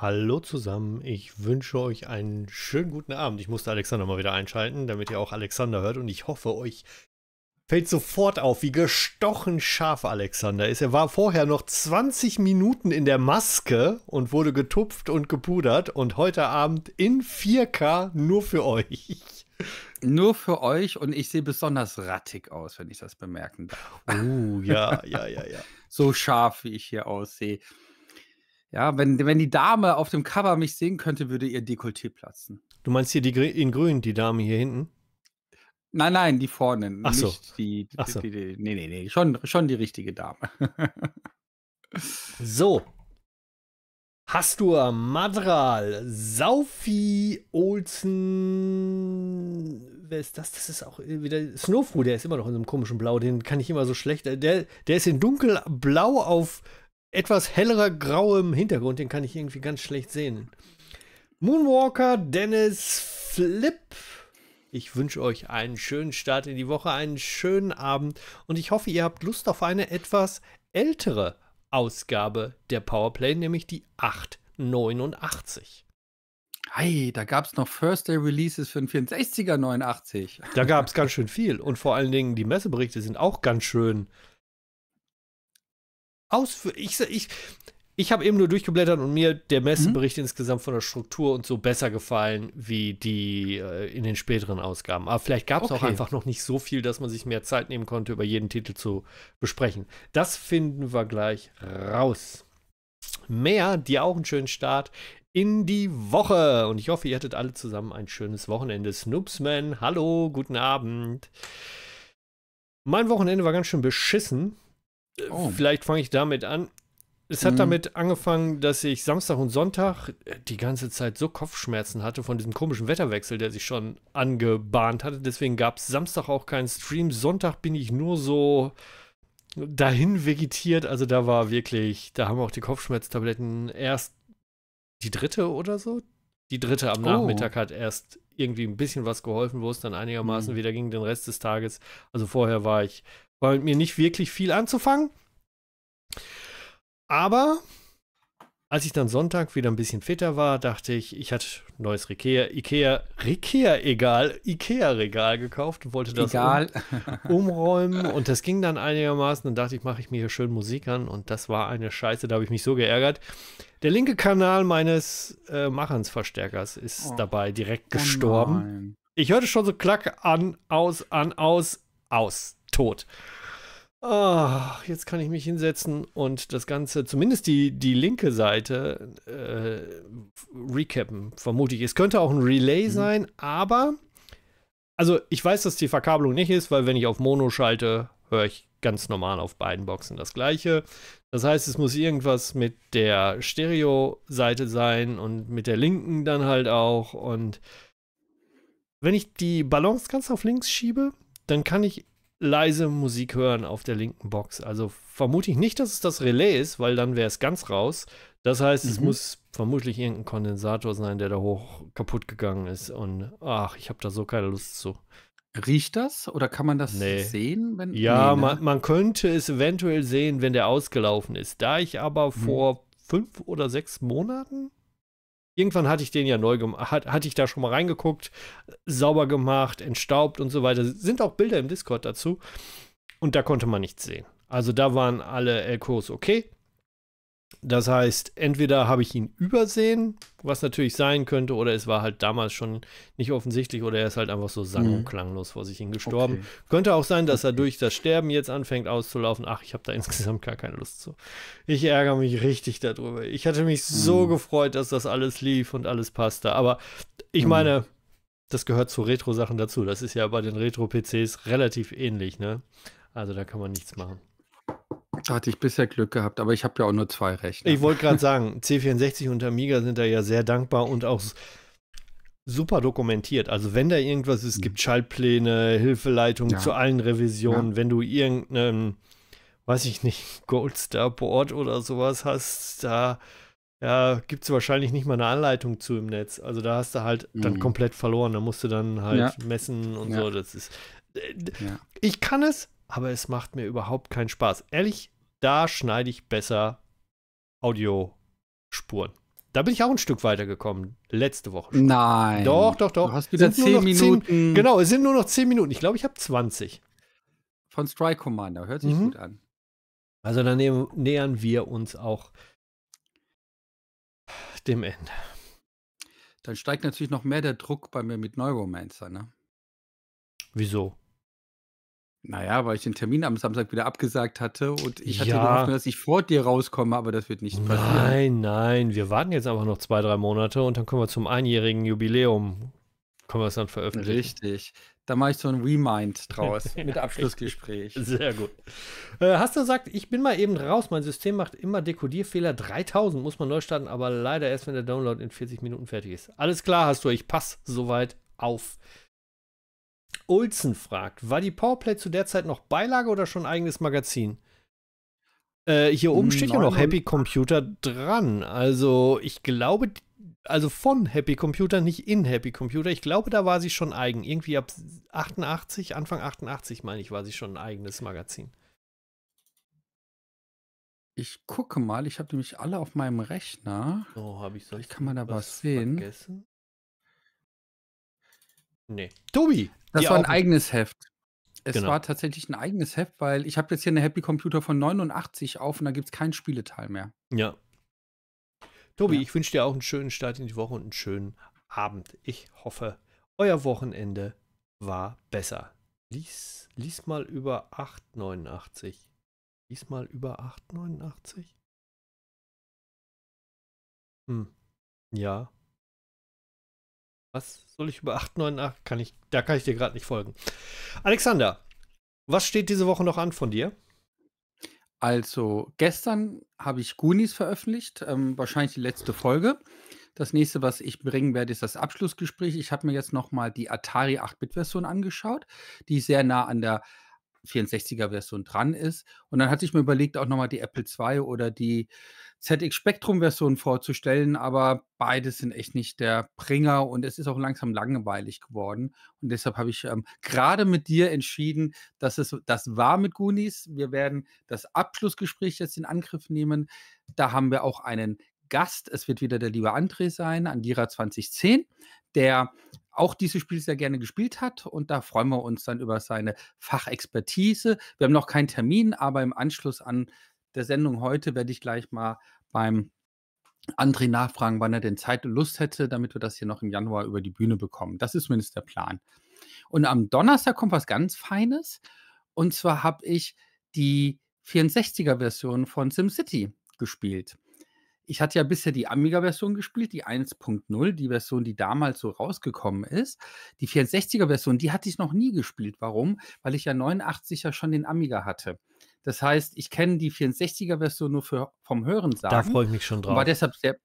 Hallo zusammen, ich wünsche euch einen schönen guten Abend. Ich musste Alexander mal wieder einschalten, damit ihr auch Alexander hört und ich hoffe, euch fällt sofort auf, wie gestochen scharf Alexander ist. Er war vorher noch 20 Minuten in der Maske und wurde getupft und gepudert und heute Abend in 4K nur für euch. Nur für euch und ich sehe besonders rattig aus, wenn ich das bemerken darf. Uh, ja, ja, ja, ja. so scharf, wie ich hier aussehe. Ja, wenn, wenn die Dame auf dem Cover mich sehen könnte, würde ihr Dekolleté platzen. Du meinst hier die Gr in grün, die Dame hier hinten? Nein, nein, die vorne. Ach so. Die, die, Ach so. Die, die, nee, nee, nee, schon, schon die richtige Dame. so. Hastur, Madral, Saufi, Olsen. Wer ist das? Das ist auch wieder Snowfru, der ist immer noch in so einem komischen Blau. Den kann ich immer so schlecht. Der, der ist in dunkelblau auf etwas hellerer grauem Hintergrund, den kann ich irgendwie ganz schlecht sehen. Moonwalker, Dennis, Flip. Ich wünsche euch einen schönen Start in die Woche, einen schönen Abend und ich hoffe, ihr habt Lust auf eine etwas ältere Ausgabe der Powerplay, nämlich die 889. Hey, da gab es noch First Day Releases für den 64er 89. Da gab es ganz schön viel. Und vor allen Dingen, die Messeberichte sind auch ganz schön ausführlich. Ich, ich, ich habe eben nur durchgeblättert und mir der Messebericht mhm. insgesamt von der Struktur und so besser gefallen wie die äh, in den späteren Ausgaben. Aber vielleicht gab es okay. auch einfach noch nicht so viel, dass man sich mehr Zeit nehmen konnte, über jeden Titel zu besprechen. Das finden wir gleich raus. Mehr, dir auch einen schönen Start in die Woche. Und ich hoffe, ihr hattet alle zusammen ein schönes Wochenende. Snoopsman, hallo, guten Abend. Mein Wochenende war ganz schön beschissen. Äh, oh. Vielleicht fange ich damit an. Es hat mhm. damit angefangen, dass ich Samstag und Sonntag äh, die ganze Zeit so Kopfschmerzen hatte von diesem komischen Wetterwechsel, der sich schon angebahnt hatte. Deswegen gab es Samstag auch keinen Stream. Sonntag bin ich nur so dahin vegetiert. Also da war wirklich, da haben auch die Kopfschmerztabletten erst die dritte oder so. Die dritte am oh. Nachmittag hat erst irgendwie ein bisschen was geholfen, wo es dann einigermaßen mhm. wieder ging, den Rest des Tages. Also vorher war ich war mit mir nicht wirklich viel anzufangen. Aber als ich dann Sonntag wieder ein bisschen fitter war, dachte ich, ich hatte neues Ikea, Ikea, Ikea, egal, Ikea-Regal gekauft und wollte das um, umräumen. Und das ging dann einigermaßen. Dann dachte ich, mache ich mir hier schön Musik an. Und das war eine Scheiße, da habe ich mich so geärgert. Der linke Kanal meines äh, Machensverstärkers ist oh. dabei direkt oh gestorben. Oh ich hörte schon so Klack an, aus, an, aus, aus tot. Ach, jetzt kann ich mich hinsetzen und das Ganze, zumindest die, die linke Seite, äh, recappen, vermute ich. Es könnte auch ein Relay mhm. sein, aber, also ich weiß, dass die Verkabelung nicht ist, weil wenn ich auf Mono schalte, höre ich ganz normal auf beiden Boxen das gleiche. Das heißt, es muss irgendwas mit der Stereo-Seite sein und mit der linken dann halt auch. Und wenn ich die Balance ganz auf links schiebe, dann kann ich leise Musik hören auf der linken Box. Also vermute ich nicht, dass es das Relais ist, weil dann wäre es ganz raus. Das heißt, mhm. es muss vermutlich irgendein Kondensator sein, der da hoch kaputt gegangen ist. Und ach, ich habe da so keine Lust zu. Riecht das oder kann man das nee. sehen? Wenn, ja, nee, ne? man, man, könnte es eventuell sehen, wenn der ausgelaufen ist. Da ich aber mhm. vor fünf oder sechs Monaten Irgendwann hatte ich den ja neu gemacht, hat, hatte ich da schon mal reingeguckt, sauber gemacht, entstaubt und so weiter. Sind auch Bilder im Discord dazu. Und da konnte man nichts sehen. Also da waren alle LKOs okay. Das heißt, entweder habe ich ihn übersehen, was natürlich sein könnte, oder es war halt damals schon nicht offensichtlich, oder er ist halt einfach so sang- und mhm. klanglos vor sich hin gestorben. Okay. Könnte auch sein, dass er durch das Sterben jetzt anfängt auszulaufen. Ach, ich habe da insgesamt gar keine Lust zu. Ich ärgere mich richtig darüber. Ich hatte mich so mhm. gefreut, dass das alles lief und alles passte. Aber ich mhm. meine, das gehört zu Retro-Sachen dazu. Das ist ja bei den Retro-PCs relativ ähnlich, ne? Also da kann man nichts machen. Da hatte ich bisher Glück gehabt, aber ich habe ja auch nur zwei Rechner. Ich wollte gerade sagen, C64 und Amiga sind da ja sehr dankbar und auch super dokumentiert. Also wenn da irgendwas ist, mhm. gibt Schaltpläne, Hilfeleitungen ja. zu allen Revisionen. Ja. Wenn du irgendeinen, weiß ich nicht, Goldstar Board oder sowas hast, da ja, gibt es wahrscheinlich nicht mal eine Anleitung zu im Netz. Also da hast du halt mhm. dann komplett verloren. Da musst du dann halt ja. messen und so. Das ist. Äh, ich kann es, aber es macht mir überhaupt keinen Spaß. Ehrlich, da schneide ich besser Audiospuren. Da bin ich auch ein Stück weiter gekommen, Letzte Woche schon. Nein. Doch, doch, doch. Du hast wieder 10 Minuten. 10, genau, es sind nur noch 10 Minuten. Ich glaube, ich habe 20. Von Strike Commander. Hört sich mhm. gut an. Also dann nähern wir uns auch dem Ende. Dann steigt natürlich noch mehr der Druck bei mir mit Neuromancer, ne? Wieso? Naja, weil ich den Termin am Samstag wieder abgesagt hatte und ich hatte die Hoffnung, dass ich vor dir rauskomme, aber das wird nicht passieren. Nein, nein, wir warten jetzt einfach noch zwei, drei Monate und dann können wir zum einjährigen Jubiläum, können wir es dann veröffentlichen. Richtig. Da mache ich so ein Remind draus mit Abschlussgespräch. Sehr gut. Äh, hast du gesagt, ich bin mal eben raus, mein System macht immer Dekodierfehler. 3000 muss man neu starten, aber leider erst, wenn der Download in 40 Minuten fertig ist. Alles klar, hast du, ich passe soweit auf. Olsen fragt, war die Powerplay zu der Zeit noch Beilage oder schon eigenes Magazin? Äh, hier oben steht ja noch Happy Computer dran. Also ich glaube, also von Happy Computer, nicht in Happy Computer. Ich glaube, da war sie schon eigen. Irgendwie ab 88, Anfang 88, meine ich, war sie schon ein eigenes Magazin. Ich gucke mal, ich habe nämlich alle auf meinem Rechner. So, oh, habe ich sonst Vielleicht kann man da was, was sehen. Vergessen? Nee. Tobi! Das war ein eigenes Heft. Es genau. war tatsächlich ein eigenes Heft, weil ich habe jetzt hier eine Happy Computer von 89 auf und da gibt es kein Spieleteil mehr. Ja. Tobi, ja. ich wünsche dir auch einen schönen Start in die Woche und einen schönen Abend. Ich hoffe, euer Wochenende war besser. Lies, lies mal über 889. Lies mal über 889. Hm. Ja. Was soll ich über 8, 9, 8? Kann ich, da kann ich dir gerade nicht folgen. Alexander, was steht diese Woche noch an von dir? Also, gestern habe ich Goonies veröffentlicht, ähm, wahrscheinlich die letzte Folge. Das nächste, was ich bringen werde, ist das Abschlussgespräch. Ich habe mir jetzt nochmal die Atari 8-Bit-Version angeschaut, die sehr nah an der 64er-Version dran ist. Und dann hatte ich mir überlegt, auch nochmal die Apple II oder die ZX Spectrum-Version vorzustellen, aber beides sind echt nicht der Bringer und es ist auch langsam langweilig geworden. Und deshalb habe ich ähm, gerade mit dir entschieden, dass es das war mit Goonies. Wir werden das Abschlussgespräch jetzt in Angriff nehmen. Da haben wir auch einen Gast. Es wird wieder der liebe André sein, Andira 2010, der auch dieses Spiel sehr gerne gespielt hat. Und da freuen wir uns dann über seine Fachexpertise. Wir haben noch keinen Termin, aber im Anschluss an der Sendung heute werde ich gleich mal beim André nachfragen, wann er denn Zeit und Lust hätte, damit wir das hier noch im Januar über die Bühne bekommen. Das ist zumindest der Plan. Und am Donnerstag kommt was ganz Feines. Und zwar habe ich die 64er-Version von SimCity gespielt. Ich hatte ja bisher die Amiga-Version gespielt, die 1.0, die Version, die damals so rausgekommen ist. Die 64er-Version, die hatte ich noch nie gespielt. Warum? Weil ich ja 89 ja schon den Amiga hatte. Das heißt, ich kenne die 64er-Version nur für, vom Hören sagen. Da freue ich mich schon drauf. War deshalb sehr,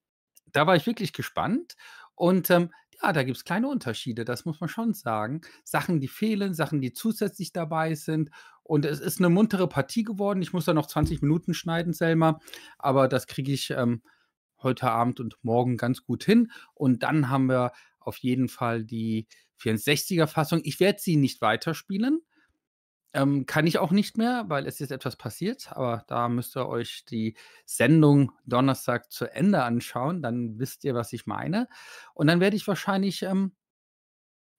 da war ich wirklich gespannt. Und ähm, ja, da gibt es kleine Unterschiede, das muss man schon sagen. Sachen, die fehlen, Sachen, die zusätzlich dabei sind. Und es ist eine muntere Partie geworden. Ich muss da noch 20 Minuten schneiden, Selma. Aber das kriege ich ähm, heute Abend und morgen ganz gut hin. Und dann haben wir auf jeden Fall die 64er-Fassung. Ich werde sie nicht weiterspielen. Ähm, kann ich auch nicht mehr, weil es ist etwas passiert, aber da müsst ihr euch die Sendung Donnerstag zu Ende anschauen, dann wisst ihr, was ich meine. Und dann werde ich wahrscheinlich ähm,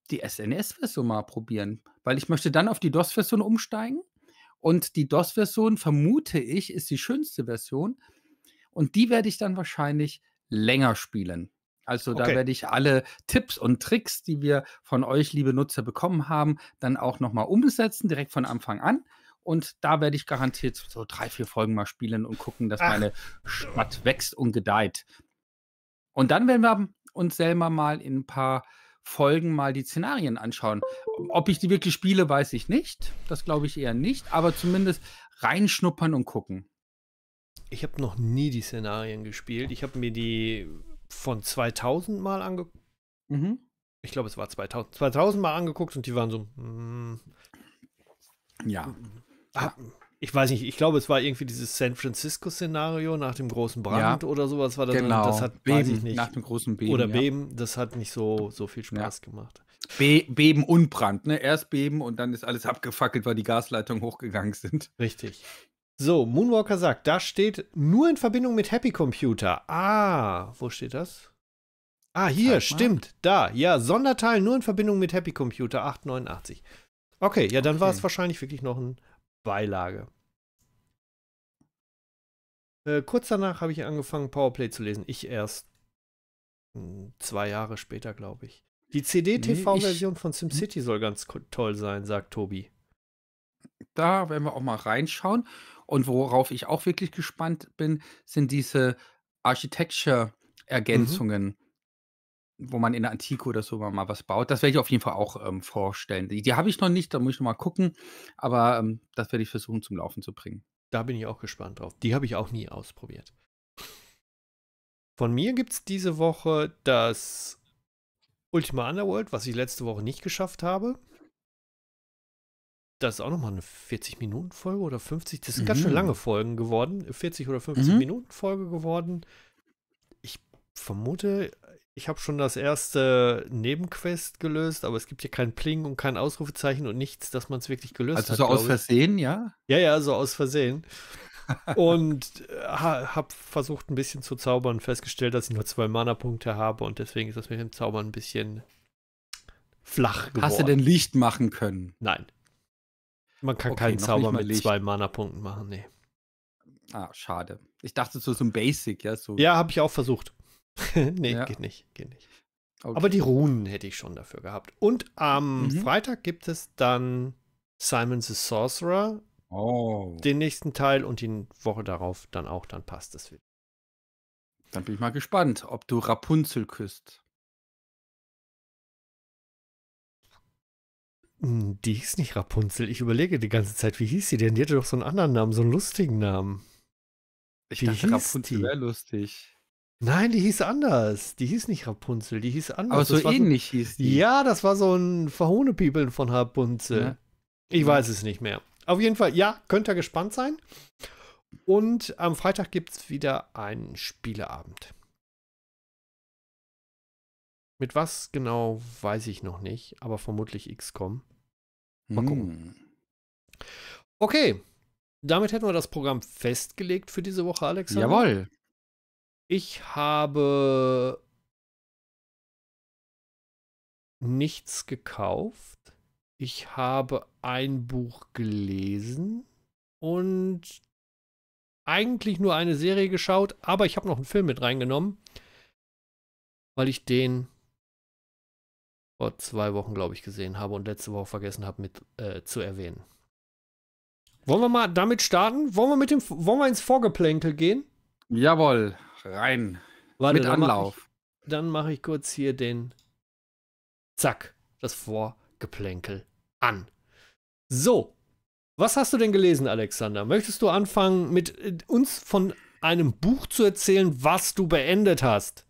die sns version mal probieren, weil ich möchte dann auf die DOS-Version umsteigen. Und die DOS-Version, vermute ich, ist die schönste Version. Und die werde ich dann wahrscheinlich länger spielen. Also da okay. werde ich alle Tipps und Tricks, die wir von euch, liebe Nutzer, bekommen haben, dann auch nochmal umsetzen, direkt von Anfang an. Und da werde ich garantiert so drei, vier Folgen mal spielen und gucken, dass Ach. meine Stadt wächst und gedeiht. Und dann werden wir uns selber mal in ein paar Folgen mal die Szenarien anschauen. Ob ich die wirklich spiele, weiß ich nicht. Das glaube ich eher nicht. Aber zumindest reinschnuppern und gucken. Ich habe noch nie die Szenarien gespielt. Ich habe mir die von 2000 Mal angeguckt. Mhm. Ich glaube, es war 2000. 2000 Mal angeguckt und die waren so. Mm, ja. Ah, ich weiß nicht, ich glaube, es war irgendwie dieses San Francisco-Szenario nach dem großen Brand ja, oder sowas war das. Genau. Das hat, Beben, nicht, nach dem großen Beben. Oder ja. Beben, das hat nicht so, so viel Spaß ja. gemacht. Be Beben und Brand, ne? Erst Beben und dann ist alles abgefackelt, weil die Gasleitungen hochgegangen sind. Richtig. So, Moonwalker sagt, da steht nur in Verbindung mit Happy Computer. Ah, wo steht das? Ah, hier, stimmt, da. Ja, Sonderteil nur in Verbindung mit Happy Computer 889. Okay, ja, dann okay. war es wahrscheinlich wirklich noch eine Beilage. Äh, kurz danach habe ich angefangen, Powerplay zu lesen. Ich erst mh, hm, zwei Jahre später, glaube ich. Die CD-TV-Version nee, von hm? SimCity soll ganz toll sein, sagt Tobi. Da werden wir auch mal reinschauen. Und worauf ich auch wirklich gespannt bin, sind diese mhm. Architecture-Ergänzungen, mhm. wo man in der Antike oder so mal was baut. Das werde ich auf jeden Fall auch ähm, vorstellen. Die, die habe ich noch nicht, da muss ich noch mal gucken. Aber ähm, das werde ich versuchen zum Laufen zu bringen. Da bin ich auch gespannt drauf. Die habe ich auch nie ausprobiert. Von mir gibt es diese Woche das Ultima Underworld, was ich letzte Woche nicht geschafft habe das ist auch nochmal eine 40-Minuten-Folge oder 50. Das sind mhm. ganz schön mhm. lange Folgen geworden. 40 oder 50-Minuten-Folge mhm. geworden. Ich vermute, ich habe schon das erste Nebenquest gelöst, aber es gibt hier kein Pling und kein Ausrufezeichen und nichts, dass man es wirklich gelöst also hat. Also so aus Versehen, ich. ja? Ja, ja, so aus Versehen. und äh, habe versucht, ein bisschen zu zaubern, festgestellt, dass ich nur zwei Mana-Punkte habe und deswegen ist das mit dem Zaubern ein bisschen flach geworden. Hast du denn Licht machen können? Nein. Man kann okay, keinen Zauber mit Licht. zwei Mana-Punkten machen, nee. Ah, schade. Ich dachte so, so ein Basic, ja. So. Ja, habe ich auch versucht. nee, ja. geht nicht, geht nicht. Okay. Aber die Runen hätte ich schon dafür gehabt. Und am mhm. Freitag gibt es dann Simon the Sorcerer. Oh. Den nächsten Teil und die Woche darauf dann auch, dann passt es wieder. Dann bin ich mal gespannt, ob du Rapunzel küsst. Hm, die hieß nicht Rapunzel. Ich überlege die ganze Zeit, wie hieß sie denn? Die hatte doch so einen anderen Namen, so einen lustigen Namen. Ich wie dachte, Rapunzel wäre lustig. Nein, die hieß anders. Die hieß nicht Rapunzel, die hieß anders. Aber so das ähnlich so, hieß die. Ja, das war so ein Verhohnepiebeln von Rapunzel. Ja. Ich ja. weiß es nicht mehr. Auf jeden Fall, ja, könnt ihr gespannt sein. Und am Freitag gibt es wieder einen Spieleabend. Mit was genau weiß ich noch nicht, aber vermutlich XCOM. Mal hm. gucken. Okay, damit hätten wir das Programm festgelegt für diese Woche, Alexander. Jawohl. Ich habe nichts gekauft. Ich habe ein Buch gelesen und eigentlich nur eine Serie geschaut, aber ich habe noch einen Film mit reingenommen, weil ich den vor zwei Wochen, glaube ich, gesehen habe und letzte Woche vergessen habe, mit äh, zu erwähnen. Wollen wir mal damit starten? Wollen wir, mit dem, wollen wir ins Vorgeplänkel gehen? Jawohl, rein. Warte, mit Anlauf. Dann mache ich, mach ich kurz hier den Zack, das Vorgeplänkel an. So, was hast du denn gelesen, Alexander? Möchtest du anfangen, mit äh, uns von einem Buch zu erzählen, was du beendet hast?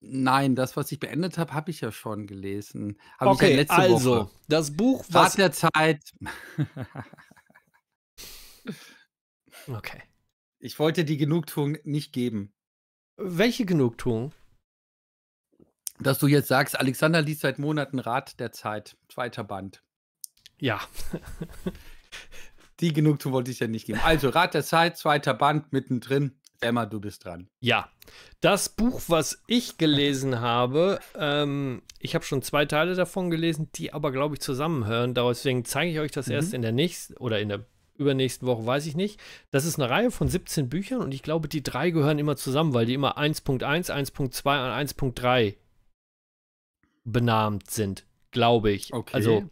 Nein, das, was ich beendet habe, habe ich ja schon gelesen. Hab okay, ja letzte also, Woche. das Buch was der Zeit. okay. Ich wollte die Genugtuung nicht geben. Welche Genugtuung? Dass du jetzt sagst, Alexander liest seit Monaten Rat der Zeit, zweiter Band. Ja. die Genugtuung wollte ich ja nicht geben. Also, Rat der Zeit, zweiter Band, mittendrin. Emma, du bist dran. Ja, das Buch, was ich gelesen habe, ähm, ich habe schon zwei Teile davon gelesen, die aber, glaube ich, zusammenhören. Deswegen zeige ich euch das mhm. erst in der nächsten oder in der übernächsten Woche, weiß ich nicht. Das ist eine Reihe von 17 Büchern und ich glaube, die drei gehören immer zusammen, weil die immer 1.1, 1.2 und 1.3 benannt sind, glaube ich. Okay. Also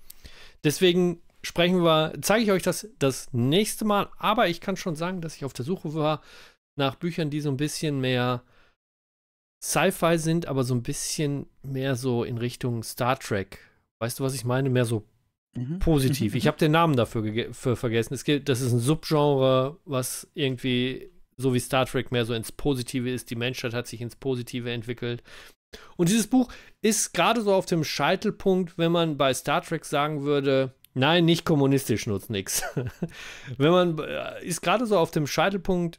deswegen sprechen wir, zeige ich euch das das nächste Mal, aber ich kann schon sagen, dass ich auf der Suche war nach Büchern, die so ein bisschen mehr Sci-Fi sind, aber so ein bisschen mehr so in Richtung Star Trek. Weißt du, was ich meine? Mehr so mhm. positiv. Ich habe den Namen dafür für vergessen. Es gibt, das ist ein Subgenre, was irgendwie so wie Star Trek mehr so ins Positive ist. Die Menschheit hat sich ins Positive entwickelt. Und dieses Buch ist gerade so auf dem Scheitelpunkt, wenn man bei Star Trek sagen würde, nein, nicht kommunistisch nutzt nichts. wenn man äh, ist gerade so auf dem Scheitelpunkt,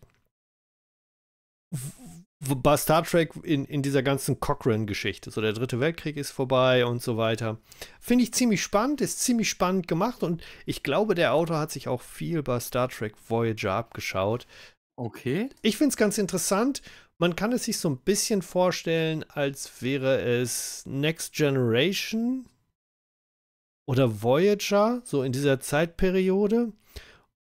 bei Star Trek in, in dieser ganzen Cochrane-Geschichte. So, der Dritte Weltkrieg ist vorbei und so weiter. Finde ich ziemlich spannend, ist ziemlich spannend gemacht und ich glaube, der Autor hat sich auch viel bei Star Trek Voyager abgeschaut. Okay. Ich finde es ganz interessant. Man kann es sich so ein bisschen vorstellen, als wäre es Next Generation oder Voyager, so in dieser Zeitperiode.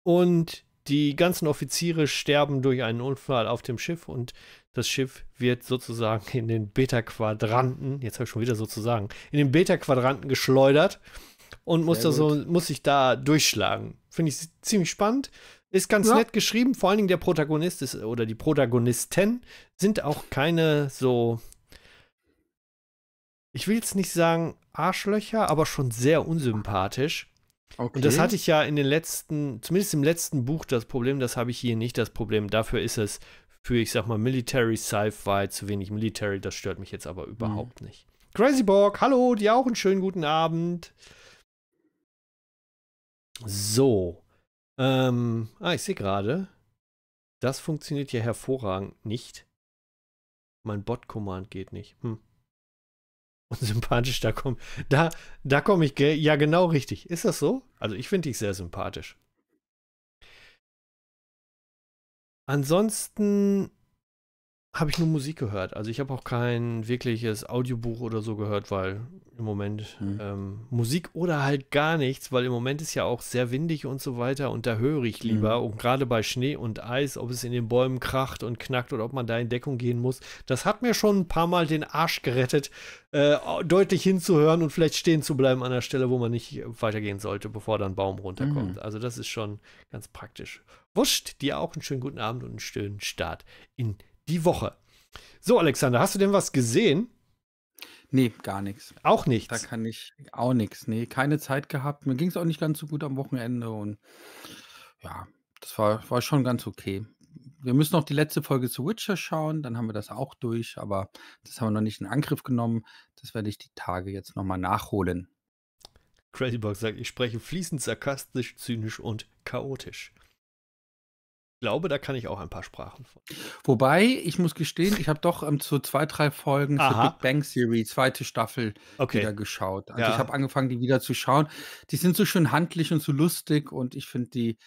Und die ganzen Offiziere sterben durch einen Unfall auf dem Schiff und das Schiff wird sozusagen in den Beta-Quadranten, jetzt habe ich schon wieder sozusagen, in den Beta-Quadranten geschleudert und muss, da so, muss sich da durchschlagen. Finde ich ziemlich spannend. Ist ganz ja. nett geschrieben, vor allen Dingen der Protagonist ist, oder die Protagonisten sind auch keine so, ich will jetzt nicht sagen Arschlöcher, aber schon sehr unsympathisch. Okay. Und das hatte ich ja in den letzten, zumindest im letzten Buch das Problem, das habe ich hier nicht das Problem. Dafür ist es für, ich sag mal, Military Sci-Fi zu wenig Military, das stört mich jetzt aber mhm. überhaupt mhm. nicht. Crazy Borg, hallo, dir auch einen schönen guten Abend. So. Ähm, ah, ich sehe gerade, das funktioniert ja hervorragend nicht. Mein Bot-Command geht nicht. Hm und sympathisch, da komme da, da komm ich, ja genau richtig. Ist das so? Also ich finde dich sehr sympathisch. Ansonsten habe ich nur Musik gehört. Also ich habe auch kein wirkliches Audiobuch oder so gehört, weil im Moment mhm. ähm, Musik oder halt gar nichts, weil im Moment ist ja auch sehr windig und so weiter und da höre ich lieber. Mhm. Und gerade bei Schnee und Eis, ob es in den Bäumen kracht und knackt oder ob man da in Deckung gehen muss, das hat mir schon ein paar Mal den Arsch gerettet, äh, deutlich hinzuhören und vielleicht stehen zu bleiben an der Stelle, wo man nicht äh, weitergehen sollte, bevor da ein Baum runterkommt. Mhm. Also das ist schon ganz praktisch. Wurscht, dir auch einen schönen guten Abend und einen schönen Start in die die Woche. So, Alexander, hast du denn was gesehen? Nee, gar nichts. Auch nichts. Da kann ich auch nichts. Nee, keine Zeit gehabt. Mir ging es auch nicht ganz so gut am Wochenende und ja, das war, war schon ganz okay. Wir müssen noch die letzte Folge zu Witcher schauen, dann haben wir das auch durch, aber das haben wir noch nicht in Angriff genommen. Das werde ich die Tage jetzt nochmal nachholen. Crazybox sagt, ich spreche fließend sarkastisch, zynisch und chaotisch glaube, da kann ich auch ein paar Sprachen von. Wobei, ich muss gestehen, ich habe doch ähm, so zwei, drei Folgen Aha. zur Big Bang Theory, zweite Staffel, okay. wieder geschaut. Also ja. ich habe angefangen, die wieder zu schauen. Die sind so schön handlich und so lustig und ich finde die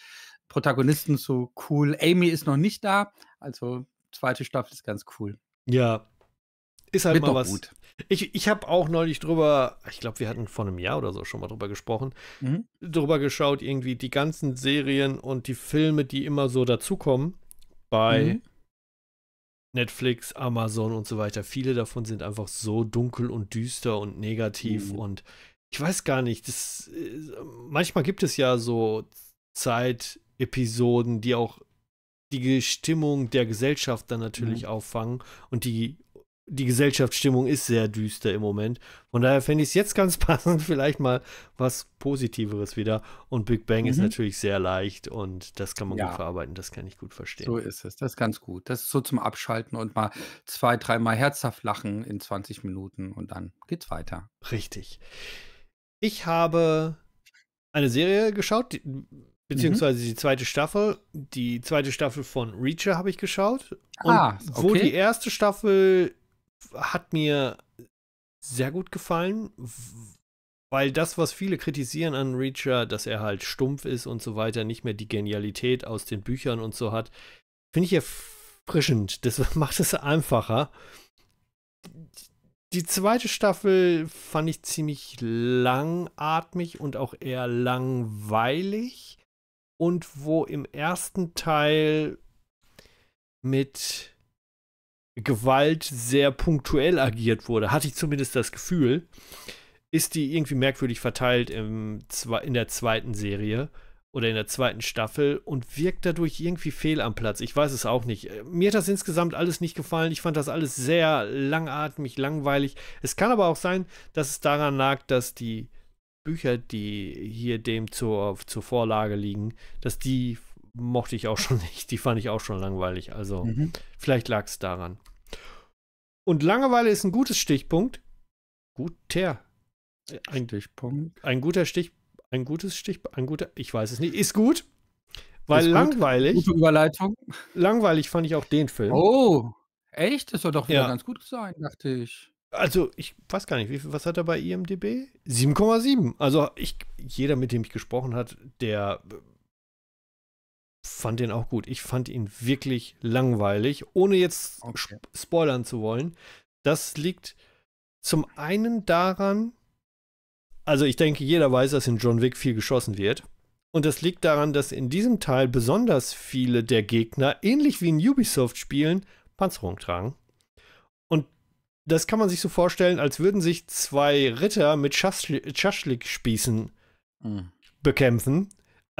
Protagonisten so cool. Amy ist noch nicht da, also zweite Staffel ist ganz cool. Ja. Ist halt Wird mal was, gut. Ich, ich habe auch neulich drüber, ich glaube, wir hatten vor einem Jahr oder so schon mal drüber gesprochen, mhm. drüber geschaut, irgendwie die ganzen Serien und die Filme, die immer so dazukommen bei mhm. Netflix, Amazon und so weiter. Viele davon sind einfach so dunkel und düster und negativ mhm. und ich weiß gar nicht, das, äh, manchmal gibt es ja so Zeitepisoden, die auch die Stimmung der Gesellschaft dann natürlich mhm. auffangen und die die Gesellschaftsstimmung ist sehr düster im Moment. Von daher fände ich es jetzt ganz passend, vielleicht mal was Positiveres wieder. Und Big Bang mhm. ist natürlich sehr leicht und das kann man ja. gut verarbeiten, das kann ich gut verstehen. So ist es, das ist ganz gut. Das ist so zum Abschalten und mal zwei, dreimal herzhaft lachen in 20 Minuten und dann geht's weiter. Richtig. Ich habe eine Serie geschaut, mhm. beziehungsweise mhm. die zweite Staffel. Die zweite Staffel von Reacher habe ich geschaut. ah, okay. wo die erste Staffel hat mir sehr gut gefallen, weil das, was viele kritisieren an Reacher, dass er halt stumpf ist und so weiter, nicht mehr die Genialität aus den Büchern und so hat, finde ich erfrischend. Das macht es einfacher. Die zweite Staffel fand ich ziemlich langatmig und auch eher langweilig. Und wo im ersten Teil mit Gewalt sehr punktuell agiert wurde, hatte ich zumindest das Gefühl, ist die irgendwie merkwürdig verteilt im, in der zweiten Serie oder in der zweiten Staffel und wirkt dadurch irgendwie fehl am Platz. Ich weiß es auch nicht. Mir hat das insgesamt alles nicht gefallen. Ich fand das alles sehr langatmig, langweilig. Es kann aber auch sein, dass es daran lag, dass die Bücher, die hier dem zur, zur Vorlage liegen, dass die mochte ich auch schon nicht. Die fand ich auch schon langweilig. Also mhm. vielleicht lag es daran. Und Langeweile ist ein gutes Stichpunkt. Guter. Ein Stichpunkt. Ein guter Stich, ein gutes Stich, ein guter, ich weiß es nicht, ist gut. Weil ist gut. langweilig. Gute Überleitung. Langweilig fand ich auch den Film. Oh, echt? Das soll doch wieder ja. ganz gut sein, dachte ich. Also, ich weiß gar nicht, wie, was hat er bei IMDb? 7,7. Also, ich, jeder, mit dem ich gesprochen habe, der fand den auch gut. Ich fand ihn wirklich langweilig, ohne jetzt okay. spoilern zu wollen. Das liegt zum einen daran, also ich denke, jeder weiß, dass in John Wick viel geschossen wird. Und das liegt daran, dass in diesem Teil besonders viele der Gegner, ähnlich wie in Ubisoft-Spielen, Panzerung tragen. Und das kann man sich so vorstellen, als würden sich zwei Ritter mit Schaschlik-Spießen mhm. bekämpfen.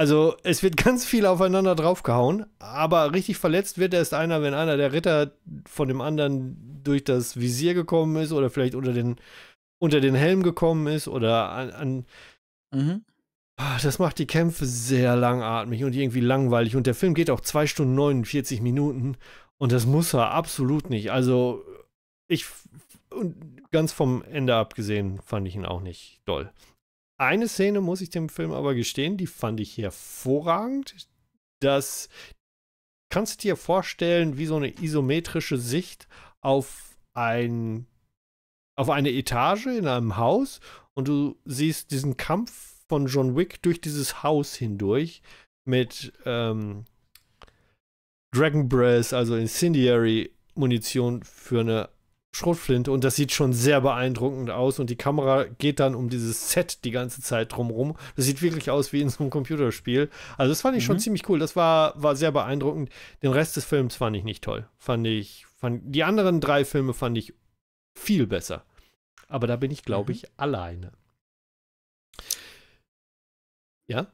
Also es wird ganz viel aufeinander draufgehauen, aber richtig verletzt wird erst einer, wenn einer der Ritter von dem anderen durch das Visier gekommen ist oder vielleicht unter den, unter den Helm gekommen ist oder an... an mhm. Ah, das macht die Kämpfe sehr langatmig und irgendwie langweilig. Und der Film geht auch 2 Stunden 49 Minuten. Und das muss er absolut nicht. Also, ich, ganz vom Ende abgesehen, fand ich ihn auch nicht doll eine Szene muss ich dem Film aber gestehen, die fand ich hervorragend. Das kannst du dir vorstellen, wie so eine isometrische Sicht auf ein auf eine Etage in einem Haus und du siehst diesen Kampf von John Wick durch dieses Haus hindurch mit ähm, Dragon Breath, also Incendiary Munition für eine Schrotflinte und das sieht schon sehr beeindruckend aus und die Kamera geht dann um dieses Set die ganze Zeit drumrum. Das sieht wirklich aus wie in so einem Computerspiel. Also das fand ich mhm. schon ziemlich cool. Das war, war sehr beeindruckend. Den Rest des Films fand ich nicht toll. Fand ich, fand, die anderen drei Filme fand ich viel besser. Aber da bin ich, glaube mhm. ich, alleine. Ja?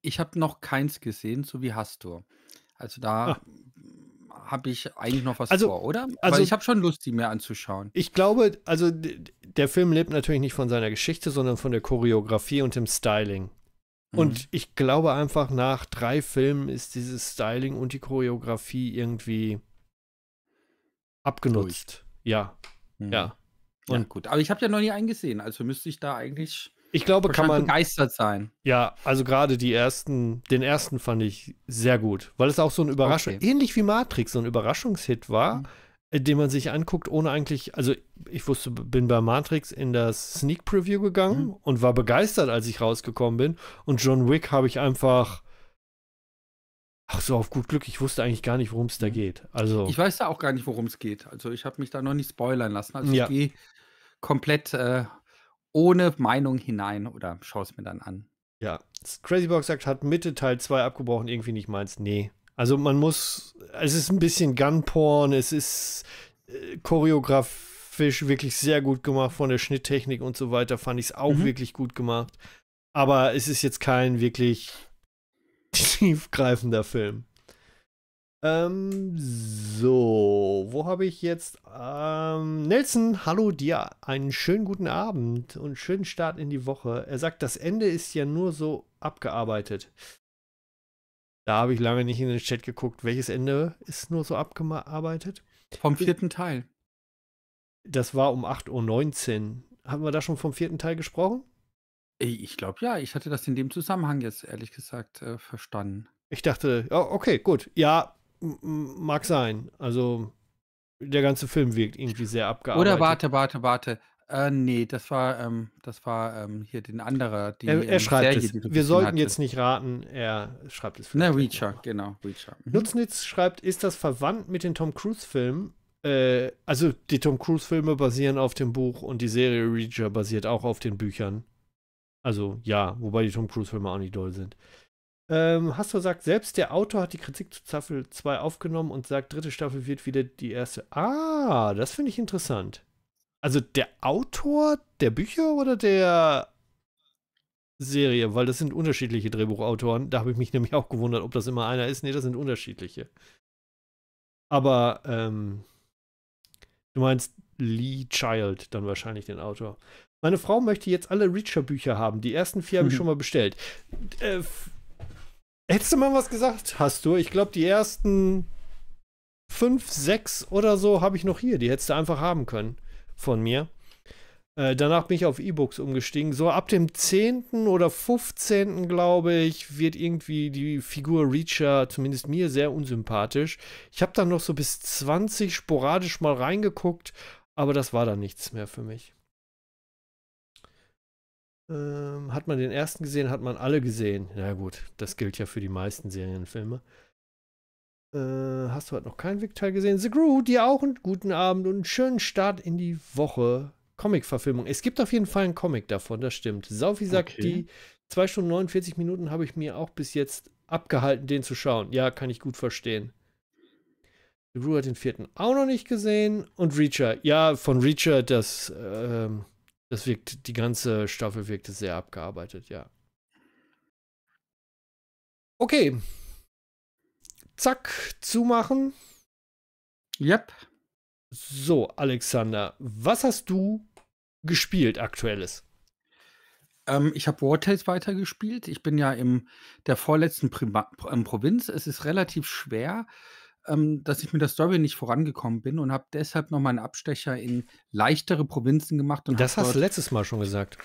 Ich habe noch keins gesehen, so wie hast du. Also da ah habe ich eigentlich noch was also, vor, oder? Also ich habe schon Lust, die mir anzuschauen. Ich glaube, also der Film lebt natürlich nicht von seiner Geschichte, sondern von der Choreografie und dem Styling. Mhm. Und ich glaube einfach, nach drei Filmen ist dieses Styling und die Choreografie irgendwie abgenutzt. Durch. Ja. Mhm. Ja. Und ja, gut. Aber ich habe ja noch nie einen gesehen, also müsste ich da eigentlich ich glaube, kann man begeistert sein. Ja, also gerade die ersten, den ersten fand ich sehr gut, weil es auch so ein Überraschung, okay. ähnlich wie Matrix, so ein Überraschungshit war, mhm. Äh, den man sich anguckt, ohne eigentlich, also ich wusste, bin bei Matrix in das Sneak Preview gegangen mhm. und war begeistert, als ich rausgekommen bin. Und John Wick habe ich einfach Ach so, auf gut Glück, ich wusste eigentlich gar nicht, worum es da mhm. geht. Also ich weiß da auch gar nicht, worum es geht. Also ich habe mich da noch nicht spoilern lassen. Also ja. ich gehe komplett äh, ohne Meinung hinein oder schaue es mir dann an. Ja, Crazy Box sagt, hat Mitte Teil 2 abgebrochen, irgendwie nicht meins. Nee. Also man muss, es ist ein bisschen Gunporn, es ist äh, choreografisch wirklich sehr gut gemacht von der Schnitttechnik und so weiter, fand ich es auch mhm. wirklich gut gemacht. Aber es ist jetzt kein wirklich tiefgreifender Film. Ähm, so, wo habe ich jetzt? Ähm, Nelson, hallo dir. Einen schönen guten Abend und schönen Start in die Woche. Er sagt, das Ende ist ja nur so abgearbeitet. Da habe ich lange nicht in den Chat geguckt. Welches Ende ist nur so abgearbeitet? Vom vierten Teil. Das war um 8.19 Uhr. Haben wir da schon vom vierten Teil gesprochen? Ich glaube ja. Ich hatte das in dem Zusammenhang jetzt ehrlich gesagt äh, verstanden. Ich dachte, oh, okay, gut. Ja, mag sein. Also der ganze Film wirkt irgendwie sehr abgearbeitet. Oder warte, warte, warte. Äh, nee, das war, ähm, das war ähm, hier den anderen. Die, er, er ähm, schreibt Serie, es. Wir sollten hatte. jetzt nicht raten, er schreibt es. Na, Reacher, genau, Reacher. Mhm. Nutznitz schreibt, ist das verwandt mit den Tom Cruise-Filmen? Äh, also die Tom Cruise-Filme basieren auf dem Buch und die Serie Reacher basiert auch auf den Büchern. Also ja, wobei die Tom Cruise-Filme auch nicht doll sind. Ähm, Hasso sagt, selbst der Autor hat die Kritik zu Staffel 2 aufgenommen und sagt, dritte Staffel wird wieder die erste. Ah, das finde ich interessant. Also der Autor der Bücher oder der Serie? Weil das sind unterschiedliche Drehbuchautoren. Da habe ich mich nämlich auch gewundert, ob das immer einer ist. Nee, das sind unterschiedliche. Aber ähm, du meinst Lee Child dann wahrscheinlich den Autor. Meine Frau möchte jetzt alle Reacher-Bücher haben. Die ersten vier habe ich mhm. schon mal bestellt. Äh, Hättest du mal was gesagt? Hast du? Ich glaube, die ersten fünf, sechs oder so habe ich noch hier. Die hättest du einfach haben können von mir. Äh, danach bin ich auf E-Books umgestiegen. So ab dem 10. oder 15. glaube ich, wird irgendwie die Figur Reacher zumindest mir sehr unsympathisch. Ich habe dann noch so bis 20 sporadisch mal reingeguckt, aber das war dann nichts mehr für mich. Ähm, hat man den ersten gesehen, hat man alle gesehen. Na gut, das gilt ja für die meisten Serienfilme. Äh, hast du halt noch keinen Wickteil gesehen? The Crew, dir auch einen guten Abend und einen schönen Start in die Woche. Comic-Verfilmung. Es gibt auf jeden Fall einen Comic davon, das stimmt. Saufi sagt, okay. die 2 Stunden 49 Minuten habe ich mir auch bis jetzt abgehalten, den zu schauen. Ja, kann ich gut verstehen. The Crew hat den vierten auch noch nicht gesehen. Und Reacher. Ja, von Reacher, das. Ähm, das wirkt, die ganze Staffel wirkte sehr abgearbeitet, ja. Okay. Zack, zumachen. Yep. So, Alexander, was hast du gespielt aktuelles? Ähm, ich habe War Tales weitergespielt. Ich bin ja in der vorletzten Prima Provinz. Es ist relativ schwer, ähm, dass ich mit der Story nicht vorangekommen bin und habe deshalb nochmal einen Abstecher in leichtere Provinzen gemacht. Und das hast du letztes Mal schon gesagt.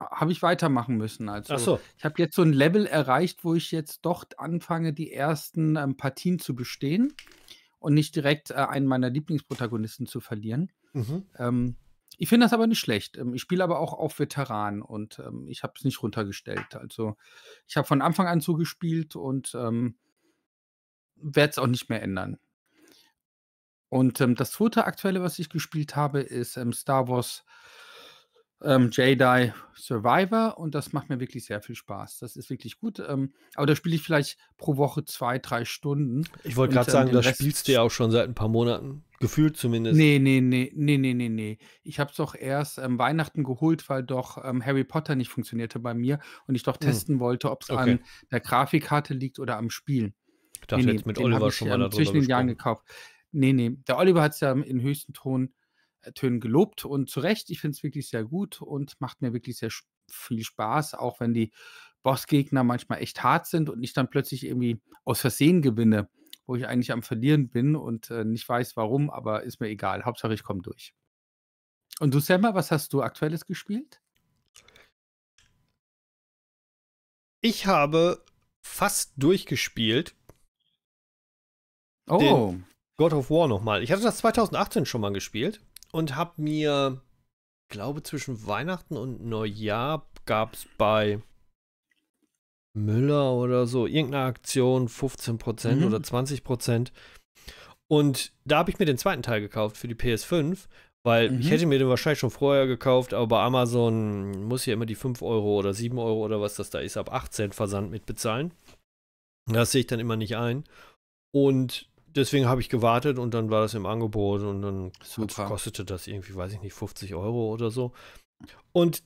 Habe ich weitermachen müssen. Also, Ach so. Ich habe jetzt so ein Level erreicht, wo ich jetzt doch anfange, die ersten ähm, Partien zu bestehen und nicht direkt äh, einen meiner Lieblingsprotagonisten zu verlieren. Mhm. Ähm, ich finde das aber nicht schlecht. Ähm, ich spiele aber auch auf Veteran und ähm, ich habe es nicht runtergestellt. Also ich habe von Anfang an zugespielt und ähm, werde es auch nicht mehr ändern. Und ähm, das zweite aktuelle, was ich gespielt habe, ist ähm, Star Wars ähm, Jedi Survivor und das macht mir wirklich sehr viel Spaß. Das ist wirklich gut. Ähm, aber da spiele ich vielleicht pro Woche zwei, drei Stunden. Ich wollte gerade ähm, sagen, das Rest spielst du ja auch schon seit ein paar Monaten. Gefühlt zumindest. Nee, nee, nee, nee, nee, nee, nee. Ich habe es doch erst ähm, Weihnachten geholt, weil doch ähm, Harry Potter nicht funktionierte bei mir und ich doch hm. testen hm. wollte, ob es okay. an der Grafikkarte liegt oder am Spiel. Ich dachte nee, jetzt mit Oliver ich, schon mal ähm, darüber Zwischen den Jahren gekauft. Nee, nee. Der Oliver hat es ja in höchsten Ton, äh, Tönen gelobt und zu Recht. Ich finde es wirklich sehr gut und macht mir wirklich sehr viel Spaß, auch wenn die Bossgegner manchmal echt hart sind und ich dann plötzlich irgendwie aus Versehen gewinne, wo ich eigentlich am Verlieren bin und äh, nicht weiß warum, aber ist mir egal. Hauptsache ich komme durch. Und du, Selma, was hast du aktuelles gespielt? Ich habe fast durchgespielt oh. den God of War nochmal. Ich hatte das 2018 schon mal gespielt und habe mir, glaube zwischen Weihnachten und Neujahr gab es bei Müller oder so irgendeine Aktion 15% mhm. oder 20%. Und da habe ich mir den zweiten Teil gekauft für die PS5, weil mhm. ich hätte mir den wahrscheinlich schon vorher gekauft, aber bei Amazon muss ich ja immer die 5 Euro oder 7 Euro oder was das da ist, ab 18 Versand mitbezahlen. Das sehe ich dann immer nicht ein. Und deswegen habe ich gewartet und dann war das im Angebot und dann kostete das irgendwie, weiß ich nicht, 50 Euro oder so. Und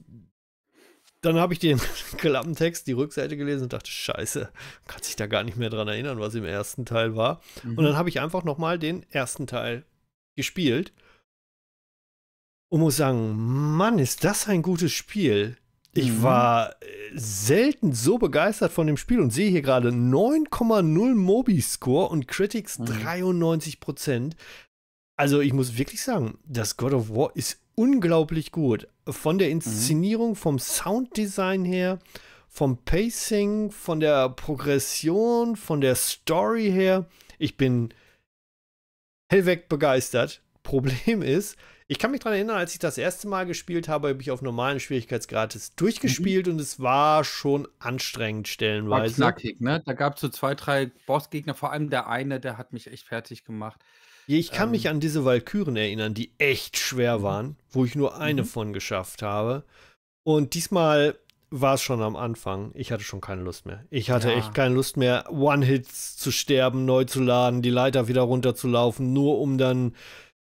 dann habe ich den Klappentext, die Rückseite gelesen und dachte, scheiße, kann sich da gar nicht mehr dran erinnern, was im ersten Teil war. Mhm. Und dann habe ich einfach nochmal den ersten Teil gespielt und muss sagen, Mann, ist das ein gutes Spiel. Ich mhm. war äh, selten so begeistert von dem Spiel und sehe hier gerade 9,0 Mobi-Score und Critics mhm. 93 Also ich muss wirklich sagen, das God of War ist unglaublich gut. Von der mhm. Inszenierung, mhm. vom Sounddesign her, vom Pacing, von der Progression, von der Story her. Ich bin hellweg begeistert. Problem ist, ich kann mich daran erinnern, als ich das erste Mal gespielt habe, habe ich auf normalen Schwierigkeitsgrad mhm. durchgespielt mhm. und es war schon anstrengend stellenweise. War knackig, ne? Da gab es so zwei, drei Bossgegner, vor allem der eine, der hat mich echt fertig gemacht. Ich kann ähm. mich an diese Walküren erinnern, die echt schwer mhm. waren, wo ich nur eine mhm. von geschafft habe. Und diesmal war es schon am Anfang. Ich hatte schon keine Lust mehr. Ich hatte ja. echt keine Lust mehr, One-Hits zu sterben, neu zu laden, die Leiter wieder runterzulaufen, nur um dann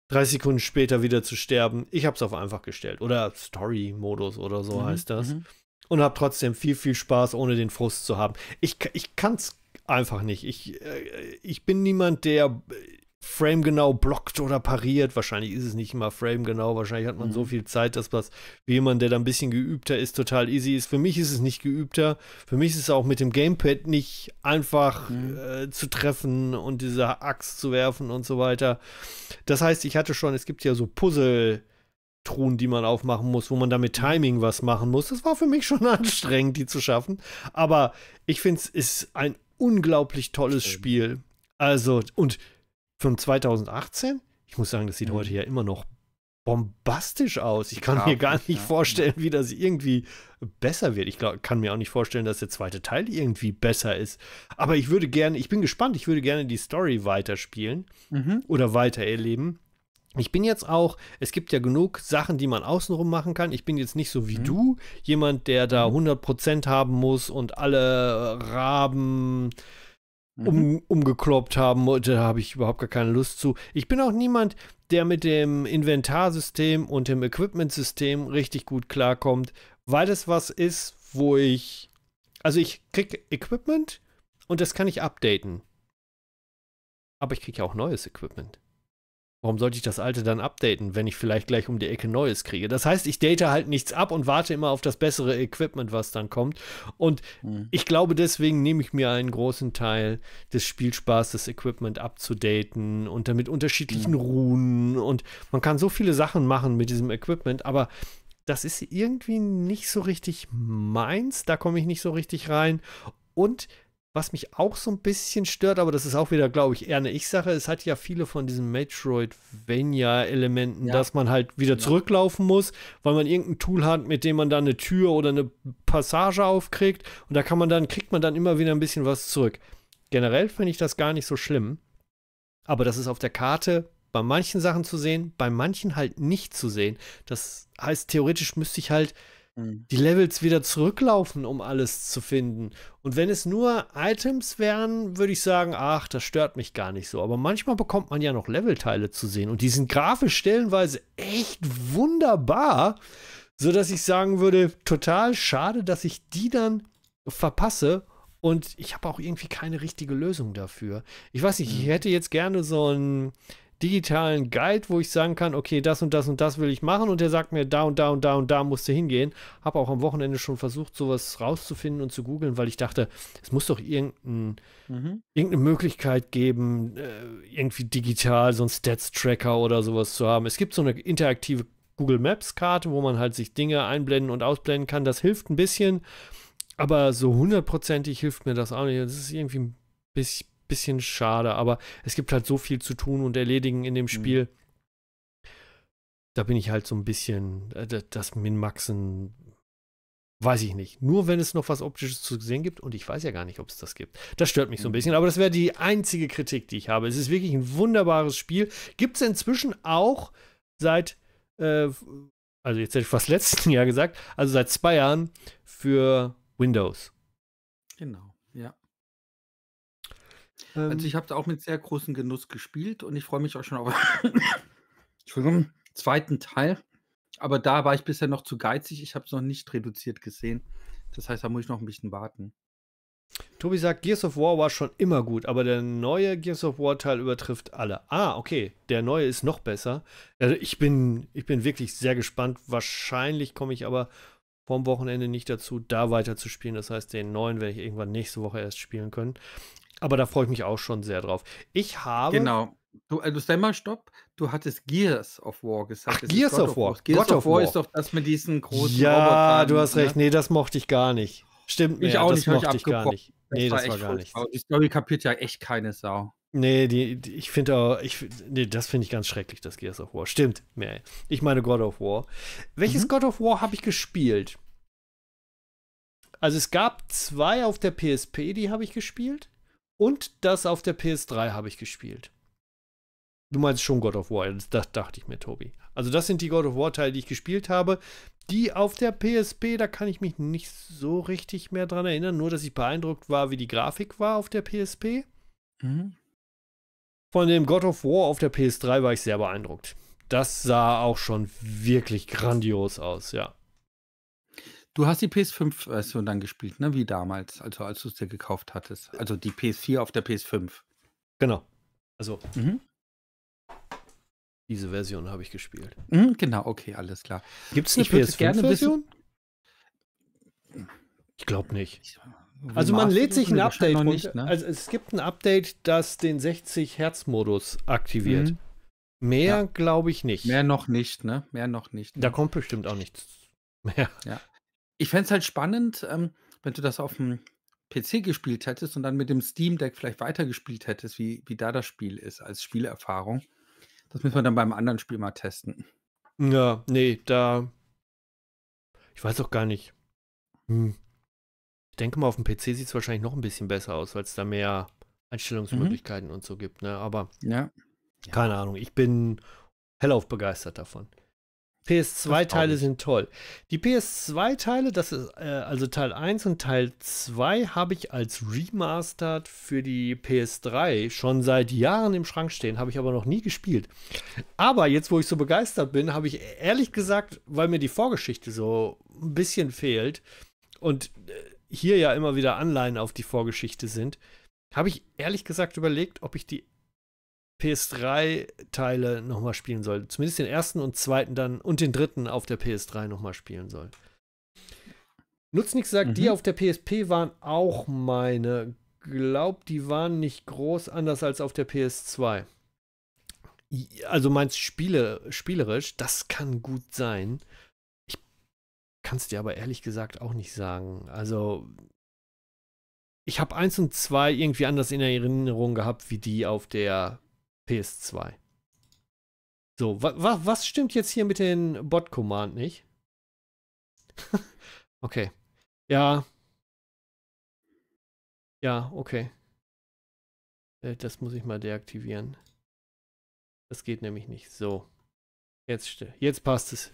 30 Sekunden später wieder zu sterben. Ich habe es auf einfach gestellt. Oder Story-Modus oder so mhm, heißt das. Mhm. Und habe trotzdem viel, viel Spaß, ohne den Frust zu haben. Ich, ich kann es einfach nicht. Ich, äh, ich bin niemand, der äh, framegenau blockt oder pariert. Wahrscheinlich ist es nicht immer framegenau. Wahrscheinlich hat man mhm. so viel Zeit, dass das wie jemand, der da ein bisschen geübter ist, total easy ist. Für mich ist es nicht geübter. Für mich ist es auch mit dem Gamepad nicht einfach mhm. äh, zu treffen und diese Axt zu werfen und so weiter. Das heißt, ich hatte schon, es gibt ja so Puzzle- Truhen, die man aufmachen muss, wo man damit mhm. Timing was machen muss. Das war für mich schon anstrengend, die zu schaffen. Aber ich finde, es ist ein unglaublich tolles Stimmt. Spiel. Also, und von 2018. Ich muss sagen, das sieht mhm. heute ja immer noch bombastisch aus. Ich kann mir gar nicht vorstellen, wie das irgendwie besser wird. Ich glaub, kann mir auch nicht vorstellen, dass der zweite Teil irgendwie besser ist. Aber ich würde gerne, ich bin gespannt, ich würde gerne die Story weiterspielen mhm. oder weitererleben. Ich bin jetzt auch, es gibt ja genug Sachen, die man außenrum machen kann. Ich bin jetzt nicht so wie mhm. du, jemand, der da 100% mhm. haben muss und alle Raben um, mhm. umgekloppt haben wollte, da habe ich überhaupt gar keine Lust zu. Ich bin auch niemand, der mit dem Inventarsystem und dem Equipment-System richtig gut klarkommt, weil das was ist, wo ich. Also ich krieg Equipment und das kann ich updaten. Aber ich kriege ja auch neues Equipment. Warum sollte ich das alte dann updaten, wenn ich vielleicht gleich um die Ecke Neues kriege? Das heißt, ich date halt nichts ab und warte immer auf das bessere Equipment, was dann kommt. Und mhm. ich glaube, deswegen nehme ich mir einen großen Teil des Spielspaßes, das Equipment abzudaten und damit unterschiedlichen mhm. Runen. Und man kann so viele Sachen machen mit diesem Equipment, aber das ist irgendwie nicht so richtig meins. Da komme ich nicht so richtig rein. Und was mich auch so ein bisschen stört, aber das ist auch wieder, glaube ich, eher eine Ich-Sache. Es hat ja viele von diesen Metroidvania-Elementen, ja. dass man halt wieder ja. zurücklaufen muss, weil man irgendein Tool hat, mit dem man da eine Tür oder eine Passage aufkriegt. Und da kann man dann, kriegt man dann immer wieder ein bisschen was zurück. Generell finde ich das gar nicht so schlimm. Aber das ist auf der Karte bei manchen Sachen zu sehen, bei manchen halt nicht zu sehen. Das heißt, theoretisch müsste ich halt Mhm. die Levels wieder zurücklaufen, um alles zu finden. Und wenn es nur Items wären, würde ich sagen, ach, das stört mich gar nicht so. Aber manchmal bekommt man ja noch Levelteile zu sehen und die sind grafisch stellenweise echt wunderbar, sodass ich sagen würde, total schade, dass ich die dann verpasse und ich habe auch irgendwie keine richtige Lösung dafür. Ich weiß nicht, ich mhm. hätte jetzt gerne so ein digitalen Guide, wo ich sagen kann, okay, das und das und das will ich machen und der sagt mir, da und da und da und da musst du hingehen. Habe auch am Wochenende schon versucht, sowas rauszufinden und zu googeln, weil ich dachte, es muss doch irgendein, mhm. irgendeine Möglichkeit geben, äh, irgendwie digital so einen Stats-Tracker oder sowas zu haben. Es gibt so eine interaktive Google Maps-Karte, wo man halt sich Dinge einblenden und ausblenden kann. Das hilft ein bisschen, aber so hundertprozentig hilft mir das auch nicht. Das ist irgendwie ein bisschen bisschen schade, aber es gibt halt so viel zu tun und erledigen in dem mhm. Spiel. Mhm. Da bin ich halt so ein bisschen, äh, das Min-Maxen, weiß ich nicht. Nur wenn es noch was Optisches zu sehen gibt und ich weiß ja gar nicht, ob es das gibt. Das stört mich so ein mhm. bisschen, aber das wäre die einzige Kritik, die ich habe. Es ist wirklich ein wunderbares Spiel. Gibt es inzwischen auch seit, äh, also jetzt hätte ich fast letzten Jahr gesagt, also seit zwei Jahren für Windows. Genau. Also, ähm, also ich habe es auch mit sehr großem Genuss gespielt und ich freue mich auch schon auf den zweiten Teil. Aber da war ich bisher noch zu geizig. Ich habe es noch nicht reduziert gesehen. Das heißt, da muss ich noch ein bisschen warten. Tobi sagt, Gears of War war schon immer gut, aber der neue Gears of War Teil übertrifft alle. Ah, okay, der neue ist noch besser. Also ich bin, ich bin wirklich sehr gespannt. Wahrscheinlich komme ich aber vom Wochenende nicht dazu, da weiter zu spielen. Das heißt, den neuen werde ich irgendwann nächste Woche erst spielen können. Aber da freue ich mich auch schon sehr drauf. Ich habe. Genau. Du, also äh, stell mal stopp, du hattest Gears of War gesagt. Ach, Gears of War. Gears God of War, ist doch das mit diesen großen Ja, du hast recht. Ne? Nee, das mochte ich gar nicht. Stimmt, ich auch das nicht, mochte ich gar nicht. Das nee, war das war, gar nicht. Die Story kapiert ja echt keine Sau. Nee, die, die ich finde auch, ich, nee, das finde ich ganz schrecklich, das Gears of War. Stimmt, nee. Ich meine God of War. Welches mhm. God of War habe ich gespielt? Also es gab zwei auf der PSP, die habe ich gespielt. Und das auf der PS3 habe ich gespielt. Du meinst schon God of War, das dachte ich mir, Tobi. Also das sind die God of War-Teile, die ich gespielt habe. Die auf der PSP, da kann ich mich nicht so richtig mehr dran erinnern, nur dass ich beeindruckt war, wie die Grafik war auf der PSP. Mhm. Von dem God of War auf der PS3 war ich sehr beeindruckt. Das sah auch schon wirklich grandios aus, ja. Du hast die PS5-Version äh, dann gespielt, ne? Wie damals, also als du es dir gekauft hattest. Also die PS4 auf der PS5. Genau. Also. Mhm. Diese Version habe ich gespielt. Mhm, genau, okay, alles klar. Gibt es eine PS5-Version? Ich glaube nicht. Ich, äh, also man lädt sich ein Update nicht, Ne? Also es gibt ein Update, das den 60 Hertz Modus aktiviert. Mhm. Mehr ja. glaube ich nicht. Mehr noch nicht, ne? Mehr noch nicht. Ne? Da kommt bestimmt auch nichts mehr. Ja. Ich fände es halt spannend, ähm, wenn du das auf dem PC gespielt hättest und dann mit dem Steam Deck vielleicht weitergespielt hättest, wie, wie da das Spiel ist als Spielerfahrung. Das müssen wir dann beim anderen Spiel mal testen. Ja, nee, da. Ich weiß auch gar nicht. Hm. Ich denke mal, auf dem PC sieht es wahrscheinlich noch ein bisschen besser aus, weil es da mehr mhm. Einstellungsmöglichkeiten mhm. und so gibt, ne? Aber. Ja. Keine Ahnung, ich bin hellauf begeistert davon. PS2-Teile sind toll. Die PS2-Teile, das ist äh, also Teil 1 und Teil 2, habe ich als Remastered für die PS3 schon seit Jahren im Schrank stehen, habe ich aber noch nie gespielt. Aber jetzt, wo ich so begeistert bin, habe ich ehrlich gesagt, weil mir die Vorgeschichte so ein bisschen fehlt und äh, hier ja immer wieder Anleihen auf die Vorgeschichte sind, habe ich ehrlich gesagt überlegt, ob ich die PS3-Teile nochmal spielen soll. Zumindest den ersten und zweiten dann und den dritten auf der PS3 nochmal spielen soll. Nutznick sagt, mhm. die auf der PSP waren auch meine. Glaubt, die waren nicht groß anders als auf der PS2. Also meinst Spiele, spielerisch, das kann gut sein. Ich kann es dir aber ehrlich gesagt auch nicht sagen. Also ich habe eins und zwei irgendwie anders in Erinnerung gehabt wie die auf der PS2. So, wa wa was stimmt jetzt hier mit den Bot-Command nicht? okay. Ja. Ja, okay. Äh, das muss ich mal deaktivieren. Das geht nämlich nicht. So. Jetzt, jetzt passt es.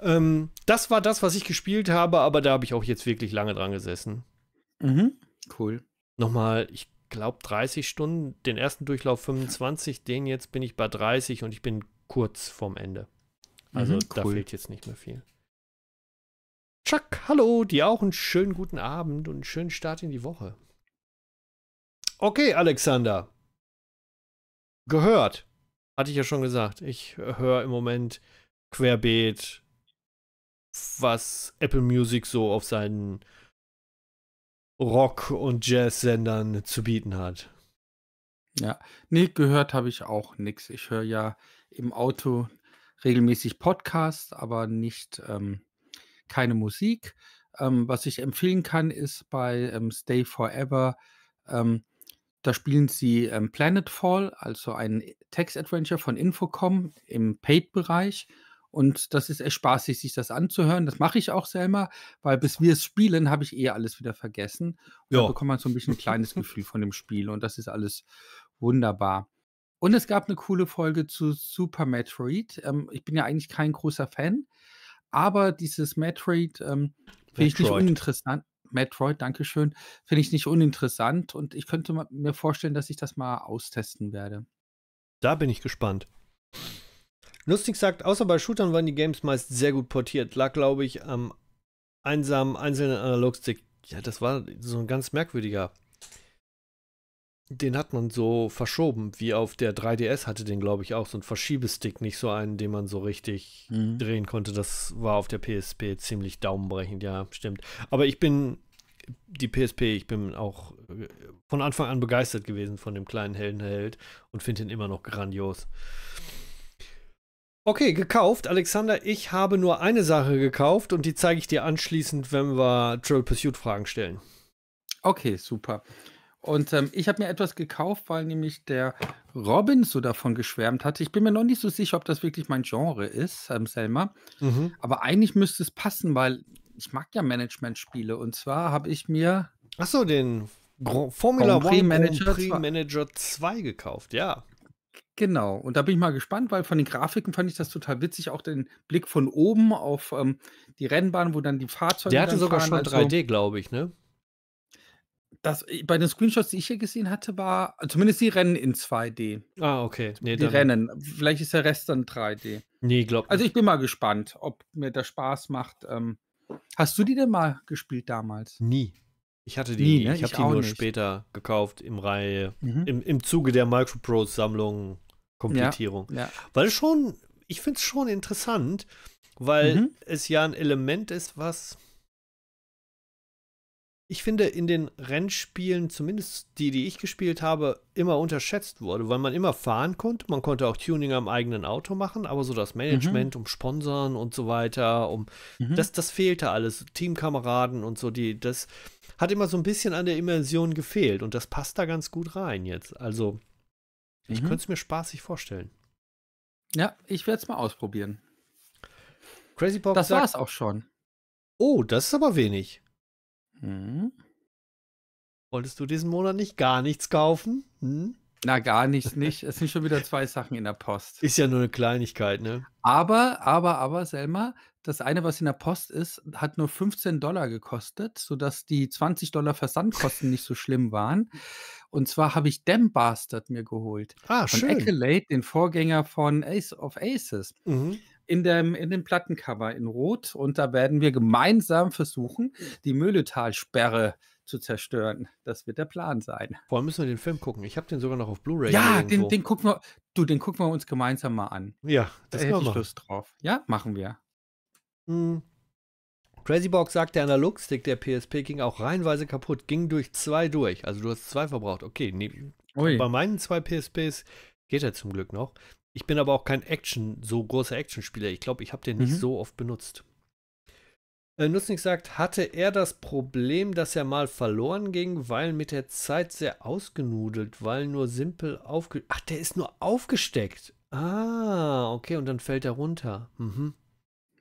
Ähm, das war das, was ich gespielt habe, aber da habe ich auch jetzt wirklich lange dran gesessen. Mhm. Cool. Nochmal, ich glaube 30 Stunden, den ersten Durchlauf 25, den jetzt bin ich bei 30 und ich bin kurz vorm Ende. Also mhm, cool. da fehlt jetzt nicht mehr viel. Chuck, hallo, dir auch einen schönen guten Abend und einen schönen Start in die Woche. Okay, Alexander. Gehört. Hatte ich ja schon gesagt. Ich höre im Moment querbeet, was Apple Music so auf seinen Rock- und Jazz-Sendern zu bieten hat. Ja, nee, gehört habe ich auch nichts. Ich höre ja im Auto regelmäßig Podcasts, aber nicht ähm, keine Musik. Ähm, was ich empfehlen kann, ist bei ähm, Stay Forever, ähm, da spielen sie ähm, Planetfall, also ein Text-Adventure von Infocom im Paid-Bereich. Und das ist echt spaßig, sich das anzuhören. Das mache ich auch selber, weil bis wir es spielen, habe ich eh alles wieder vergessen. Und ja. da bekommt man so ein bisschen ein kleines Gefühl von dem Spiel. Und das ist alles wunderbar. Und es gab eine coole Folge zu Super Metroid. Ähm, ich bin ja eigentlich kein großer Fan, aber dieses Metroid ähm, finde ich nicht uninteressant. Metroid, danke schön. finde ich nicht uninteressant und ich könnte mir vorstellen, dass ich das mal austesten werde. Da bin ich gespannt. Lustig sagt, außer bei Shootern waren die Games meist sehr gut portiert. Lag, glaube ich, am einsamen einzelnen Analogstick. Ja, das war so ein ganz merkwürdiger. Den hat man so verschoben, wie auf der 3DS hatte den, glaube ich, auch so ein Verschiebestick, nicht so einen, den man so richtig mhm. drehen konnte. Das war auf der PSP ziemlich daumenbrechend, ja, stimmt. Aber ich bin die PSP, ich bin auch äh, von Anfang an begeistert gewesen von dem kleinen Heldenheld und finde ihn immer noch grandios. Mhm. Okay, gekauft. Alexander, ich habe nur eine Sache gekauft und die zeige ich dir anschließend, wenn wir Triple Pursuit Fragen stellen. Okay, super. Und ähm, ich habe mir etwas gekauft, weil nämlich der Robin so davon geschwärmt hat. Ich bin mir noch nicht so sicher, ob das wirklich mein Genre ist, ähm, Selma. Mhm. Aber eigentlich müsste es passen, weil ich mag ja Management-Spiele. Und zwar habe ich mir. Achso, den Formula One Manager Manager 2 gekauft, ja. Genau, und da bin ich mal gespannt, weil von den Grafiken fand ich das total witzig, auch den Blick von oben auf ähm, die Rennbahn, wo dann die Fahrzeuge. Der hatte sogar fahren, schon also 3D, glaube ich, ne? Das, äh, bei den Screenshots, die ich hier gesehen hatte, war zumindest die Rennen in 2D. Ah, okay. Nee, die dann... Rennen. Vielleicht ist der Rest dann 3D. Nee, glaube Also ich bin mal gespannt, ob mir das Spaß macht. Ähm, hast du die denn mal gespielt damals? Nie. Ich hatte die nie. Ne? Ich habe die nur nicht. später gekauft im Reihe, mhm. im, im Zuge der Microprose-Sammlung Komplettierung. Ja, ja. Weil schon, ich finde es schon interessant, weil mhm. es ja ein Element ist, was ich finde in den Rennspielen, zumindest die, die ich gespielt habe, immer unterschätzt wurde, weil man immer fahren konnte. Man konnte auch Tuning am eigenen Auto machen, aber so das mhm. Management mhm. um Sponsoren und so weiter, um mhm. das, das fehlte alles. Teamkameraden und so, die, das hat immer so ein bisschen an der Immersion gefehlt und das passt da ganz gut rein jetzt. Also ich mhm. könnte es mir spaßig vorstellen. Ja, ich werde es mal ausprobieren. Crazy Pop. Das war es auch schon. Oh, das ist aber wenig. Hm. Wolltest du diesen Monat nicht gar nichts kaufen? Hm? Na, gar nichts nicht. Es sind schon wieder zwei Sachen in der Post. Ist ja nur eine Kleinigkeit, ne? Aber, aber, aber, Selma, das eine, was in der Post ist, hat nur 15 Dollar gekostet, sodass die 20 Dollar Versandkosten nicht so schlimm waren. Und zwar habe ich Dem Bastard mir geholt. Ah, von schön. Accolade, den Vorgänger von Ace of Aces. Mhm. In dem, in dem Plattencover in Rot. Und da werden wir gemeinsam versuchen, die Möhletalsperre zu zerstören. Das wird der Plan sein. Vorher müssen wir den Film gucken. Ich habe den sogar noch auf Blu-ray. Ja, den, den, gucken wir, du, den gucken wir uns gemeinsam mal an. Ja, das da hätte ich Lust drauf. Ja, machen wir. Mhm. Crazybox sagt, der Analogstick der PSP ging auch reihenweise kaputt, ging durch zwei durch. Also du hast zwei verbraucht. Okay, ne, bei meinen zwei PSPs geht er zum Glück noch. Ich bin aber auch kein Action, so großer Action-Spieler. Ich glaube, ich habe den mhm. nicht so oft benutzt. Äh, Nutznik sagt, hatte er das Problem, dass er mal verloren ging, weil mit der Zeit sehr ausgenudelt, weil nur simpel aufge... Ach, der ist nur aufgesteckt. Ah, okay, und dann fällt er runter. Mhm.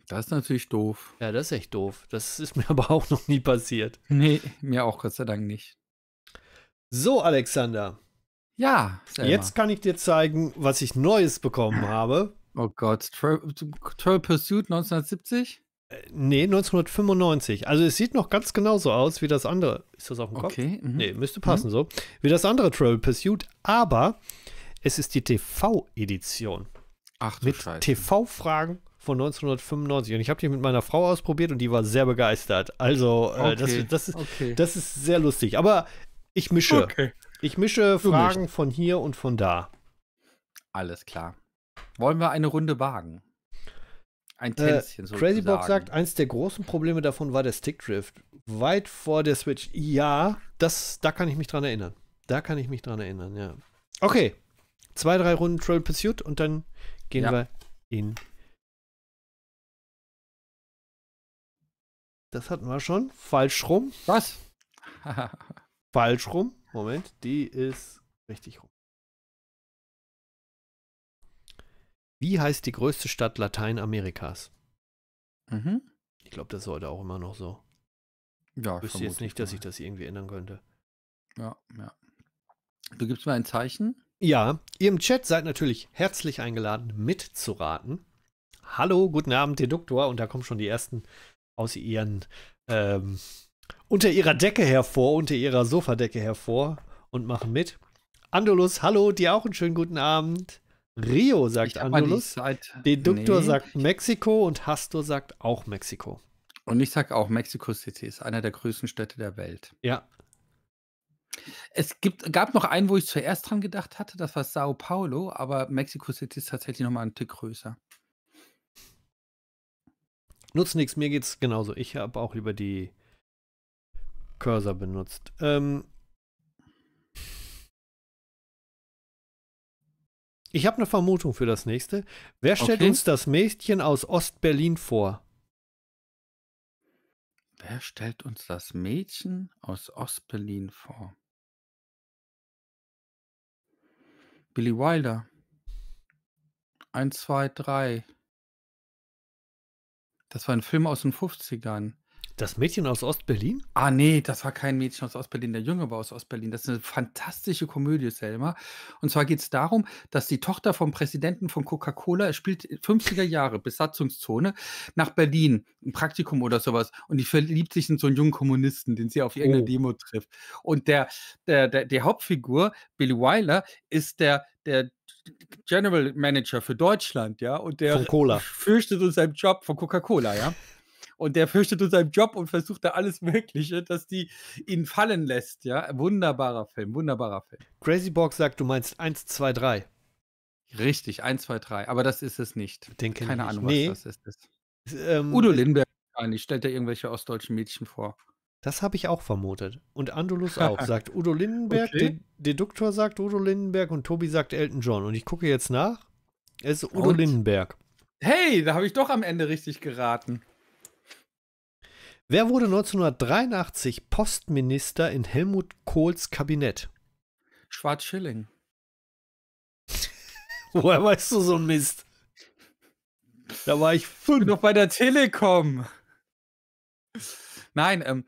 Das ist natürlich doof. Ja, das ist echt doof. Das ist mir aber auch noch nie passiert. Nee, mir auch Gott sei Dank nicht. So, Alexander. Ja. Selma. Jetzt kann ich dir zeigen, was ich Neues bekommen habe. Oh Gott, Troll Pursuit 1970? Äh, nee, 1995. Also es sieht noch ganz genauso aus wie das andere. Ist das auf dem Kopf? Okay. Mh. Nee, müsste mhm. passen mhm. so. Wie das andere Travel Pursuit, aber es ist die TV-Edition. Ach du Mit TV-Fragen von 1995. Und ich habe die mit meiner Frau ausprobiert und die war sehr begeistert. Also, äh, okay. das, das, ist, okay. das ist sehr lustig. Aber ich mische. Okay. Ich mische du Fragen mischt. von hier und von da. Alles klar. Wollen wir eine Runde wagen? Ein äh, Tänzchen äh, sozusagen. Crazy Bob sagt, eins der großen Probleme davon war der Stickdrift. Weit vor der Switch. Ja, das, da kann ich mich dran erinnern. Da kann ich mich dran erinnern, ja. Okay. Zwei, drei Runden Trail Pursuit und dann gehen ja. wir in das hatten wir schon. Falsch rum. Was? Falsch rum. Moment, die ist richtig rum. Wie heißt die größte Stadt Lateinamerikas? Mhm. Ich glaube, das ist heute auch immer noch so. Ja, ich wüsste jetzt nicht, dass ich das irgendwie ändern könnte. Ja, ja. Du gibst mir ein Zeichen? Ja, ihr im Chat seid natürlich herzlich eingeladen, mitzuraten. Hallo, guten Abend, Deduktor. Und da kommen schon die ersten aus ihren ähm, unter ihrer Decke hervor, unter ihrer Sofadecke hervor und machen mit. Andolus, hallo, dir auch einen schönen guten Abend. Rio sagt Andolus, Deduktor nee. sagt Mexiko und Hastor sagt auch Mexiko. Und ich sag auch, Mexico City ist einer der größten Städte der Welt. Ja. Es gibt, gab noch einen, wo ich zuerst dran gedacht hatte, das war Sao Paulo, aber Mexico City ist tatsächlich nochmal ein Tick größer. Nutzt nichts, mir geht's genauso. Ich habe auch über die Cursor benutzt. Ähm ich habe eine Vermutung für das nächste. Wer stellt okay. uns das Mädchen aus Ostberlin vor? Wer stellt uns das Mädchen aus Ostberlin vor? Billy Wilder. Eins, zwei, drei. Das war ein Film aus den 50ern. Das Mädchen aus Ostberlin? Ah, nee, das war kein Mädchen aus Ostberlin. Der Junge war aus Ostberlin. Das ist eine fantastische Komödie, Selma. Und zwar geht es darum, dass die Tochter vom Präsidenten von Coca-Cola, er spielt 50er Jahre, Besatzungszone, nach Berlin, ein Praktikum oder sowas. Und die verliebt sich in so einen jungen Kommunisten, den sie auf oh. irgendeiner oh. Demo trifft. Und der, der, der, der Hauptfigur, Billy Weiler, ist der, der, General Manager für Deutschland, ja, und der fürchtet uns seinen Job von Coca-Cola, ja. Und der fürchtet uns seinen Job und versucht da alles Mögliche, dass die ihn fallen lässt, ja. Wunderbarer Film, wunderbarer Film. Crazy Borg sagt, du meinst 1, 2, 3. Richtig, 1, 2, 3. Aber das ist es nicht. Den Keine Ahnung, nicht. was nee. das ist. Ähm, Udo Lindbergh, ich stellt da irgendwelche ostdeutschen Mädchen vor. Das habe ich auch vermutet. Und Andolus auch, sagt Udo Lindenberg. Okay. Deduktor sagt Udo Lindenberg und Tobi sagt Elton John. Und ich gucke jetzt nach. Es ist Udo und? Lindenberg. Hey, da habe ich doch am Ende richtig geraten. Wer wurde 1983 Postminister in Helmut Kohls Kabinett? Schwarz-Schilling. Woher weißt du so ein Mist? Da war ich fünf. Ich bin noch bei der Telekom. Nein, ähm,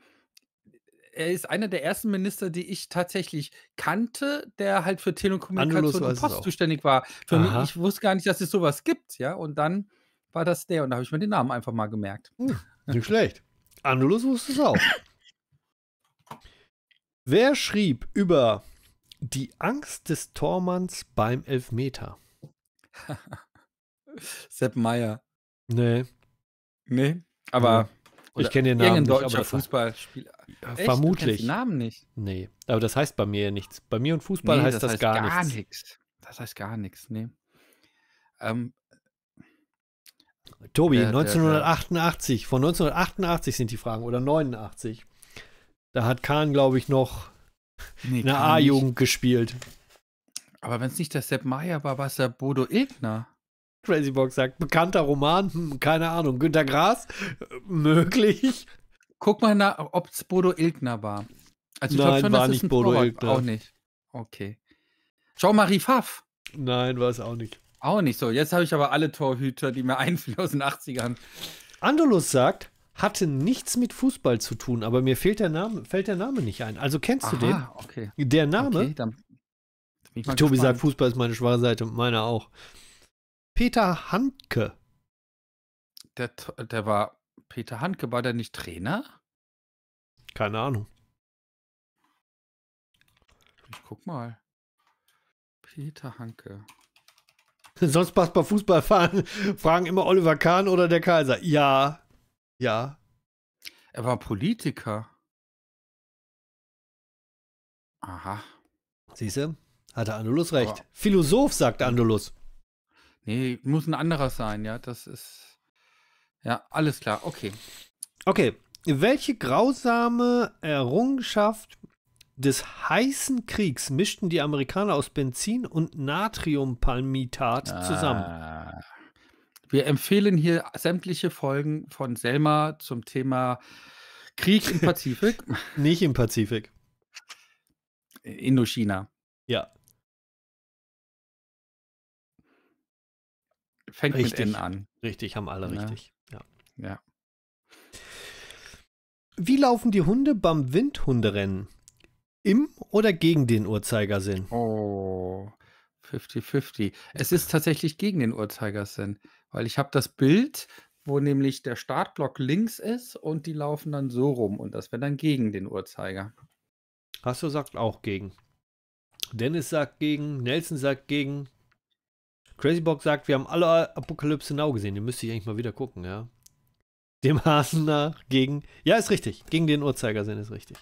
er ist einer der ersten Minister, die ich tatsächlich kannte, der halt für Telekommunikation und Post zuständig war. Für mich, ich wusste gar nicht, dass es sowas gibt, ja. Und dann war das der und da habe ich mir den Namen einfach mal gemerkt. Hm, nicht schlecht. Andulus wusste es auch. Wer schrieb über die Angst des Tormanns beim Elfmeter? Sepp Meier. Nee. Nee, aber ich kenne den Namen nicht. Deutscher aber Fußballspieler. Echt? Vermutlich. Ich den Namen nicht. Nee, aber das heißt bei mir ja nichts. Bei mir und Fußball nee, heißt das, das heißt gar, gar nichts. nichts. Das heißt gar nichts, nee. Ähm, Tobi, äh, 1988, von 1988 sind die Fragen oder 89. Da hat Kahn, glaube ich, noch nee, eine A-Jugend gespielt. Aber wenn es nicht der Sepp Meier war, war es der Bodo Ilgner. Crazy Box sagt, bekannter Roman, hm, keine Ahnung, Günter Grass, äh, möglich. Guck mal ob es Bodo Ilgner war. Also ich Nein, schon, war nicht Bodo Torwart. Ilgner. Auch nicht. Okay. Jean-Marie Pfaff. Nein, war es auch nicht. Auch nicht so. Jetzt habe ich aber alle Torhüter, die mir einfielen aus den 80ern. Andolus sagt, hatte nichts mit Fußball zu tun, aber mir fehlt der Name, fällt der Name nicht ein. Also kennst Aha, du den? Okay. Der Name. Okay, dann, dann Tobi gespannt. sagt, Fußball ist meine schwache Seite, und meiner auch. Peter Handke. Der, der war, Peter Handke, war der nicht Trainer? Keine Ahnung. Ich guck mal. Peter Hanke. Sonst passt bei Fußballfahren Fragen immer Oliver Kahn oder der Kaiser. Ja. Ja. Er war Politiker. Aha. Siehst du? hatte Andulus recht. Aber Philosoph, sagt Andulus. Nee, muss ein anderer sein, ja. Das ist. Ja, alles klar, okay. Okay. Welche grausame Errungenschaft des heißen Kriegs mischten die Amerikaner aus Benzin und Natriumpalmitat ah. zusammen? Wir empfehlen hier sämtliche Folgen von Selma zum Thema Krieg im Pazifik. Nicht im Pazifik. Indochina. Ja. Fängt richtig, mit N an. Richtig, haben alle ja. Ne? richtig. Ja. ja. Wie laufen die Hunde beim Windhunderennen? Im oder gegen den Uhrzeigersinn? Oh, 50-50. Es ist tatsächlich gegen den Uhrzeigersinn, weil ich habe das Bild, wo nämlich der Startblock links ist und die laufen dann so rum und das wäre dann gegen den Uhrzeiger. Hasso sagt auch gegen. Dennis sagt gegen, Nelson sagt gegen, Crazy Crazybox sagt, wir haben alle Apokalypse Now gesehen. Den müsste ich eigentlich mal wieder gucken, ja. Dem Hasen nach gegen. Ja, ist richtig. Gegen den Uhrzeigersinn ist richtig.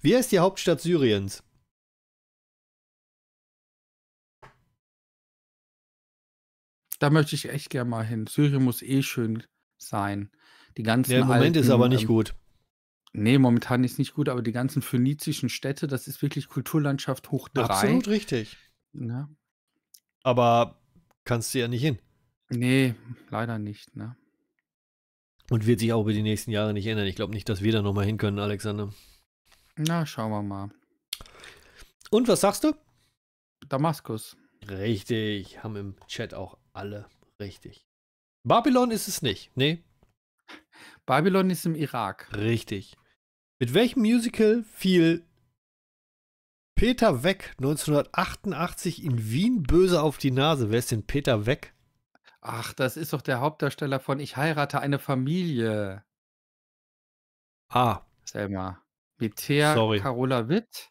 Wie heißt die Hauptstadt Syriens? Da möchte ich echt gerne mal hin. Syrien muss eh schön sein. Die ganzen Der Moment alten, ist aber nicht ähm, gut. Nee, momentan ist nicht gut, aber die ganzen phönizischen Städte, das ist wirklich Kulturlandschaft hoch drei. Absolut richtig. Ja. Ne? Aber kannst du ja nicht hin. Nee, leider nicht, ne? Und wird sich auch über die nächsten Jahre nicht ändern. Ich glaube nicht, dass wir da nochmal hin können, Alexander. Na, schauen wir mal. Und was sagst du? Damaskus. Richtig, haben im Chat auch alle richtig. Babylon ist es nicht, nee. Babylon ist im Irak. Richtig. Mit welchem Musical fiel Peter Weck 1988 in Wien böse auf die Nase? Wer ist denn Peter Weck? Ach, das ist doch der Hauptdarsteller von Ich heirate eine Familie. Ah. Selma. Mit Thea Sorry. Carola Witt.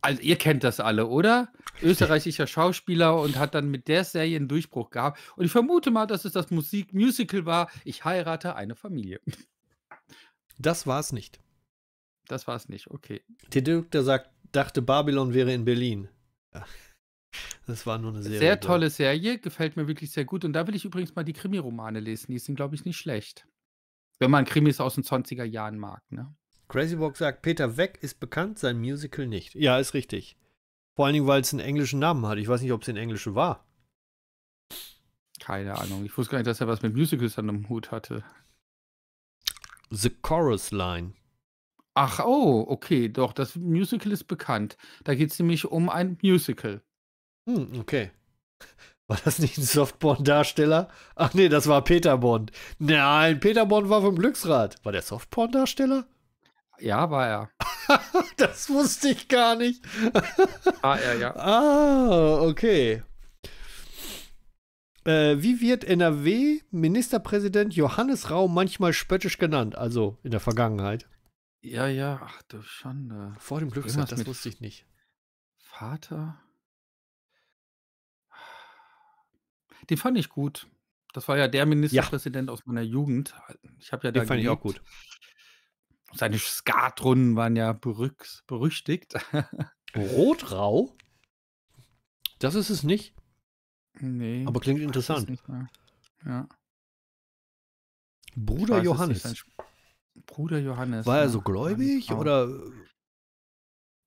Also ihr kennt das alle, oder? Österreichischer Schauspieler und hat dann mit der Serie einen Durchbruch gehabt. Und ich vermute mal, dass es das Musik Musical war. Ich heirate eine Familie. Das war es nicht das war es nicht, okay. Tedukta sagt, dachte Babylon wäre in Berlin. Ja. Das war nur eine Serie. Sehr tolle Serie, gefällt mir wirklich sehr gut. Und da will ich übrigens mal die Krimiromane lesen. Die sind, glaube ich, nicht schlecht. Wenn man Krimis aus den 20er Jahren mag, ne? Crazybox sagt, Peter Weck ist bekannt, sein Musical nicht. Ja, ist richtig. Vor allen Dingen, weil es einen englischen Namen hat. Ich weiß nicht, ob es in Englischen war. Keine Ahnung. Ich wusste gar nicht, dass er was mit Musicals an dem Hut hatte. The Chorus Line. Ach, oh, okay, doch, das Musical ist bekannt. Da geht es nämlich um ein Musical. Hm, okay. War das nicht ein Softporn-Darsteller? Ach nee, das war Peter Bond. Nein, Peter Bond war vom Glücksrad. War der Softporn-Darsteller? Ja, war er. das wusste ich gar nicht. ah, er, ja. Ah, okay. Äh, wie wird NRW-Ministerpräsident Johannes Rau manchmal spöttisch genannt? Also in der Vergangenheit. Ja, ja, ach du Schande. Vor dem Glücksrad, Irgendwas das mit wusste ich nicht. Vater? Den fand ich gut. Das war ja der Ministerpräsident ja. aus meiner Jugend. Ich habe ja Den fand gelebt. ich auch gut. Seine Skatrunden waren ja berüchs, berüchtigt. Rotrau? Das ist es nicht. Nee. Aber klingt interessant. Ja. Bruder Johannes. Bruder Johannes. War er ne? so gläubig oder? Äh,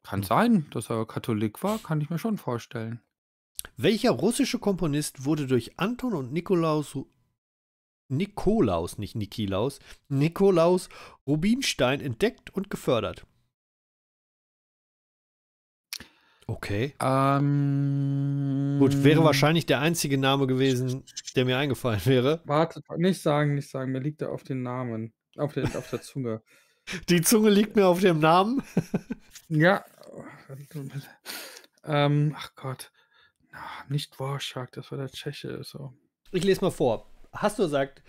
kann sein, dass er Katholik war, kann ich mir schon vorstellen. Welcher russische Komponist wurde durch Anton und Nikolaus Nikolaus, nicht Nikolaus, Nikolaus Rubinstein entdeckt und gefördert? Okay. Ähm, Gut, wäre ähm. wahrscheinlich der einzige Name gewesen, der mir eingefallen wäre. Warte, nicht sagen, nicht sagen, mir liegt er auf den Namen. Auf, den, auf der Zunge. Die Zunge liegt mir auf dem Namen. ja. Ähm, ach Gott. Ach, nicht Warschak, das war der Tscheche. So. Ich lese mal vor. Hast du gesagt,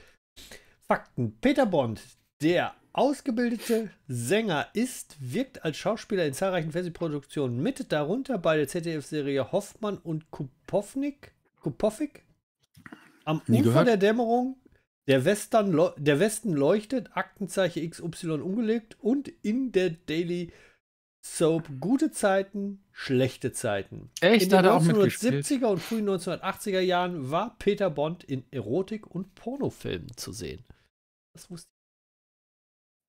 Fakten. Peter Bond, der ausgebildete Sänger ist, wirkt als Schauspieler in zahlreichen Fernsehproduktionen mit, darunter bei der ZDF-Serie Hoffmann und Kupovnik. Kupowik? Am Nie Ufer gehört? der Dämmerung der, Western, der Westen leuchtet, Aktenzeichen XY umgelegt und in der Daily Soap gute Zeiten, schlechte Zeiten. Echt? In den 1970er und frühen 1980er Jahren war Peter Bond in Erotik- und Pornofilmen zu sehen. Das wusste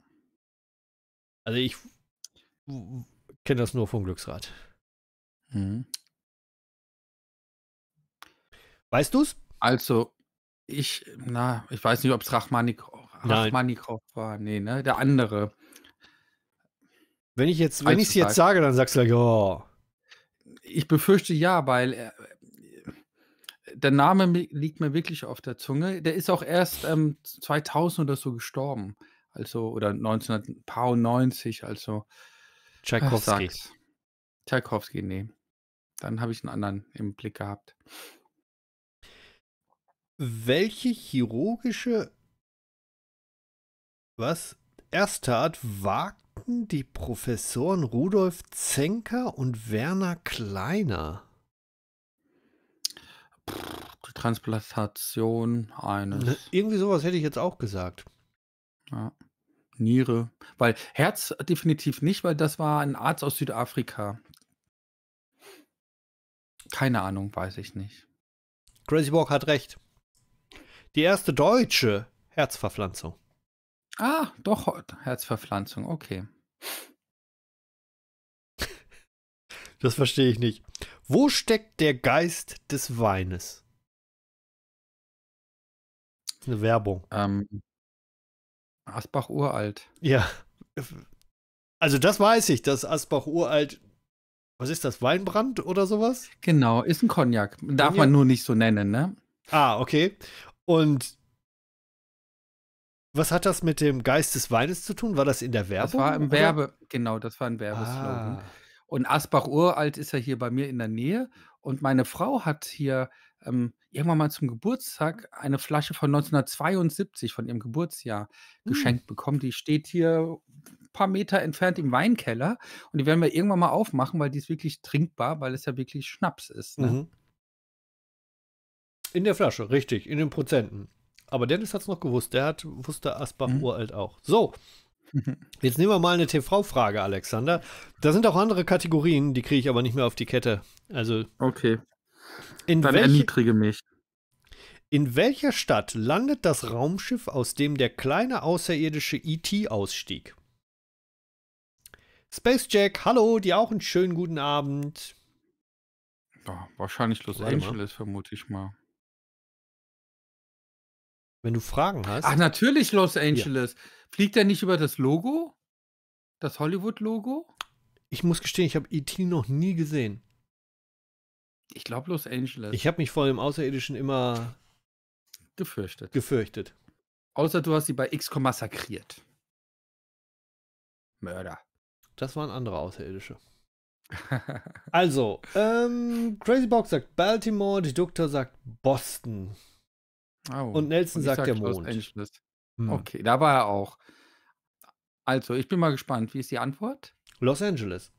ich. Also ich kenne das nur vom Glücksrad. Mhm. Weißt du's? Also, ich, na, ich weiß nicht, ob es Rachmanikow, war. Nee, ne? Der andere. Wenn ich jetzt, wenn ich es jetzt sage, dann sagst du ja. oh. Ich befürchte ja, weil äh, der Name liegt mir wirklich auf der Zunge. Der ist auch erst ähm, 2000 oder so gestorben. Also, oder 1990, also. Ah, Tchaikovsky. Tchaikovsky, nee. Dann habe ich einen anderen im Blick gehabt welche chirurgische was Ersttat wagten die Professoren Rudolf Zenker und Werner Kleiner? Die Transplantation eines. Ne, irgendwie sowas hätte ich jetzt auch gesagt. Ja. Niere. Weil Herz definitiv nicht, weil das war ein Arzt aus Südafrika. Keine Ahnung, weiß ich nicht. Crazy Walk hat recht. Die erste deutsche Herzverpflanzung. Ah, doch, Herzverpflanzung, okay. Das verstehe ich nicht. Wo steckt der Geist des Weines? Eine Werbung. Ähm, Asbach uralt. Ja. Also das weiß ich, dass Asbach uralt. Was ist das? Weinbrand oder sowas? Genau, ist ein Cognac. Darf Cognac? man nur nicht so nennen, ne? Ah, okay. Und was hat das mit dem Geist des Weines zu tun? War das in der Werbung? Das war im Werbe, genau, das war ein Werbeslogan. Ah. Und Asbach-Uralt ist ja hier bei mir in der Nähe. Und meine Frau hat hier ähm, irgendwann mal zum Geburtstag eine Flasche von 1972, von ihrem Geburtsjahr, hm. geschenkt bekommen. Die steht hier ein paar Meter entfernt im Weinkeller. Und die werden wir irgendwann mal aufmachen, weil die ist wirklich trinkbar, weil es ja wirklich Schnaps ist. Ne? Mhm. In der Flasche, richtig, in den Prozenten. Aber Dennis hat es noch gewusst. Der hat, wusste Asbach mhm. uralt auch. So. Jetzt nehmen wir mal eine TV-Frage, Alexander. Da sind auch andere Kategorien, die kriege ich aber nicht mehr auf die Kette. Also. Okay. In Dann welche, erniedrige mich. In welcher Stadt landet das Raumschiff, aus dem der kleine außerirdische ET ausstieg? Spacejack, hallo, dir auch einen schönen guten Abend. Ja, wahrscheinlich Los Angeles, vermute ich mal. Wenn du Fragen hast. Ach, natürlich Los Angeles. Ja. Fliegt er nicht über das Logo? Das Hollywood-Logo? Ich muss gestehen, ich habe E.T. noch nie gesehen. Ich glaube Los Angeles. Ich habe mich vor dem Außerirdischen immer gefürchtet. Gefürchtet. Außer du hast sie bei X massakriert. Mörder. Das waren andere Außerirdische. also, ähm, Crazy Box sagt Baltimore, die Doktor sagt Boston. Oh. Und Nelson Und sagt sag der Los Mond. Angeles. Hm. Okay, da war er auch. Also, ich bin mal gespannt. Wie ist die Antwort? Los Angeles.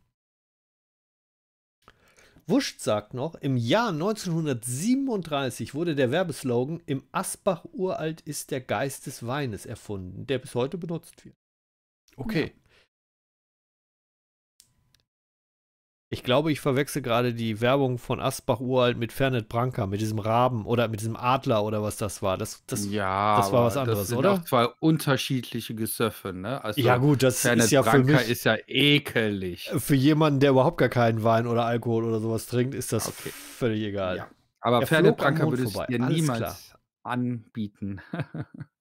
Wusch sagt noch, im Jahr 1937 wurde der Werbeslogan Im Asbach uralt ist der Geist des Weines erfunden, der bis heute benutzt wird. Okay. Ja. Ich glaube, ich verwechsel gerade die Werbung von Asbach Uralt mit Fernet Branca, mit diesem Raben oder mit diesem Adler oder was das war. Das, das, ja, das war was anderes, das sind oder? Auch zwei unterschiedliche Gesöffe, ne? Also ja, gut, das Fernet ist ja Branca für mich. ist ja ekelig. Für jemanden, der überhaupt gar keinen Wein oder Alkohol oder sowas trinkt, ist das okay. völlig egal. Ja. Aber Fernet Branca würde ich dir niemals klar. anbieten.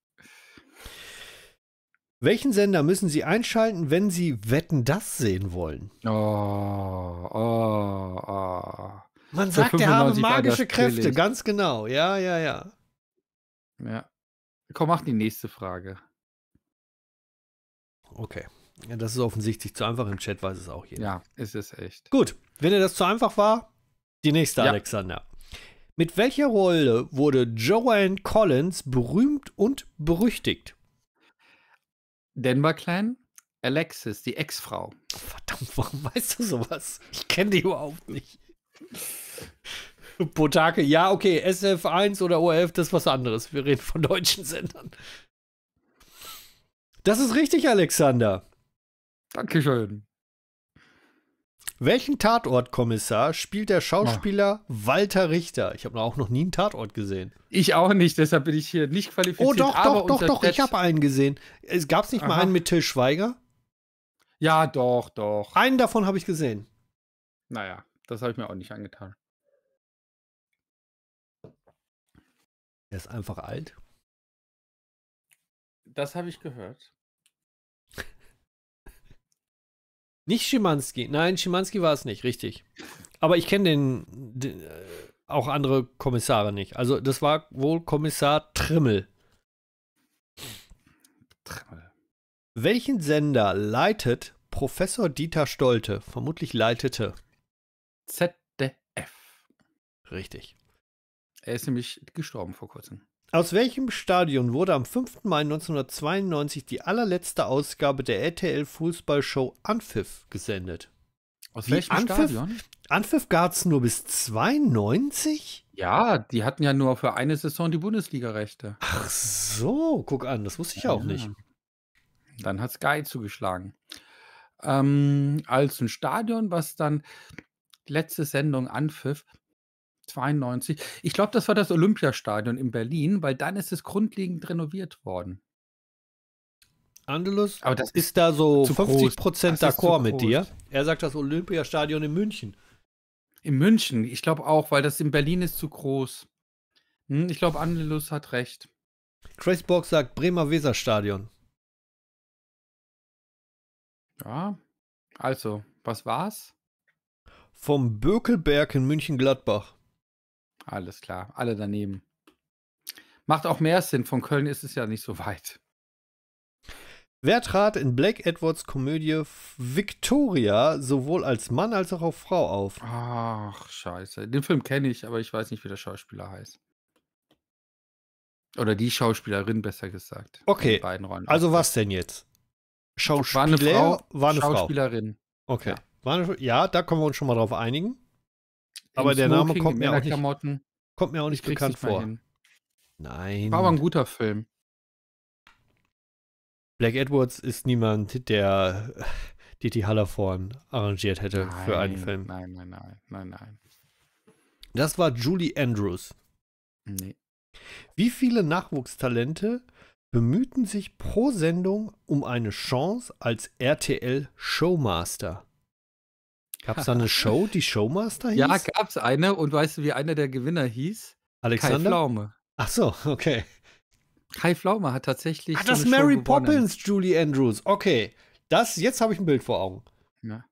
Welchen Sender müssen Sie einschalten, wenn Sie Wetten das sehen wollen? Oh, oh, oh. Man Für sagt, er habe magische Kräfte, ganz genau. Ja, ja, ja. Ja. Komm, mach die nächste Frage. Okay. Ja, das ist offensichtlich zu einfach. Im Chat weiß es auch jeder. Ja, es ist echt. Gut. Wenn dir das zu einfach war, die nächste, ja. Alexander. Mit welcher Rolle wurde Joanne Collins berühmt und berüchtigt? Denver Clan, Alexis, die Ex-Frau. Verdammt, warum weißt du sowas? Ich kenne die überhaupt nicht. Botake, ja, okay, SF1 oder ORF, das ist was anderes. Wir reden von deutschen Sendern. Das ist richtig, Alexander. Dankeschön. Welchen Tatortkommissar spielt der Schauspieler oh. Walter Richter? Ich habe auch noch nie einen Tatort gesehen. Ich auch nicht, deshalb bin ich hier nicht qualifiziert. Oh doch, doch, doch, doch, ich habe einen gesehen. Es gab es nicht Aha. mal einen mit Till Schweiger? Ja, doch, doch. Einen davon habe ich gesehen. Naja, das habe ich mir auch nicht angetan. Er ist einfach alt. Das habe ich gehört. Nicht Schimanski. Nein, Schimanski war es nicht, richtig. Aber ich kenne den, den, äh, auch andere Kommissare nicht. Also das war wohl Kommissar Trimmel. Trimmel. Welchen Sender leitet Professor Dieter Stolte? Vermutlich leitete. ZDF. Richtig. Er ist nämlich gestorben vor kurzem. Aus welchem Stadion wurde am 5. Mai 1992 die allerletzte Ausgabe der RTL Fußballshow Anpfiff gesendet? Aus Wie, welchem Anpfiff? Stadion? Anpfiff gab es nur bis 92? Ja, die hatten ja nur für eine Saison die Bundesliga-Rechte. Ach so, guck an, das wusste ich ja, auch nicht. Dann hat Sky zugeschlagen. Ähm, als ein Stadion, was dann letzte Sendung anpfiff, 92. Ich glaube, das war das Olympiastadion in Berlin, weil dann ist es grundlegend renoviert worden. Angelus Aber das ist da so 50 Prozent d'accord mit dir. Er sagt das Olympiastadion in München. In München, ich glaube auch, weil das in Berlin ist zu groß. Hm, ich glaube, Angelus hat recht. Chris Borg sagt Bremer Weserstadion. Ja, also, was war's? Vom Bökelberg in München-Gladbach. Alles klar, alle daneben. Macht auch mehr Sinn, von Köln ist es ja nicht so weit. Wer trat in Black Edwards Komödie Victoria sowohl als Mann als auch als Frau auf? Ach, scheiße. Den Film kenne ich, aber ich weiß nicht, wie der Schauspieler heißt. Oder die Schauspielerin, besser gesagt. Okay. Also was denn jetzt? Schauspieler, war eine Frau, war eine Schauspielerin. Frau. Okay. Ja. Eine, ja, da können wir uns schon mal drauf einigen aber der Name kommt mir, nicht, kommt mir, auch nicht, bekannt vor. Nein. War aber ein guter Film. Black Edwards ist niemand, der Didi Hallerforn arrangiert hätte nein, für einen Film. Nein, nein, nein, nein, nein. Das war Julie Andrews. Nee. Wie viele Nachwuchstalente bemühten sich pro Sendung um eine Chance als RTL Showmaster? Gab es da eine Show, die Showmaster hieß? Ja, gab es eine und weißt du, wie einer der Gewinner hieß? Alexander? Kai Pflaume. Ach so, okay. Kai Pflaume hat tatsächlich. Ach, so das Mary Show Poppins, gewonnen. Julie Andrews. Okay. Das, jetzt habe ich ein Bild vor Augen. Ja.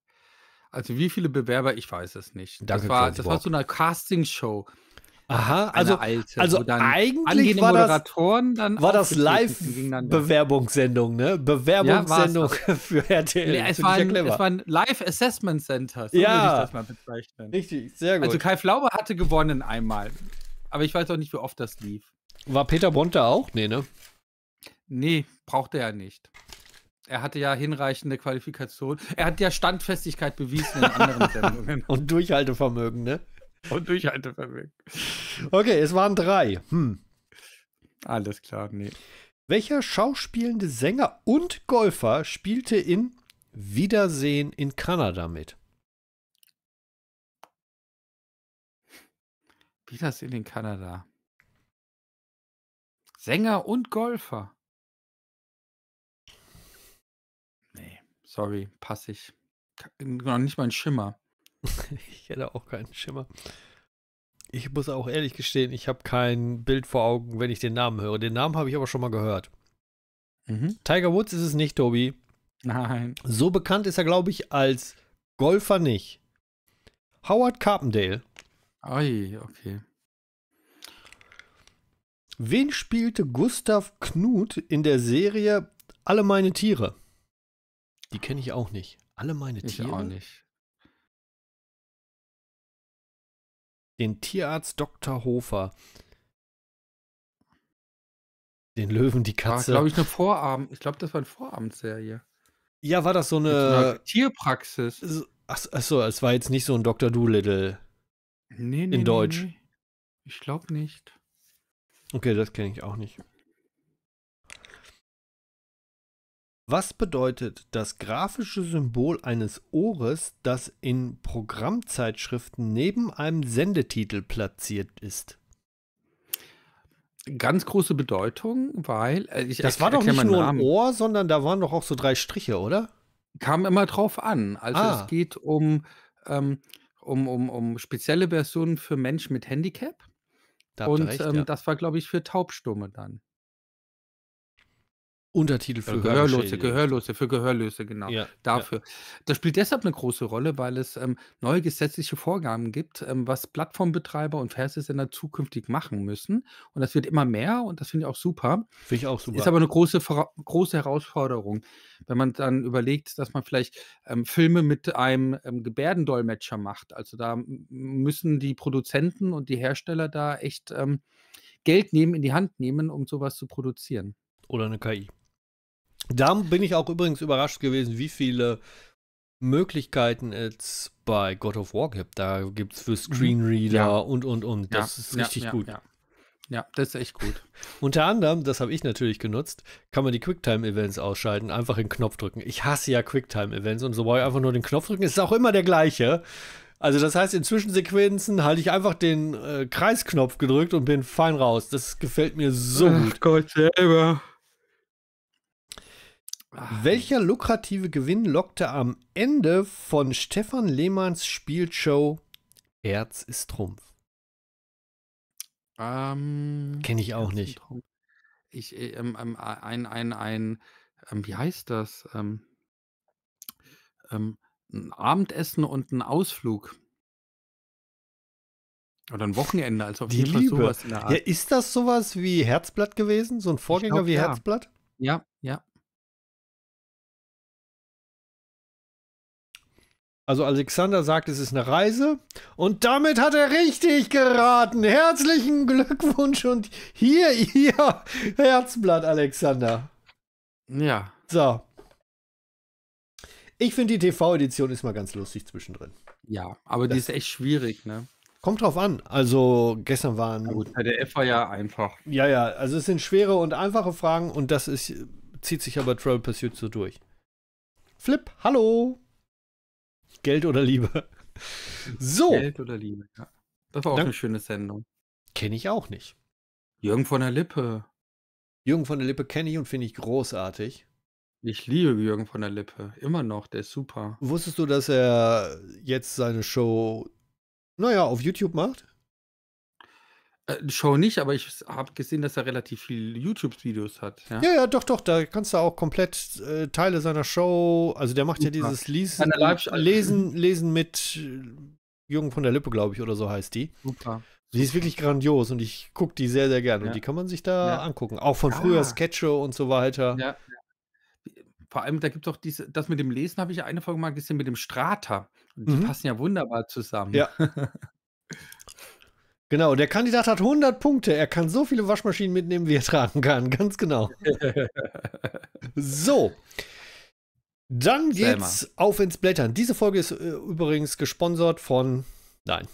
Also wie viele Bewerber, ich weiß es nicht. Danke, das war, das war so eine Casting-Show. Aha, also, alte, also eigentlich war Moderatoren das, dann war das Live-Bewerbungssendung, ne? Bewerbungssendung ja, für RTL. Nee, es, war ein, ja es war ein Live-Assessment Center, so ja. würde ich das mal bezeichnen. Richtig, sehr also gut. Also Kai Flaube hatte gewonnen einmal, aber ich weiß auch nicht, wie oft das lief. War Peter Bond da auch? Nee, ne? Nee, brauchte er nicht. Er hatte ja hinreichende Qualifikation. Er hat ja Standfestigkeit bewiesen in anderen Sendungen. Und Durchhaltevermögen, ne? Und Durchhaltevermögen. Okay, es waren drei. Hm. Alles klar, nee. Welcher schauspielende Sänger und Golfer spielte in Wiedersehen in Kanada mit? Wiedersehen in Kanada. Sänger und Golfer. Nee, sorry, passe ich. Noch nicht mal ein Schimmer. ich hätte auch keinen Schimmer. Ich muss auch ehrlich gestehen, ich habe kein Bild vor Augen, wenn ich den Namen höre. Den Namen habe ich aber schon mal gehört. Mhm. Tiger Woods ist es nicht, Tobi. Nein. So bekannt ist er, glaube ich, als Golfer nicht. Howard Carpendale. Ai, okay. Wen spielte Gustav Knut in der Serie Alle meine Tiere? Die kenne ich auch nicht. Alle meine ich Tiere? Ich auch nicht. den Tierarzt Dr. Hofer, den Löwen, die Katze. War, glaube ich, eine Vorabend. Ich glaube, das war eine Vorabendserie. Ja, war das so eine, eine Tierpraxis? So, ach, achso, es war jetzt nicht so ein Dr. Doolittle. Nee, nee. In nee, Deutsch. Nee. Ich glaube nicht. Okay, das kenne ich auch nicht. Was bedeutet das grafische Symbol eines Ohres, das in Programmzeitschriften neben einem Sendetitel platziert ist? Ganz große Bedeutung, weil äh, ich Das war doch nicht nur Namen. ein Ohr, sondern da waren doch auch so drei Striche, oder? Kam immer drauf an. Also ah. es geht um, ähm, um, um, um spezielle Versionen für Menschen mit Handicap. Da Und recht, ähm, ja. das war, glaube ich, für Taubstumme dann. Untertitel für Gehörlose, Gehörlose, für Gehörlose, genau. Ja, dafür. Ja. Das spielt deshalb eine große Rolle, weil es ähm, neue gesetzliche Vorgaben gibt, ähm, was Plattformbetreiber und Fernsehsender zukünftig machen müssen. Und das wird immer mehr und das finde ich auch super. Finde ich auch super. Ist aber eine große, große Herausforderung, wenn man dann überlegt, dass man vielleicht ähm, Filme mit einem ähm, Gebärdendolmetscher macht. Also da müssen die Produzenten und die Hersteller da echt ähm, Geld nehmen, in die Hand nehmen, um sowas zu produzieren. Oder eine KI. Da bin ich auch übrigens überrascht gewesen, wie viele Möglichkeiten es bei God of War gibt. Da gibt es für mhm. Screenreader ja. und, und, und. Das ja, ist richtig ja, gut. Ja. das ist echt gut. Unter anderem, das habe ich natürlich genutzt, kann man die Quicktime-Events ausschalten, einfach den Knopf drücken. Ich hasse ja Quicktime-Events und sobald ich einfach nur den Knopf drücken, ist es auch immer der gleiche. Also das heißt, in Zwischensequenzen halte ich einfach den äh, Kreisknopf gedrückt und bin fein raus. Das gefällt mir so Ach gut. Gott selber. Ach. Welcher lukrative Gewinn lockte am Ende von Stefan Lehmanns Spielshow Erz ist Trumpf? Ähm, Kenne ich auch nicht. Ich, äh, ähm, ähm, ein, ein, ein, ähm, wie heißt das? ein ähm, ähm, Abendessen und ein Ausflug. Oder ein Wochenende, als auf Die jeden Liebe. sowas in der Art. Ja, ist das sowas wie Herzblatt gewesen? So ein Vorgänger glaub, wie ja. Herzblatt? Ja, Also Alexander sagt, es ist eine Reise. Und damit hat er richtig geraten. Herzlichen Glückwunsch und hier ihr Herzblatt, Alexander. Ja. So. Ich finde, die TV-Edition ist mal ganz lustig zwischendrin. Ja, aber das die ist echt schwierig, ne? Kommt drauf an. Also gestern waren. Ja, gut, F war ja einfach. Ja, ja. Also es sind schwere und einfache Fragen und das ist, zieht sich aber Travel Pursuit so durch. Flip, hallo. Geld oder Liebe. So. Geld oder Liebe, ja. Das war auch Dank. eine schöne Sendung. Kenne ich auch nicht. Jürgen von der Lippe. Jürgen von der Lippe kenne ich und finde ich großartig. Ich liebe Jürgen von der Lippe. Immer noch, der ist super. Wusstest du, dass er jetzt seine Show, naja, auf YouTube macht? Äh, Show nicht, aber ich habe gesehen, dass er relativ viel YouTube-Videos hat. Ja? ja? ja, doch, doch. Da kannst du auch komplett äh, Teile seiner Show. Also der macht ja, dieses Lesen, Lesen, Lesen mit äh, Jürgen von der Lippe, glaube ich, oder so heißt die. Super. Die ist wirklich grandios und ich gucke die sehr, sehr gerne. Ja. Und die kann man sich da angucken. Auch von ah. früher Sketche und so weiter. Ja. Vor allem, da gibt es auch diese, das mit dem Lesen habe ich ja eine Folge mal gesehen mit dem Strata. die mhm. passen ja wunderbar zusammen. Ja. Genau, der Kandidat hat 100 Punkte. Er kann so viele Waschmaschinen mitnehmen, wie er tragen kann. Ganz genau. so. Dann geht's Selma. auf ins Blättern. Diese Folge ist äh, übrigens gesponsert von. Nein.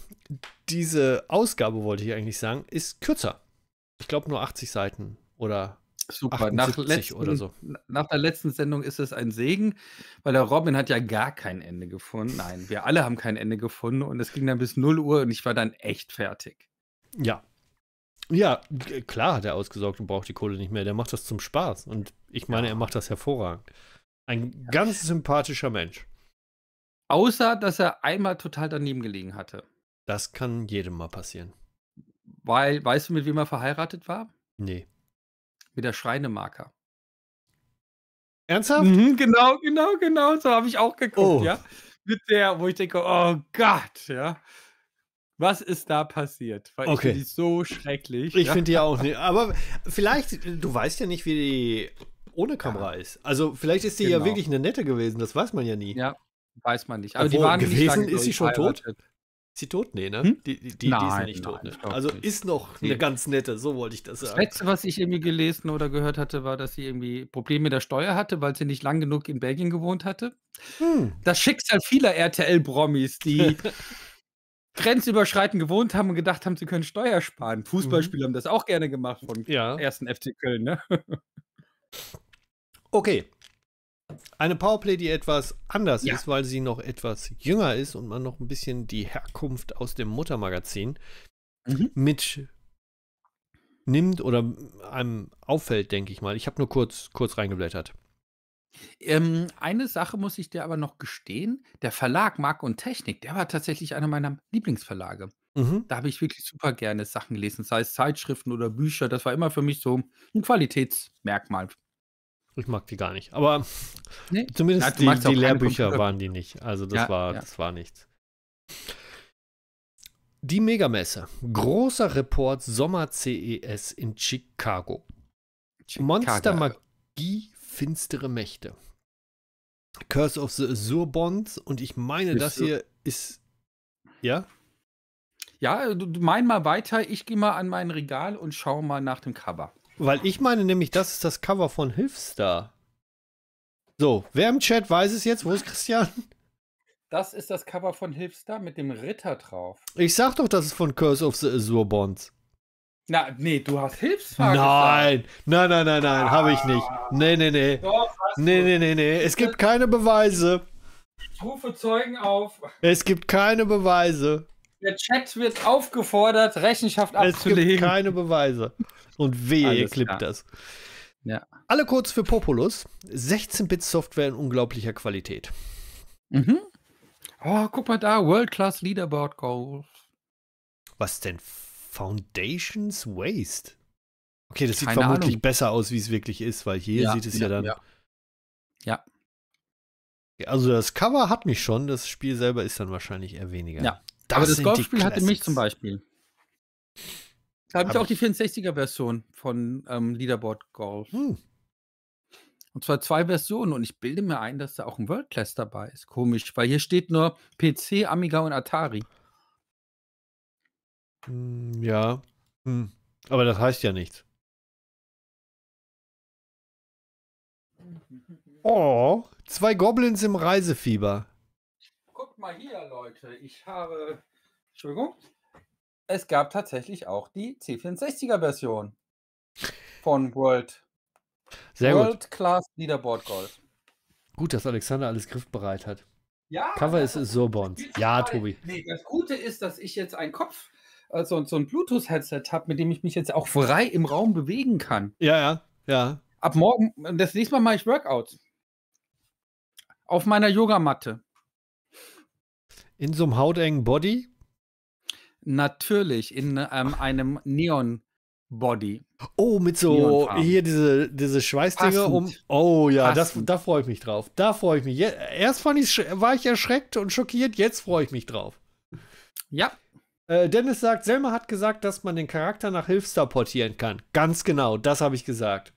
Diese Ausgabe, wollte ich eigentlich sagen, ist kürzer. Ich glaube nur 80 Seiten oder Super, nach, letzten, oder so. nach der letzten Sendung ist es ein Segen, weil der Robin hat ja gar kein Ende gefunden. Nein, wir alle haben kein Ende gefunden und es ging dann bis 0 Uhr und ich war dann echt fertig. Ja. Ja, klar hat er ausgesorgt und braucht die Kohle nicht mehr. Der macht das zum Spaß und ich meine, ja. er macht das hervorragend. Ein ja. ganz sympathischer Mensch. Außer, dass er einmal total daneben gelegen hatte. Das kann jedem mal passieren. Weil, weißt du, mit wem er verheiratet war? Nee mit der Schreinemarker. Ernsthaft? Mhm, genau, genau, genau. So habe ich auch geguckt, oh. ja. Mit der, wo ich denke, oh Gott, ja. Was ist da passiert? Weil okay. ich finde die so schrecklich. Ich ja? finde die auch nicht. Aber vielleicht, du weißt ja nicht, wie die ohne Kamera ja. ist. Also vielleicht ist die genau. ja wirklich eine nette gewesen, das weiß man ja nie. Ja, weiß man nicht. Aber also Obwohl, die waren gewesen, nicht lang, ist sie schon tot? Ist sie tot? Nee, ne? Hm? Die, die, die, nein, die ist ja nicht nein, tot. Ne? Also nicht. ist noch eine ganz nette, so wollte ich das sagen. Das Letzte, was ich irgendwie gelesen oder gehört hatte, war, dass sie irgendwie Probleme mit der Steuer hatte, weil sie nicht lang genug in Belgien gewohnt hatte. Hm. Das Schicksal vieler RTL-Promis, die grenzüberschreitend gewohnt haben und gedacht haben, sie können Steuer sparen. Fußballspieler mhm. haben das auch gerne gemacht von ja. ersten FC Köln, ne? Okay. Eine Powerplay, die etwas anders ja. ist, weil sie noch etwas jünger ist und man noch ein bisschen die Herkunft aus dem Muttermagazin mhm. mit nimmt oder einem auffällt, denke ich mal. Ich habe nur kurz, kurz reingeblättert. Ähm, eine Sache muss ich dir aber noch gestehen: Der Verlag Mark und Technik, der war tatsächlich einer meiner Lieblingsverlage. Mhm. Da habe ich wirklich super gerne Sachen gelesen, sei es Zeitschriften oder Bücher. Das war immer für mich so ein Qualitätsmerkmal ich mag die gar nicht. Aber nee. zumindest ja, die, die Lehrbücher waren die nicht. Also das ja, war, ja. das war nichts. Die Megamesse. Großer Report Sommer CES in Chicago. Chicago. Monster Magie, finstere Mächte. Curse of the Azure Bonds und ich meine, das hier ist. Ja? Ja, du mein mal weiter. Ich gehe mal an mein Regal und schaue mal nach dem Cover. Weil ich meine nämlich, das ist das Cover von Hilfstar. So, wer im Chat weiß es jetzt? Wo ist Christian? Das ist das Cover von Hilfstar mit dem Ritter drauf. Ich sag doch, das ist von Curse of the Azure Bonds. Na, nee, du hast Hilfsfragen. Nein, nein, nein, nein, nein, ah. habe ich nicht. Nee, nee, nee. Doch, nee, nee, nee, nee. Es gibt keine Beweise. Ich rufe Zeugen auf. Es gibt keine Beweise. Der Chat wird aufgefordert, Rechenschaft abzulegen. Es gibt keine Beweise. Und wehe, ihr klippt das. Ja. Alle kurz für Populus. 16-Bit-Software in unglaublicher Qualität. Mhm. Oh, guck mal da, World Class Leaderboard Goals. Was denn? Foundations Waste? Okay, das sieht vermutlich Ahnung. besser aus, wie es wirklich ist, weil hier ja, sieht es ja, ja dann. Ja. ja. Also das Cover hat mich schon, das Spiel selber ist dann wahrscheinlich eher weniger. Ja. Das Aber das Golfspiel hatte mich zum Beispiel. Da habe ich auch die 64er-Version von ähm, Leaderboard Golf. Hm. Und zwar zwei Versionen. Und ich bilde mir ein, dass da auch ein World Class dabei ist. Komisch, weil hier steht nur PC, Amiga und Atari. Hm, ja. Hm. Aber das heißt ja nichts. Oh, zwei Goblins im Reisefieber mal hier, Leute. Ich habe. Entschuldigung. Es gab tatsächlich auch die C64er-Version von World. Sehr World gut. Class Leaderboard Golf. Gut, dass Alexander alles griffbereit hat. Ja. Cover ist so bond. Ja, Tobi. Nee, das Gute ist, dass ich jetzt einen Kopf, also so ein Bluetooth-Headset habe, mit dem ich mich jetzt auch frei im Raum bewegen kann. Ja, ja, ja. Ab morgen, das nächste Mal mache ich Workouts. Auf meiner Yogamatte. In so einem hautengen Body? Natürlich, in ähm, einem Neon-Body. Oh, mit so hier diese, diese Schweißdinger um. Oh ja, das, da freue ich mich drauf. Da freue ich mich. Erst fand ich, war ich erschreckt und schockiert, jetzt freue ich mich drauf. Ja. Äh, Dennis sagt, Selma hat gesagt, dass man den Charakter nach Hilfstar portieren kann. Ganz genau, das habe ich gesagt.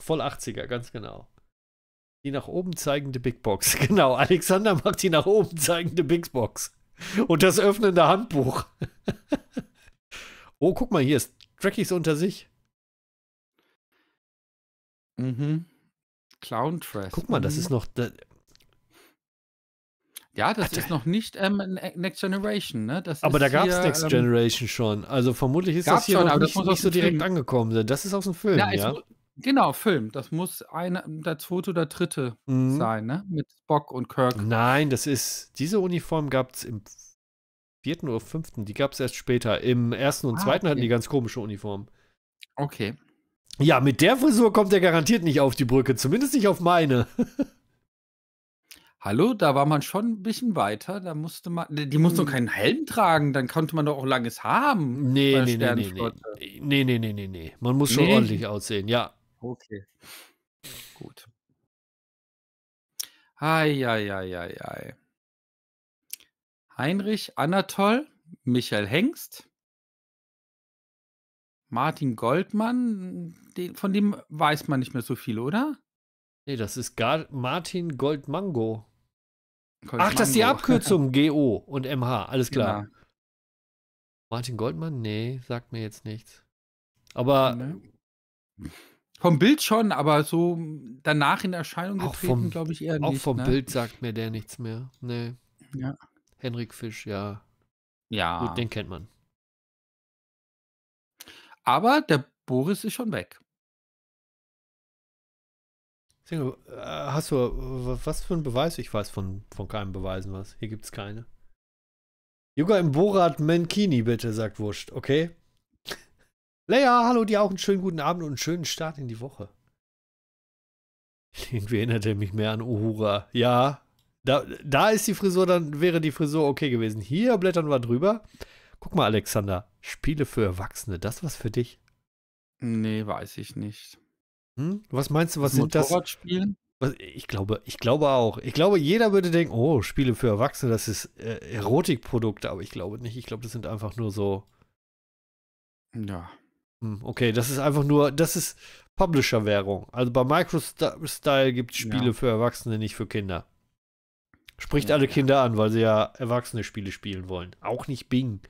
Voll 80er, ganz genau. Die nach oben zeigende Big Box. Genau, Alexander macht die nach oben zeigende Big Box. Und das öffnende Handbuch. oh, guck mal, hier ist Trekkies unter sich. Mhm. Clown Trash. Guck mal, das mhm. ist noch. Da ja, das Hat ist noch nicht ähm, ne-, Next Generation, ne? Das aber da gab es Next ähm, Generation schon. Also vermutlich ist das hier schon, noch nicht, nicht so direkt Film. angekommen. Das ist aus dem Film, ja. ja? Genau, Film. Das muss eine, hm, der zweite oder dritte mhm. sein, ne? Mit Spock und Kirk. Nein, das ist, diese Uniform gab es im vierten oder fünften, die gab es erst später. Im ersten und ah, zweiten okay. hatten die ganz komische Uniformen. Okay. Ja, mit der Frisur kommt er garantiert nicht auf die Brücke, zumindest nicht auf meine. Hallo, da war man schon ein bisschen weiter. Da musste man, die musste doch hm. keinen Helm tragen, dann konnte man doch auch langes haben. Nee, nee, nee, nee, nee. Nee, nee, nee, nee, nee. Man muss schon nee. ordentlich aussehen, ja. Okay. Gut. Eieieiei. Heinrich Anatol, Michael Hengst, Martin Goldmann, den, von dem weiß man nicht mehr so viel, oder? Nee, das ist Gar Martin Goldmango. Goldmango. Ach, das ist die Abkürzung GO und MH, alles klar. Genau. Martin Goldmann? Nee, sagt mir jetzt nichts. Aber. Nee. Vom Bild schon, aber so hm, danach in Erscheinung getreten, glaube ich, eher auch nicht. Auch vom ne? Bild sagt mir der nichts mehr. Nee. Ja. Henrik Fisch, ja. Ja. Gut, den kennt man. Aber der Boris ist schon weg. Äh, hast du äh, was für einen Beweis? Ich weiß von, von keinem Beweisen was. Hier gibt es keine. Yoga im Borat Menkini, bitte, sagt Wurscht. Okay. Leia, hallo dir auch einen schönen guten Abend und einen schönen Start in die Woche. Irgendwie erinnert er mich mehr an Uhura. Ja, da, da ist die Frisur, dann wäre die Frisur okay gewesen. Hier blättern wir drüber. Guck mal, Alexander, Spiele für Erwachsene, das was für dich? Nee, weiß ich nicht. Hm? Was meinst du, was sind das? Motorradspielen? Ich glaube, ich glaube auch. Ich glaube, jeder würde denken, oh, Spiele für Erwachsene, das ist äh, Erotikprodukte, aber ich glaube nicht. Ich glaube, das sind einfach nur so. Ja. Hm, okay, das ist einfach nur, das ist Publisher-Währung. Also bei MicroStyle gibt es Spiele ja. für Erwachsene, nicht für Kinder. Spricht ja, alle ja. Kinder an, weil sie ja erwachsene Spiele spielen wollen. Auch nicht Bing.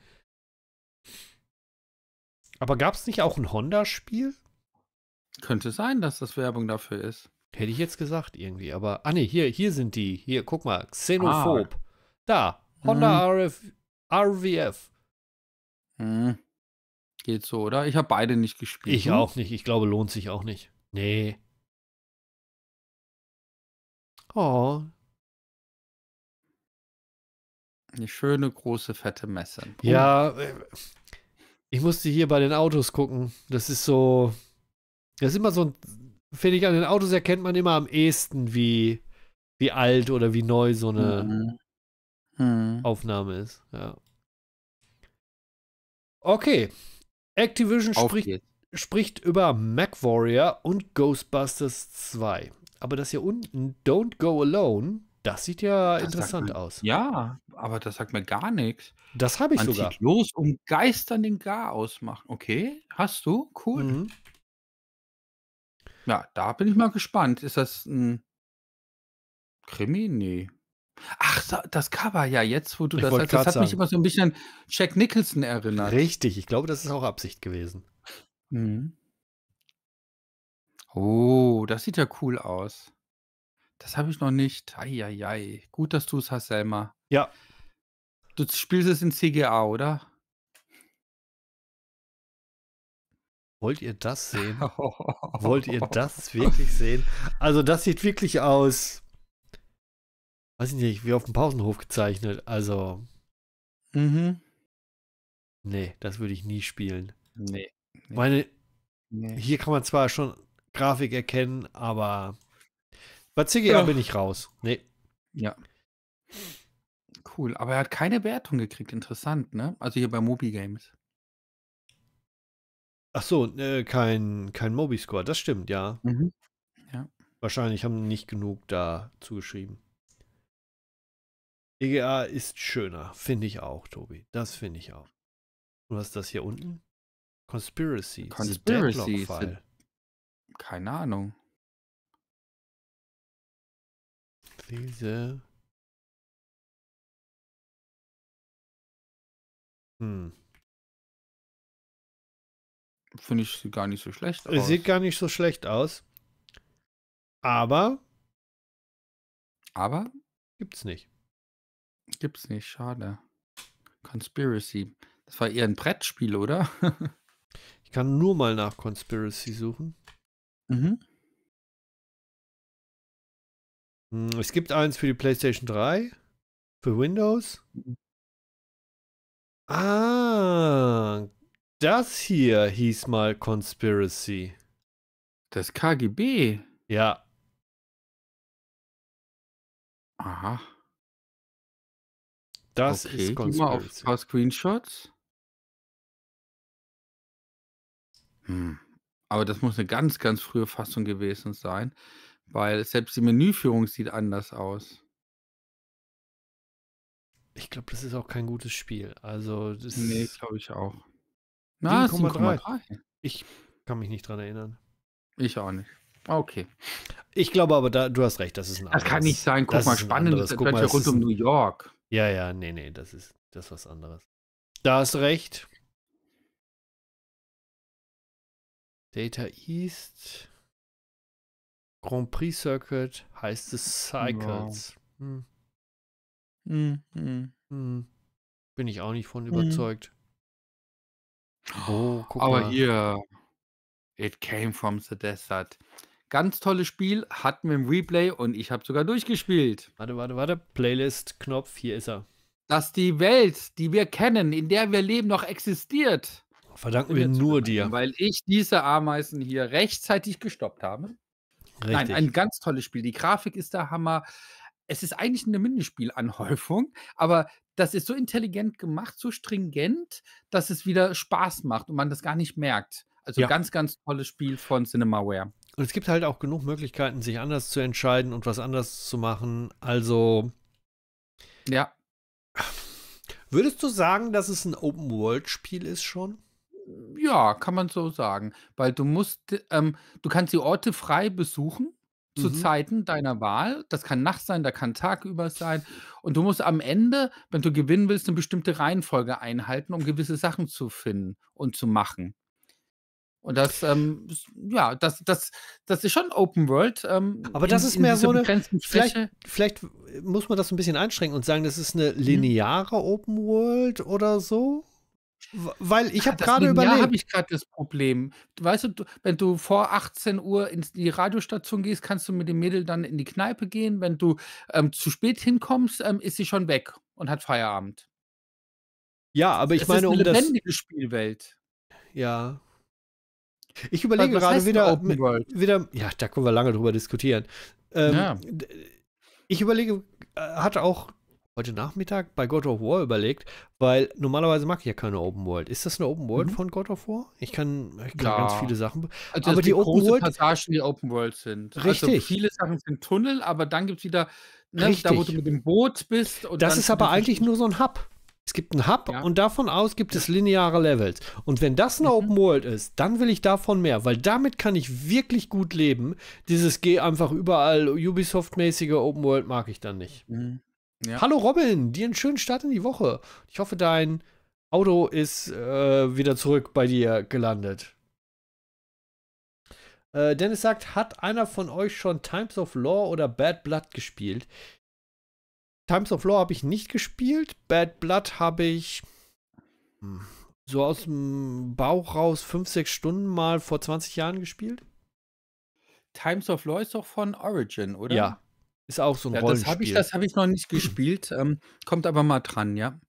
Aber gab es nicht auch ein Honda-Spiel? Könnte sein, dass das Werbung dafür ist. Hätte ich jetzt gesagt irgendwie, aber. Ah ne, hier, hier sind die. Hier, guck mal. Xenophob. Ah. Da. Honda hm. RF, RVF. Hm geht so, oder? Ich habe beide nicht gespielt. Ich ne? auch nicht. Ich glaube, lohnt sich auch nicht. Nee. Oh. Eine schöne, große, fette Messe. Punkt. Ja, äh, ich musste hier bei den Autos gucken. Das ist so. Das ist immer so ein. Finde ich, an den Autos erkennt man immer am ehesten, wie, wie alt oder wie neu so eine Mhm. mhm. Aufnahme ist. Ja. Okay. Activision spricht, spricht, über MacWarrior und Ghostbusters 2. Aber das hier unten, Don't Go Alone, das sieht ja das interessant mir, aus. Ja, aber das sagt mir gar nichts. Das habe ich Man sogar. Zieht los und Geistern den Gar ausmachen. Okay, hast du? Cool. Mhm. Ja, da bin ich mal gespannt. Ist das ein Krimi? Nee. Ach, das Cover, ja, jetzt, wo du ich das sagst, das hat sagen. mich immer so ein bisschen an Jack Nicholson erinnert. Richtig, ich glaube, das ist auch Absicht gewesen. Mhm. Oh, das sieht ja cool aus. Das habe ich noch nicht. Eieiei. Gut, dass du es hast, Selma. Ja. Du spielst es in CGA, oder? Wollt ihr das sehen? Wollt ihr das wirklich sehen? Also das sieht wirklich aus weiß ich nicht, wie auf dem Pausenhof gezeichnet. Also. Mhm. Nee, das würde ich nie spielen. Nee. nee. Meine, nee. hier kann man zwar schon Grafik erkennen, aber bei CGA oh. bin ich raus. Nee. Ja. Cool, aber er hat keine Wertung gekriegt. Interessant, ne? Also hier bei Mobi Games. Ach so, äh, kein, kein Mobi-Score, das stimmt, ja. Mhm. ja. Wahrscheinlich haben nicht genug da zugeschrieben. EGA ist schöner, finde ich auch, Tobi. Das finde ich auch. Und was ist das hier unten? Conspiracy. Conspiracy. File. Keine Ahnung. Diese. Hm. Finde ich gar nicht so schlecht aus. Es sieht gar nicht so schlecht aus. Aber. Aber? Gibt's nicht. Gibt's nicht, schade. Conspiracy. Das war eher ein Brettspiel, oder? ich kann nur mal nach Conspiracy suchen. Mhm. Hm, es gibt eins für die PlayStation 3, für Windows. Ah, das hier hieß mal Conspiracy. Das KGB. Ja. Aha. Das okay, ist Conspiracy. mal auf ein paar Screenshots. Hm. Aber das muss eine ganz, ganz frühe Fassung gewesen sein, weil selbst die Menüführung sieht anders aus. Ich glaube, das ist auch kein gutes Spiel. Also, das nee, glaube ich auch. Na, 7,3. Ich kann mich nicht dran erinnern. Ich auch nicht. Okay. Ich glaube aber, da, du hast recht, das ist ein anderes. Das kann nicht sein. Guck das mal, ist spannend ist Guck mal, rund um New York. Ja, ja, nee, nee, das ist, das ist was anderes. Da hast recht. Data East. Grand Prix Circuit heißt es Cycles. Wow. Hm. Hm, hm. Hm. Bin ich auch nicht von hm. überzeugt. Oh, guck Aber mal. hier. It came from the desert. Ganz tolles Spiel, hatten wir im Replay und ich habe sogar durchgespielt. Warte, warte, warte. Playlist-Knopf, hier ist er. Dass die Welt, die wir kennen, in der wir leben, noch existiert. Verdanken wir nur dir. Weil ich diese Ameisen hier rechtzeitig gestoppt habe. Richtig. Nein, ein ganz tolles Spiel. Die Grafik ist der Hammer. Es ist eigentlich eine Mindestspielanhäufung, aber das ist so intelligent gemacht, so stringent, dass es wieder Spaß macht und man das gar nicht merkt. Also ja. ganz, ganz tolles Spiel von Cinemaware. Und es gibt halt auch genug Möglichkeiten, sich anders zu entscheiden und was anders zu machen. Also. Ja. Würdest du sagen, dass es ein Open-World-Spiel ist schon? Ja, kann man so sagen. Weil du musst, ähm, du kannst die Orte frei besuchen zu mhm. Zeiten deiner Wahl. Das kann Nacht sein, da kann Tag über sein. Und du musst am Ende, wenn du gewinnen willst, eine bestimmte Reihenfolge einhalten, um gewisse Sachen zu finden und zu machen. Und das, ähm, ja, das, das, das ist schon Open World. Ähm, Aber das in, ist mehr so eine. Vielleicht, vielleicht, muss man das ein bisschen einschränken und sagen, das ist eine mhm. lineare mhm. Open World oder so. Weil ich habe gerade überlegt. Ja, habe ich gerade das Problem. Weißt du, wenn du vor 18 Uhr in die Radiostation gehst, kannst du mit dem Mädel dann in die Kneipe gehen. Wenn du ähm, zu spät hinkommst, ähm, ist sie schon weg und hat Feierabend. Ja, aber ich das meine, ist eine um lebendige das. Spielwelt. Ja, ich überlege was gerade wieder, wieder, ja, da können wir lange drüber diskutieren. Ähm, ja. Ich überlege, äh, hatte auch heute Nachmittag bei God of War überlegt, weil normalerweise mag ich ja keine Open World. Ist das eine Open World mhm. von God of War? Ich kann, ich kann ja. ganz viele Sachen. Also aber die, die Open World Passagen, die Open World sind. Also, Richtig. Also viele Sachen sind Tunnel, aber dann gibt es wieder ne, da, wo du mit dem Boot bist. das ist aber eigentlich nur so ein Hub. Es gibt einen Hub ja. und davon aus gibt es lineare Levels. Und wenn das eine mhm. Open World ist, dann will ich davon mehr, weil damit kann ich wirklich gut leben. Dieses Geh einfach überall Ubisoft-mäßige Open World mag ich dann nicht. Mhm. Ja. Hallo Robin, dir einen schönen Start in die Woche. Ich hoffe, dein Auto ist äh, wieder zurück bei dir gelandet. Äh, Dennis sagt, hat einer von euch schon Times of Law oder Bad Blood gespielt? Times of Law habe ich nicht gespielt. Bad Blood habe ich hm. so aus dem Bauch raus fünf, sechs Stunden mal vor 20 Jahren gespielt. Times of Law ist doch von Origin, oder? Ja. Ist auch so ein ja, Rollenspiel. Das habe ich, hab ich noch nicht gespielt. Ähm, kommt aber mal dran, ja.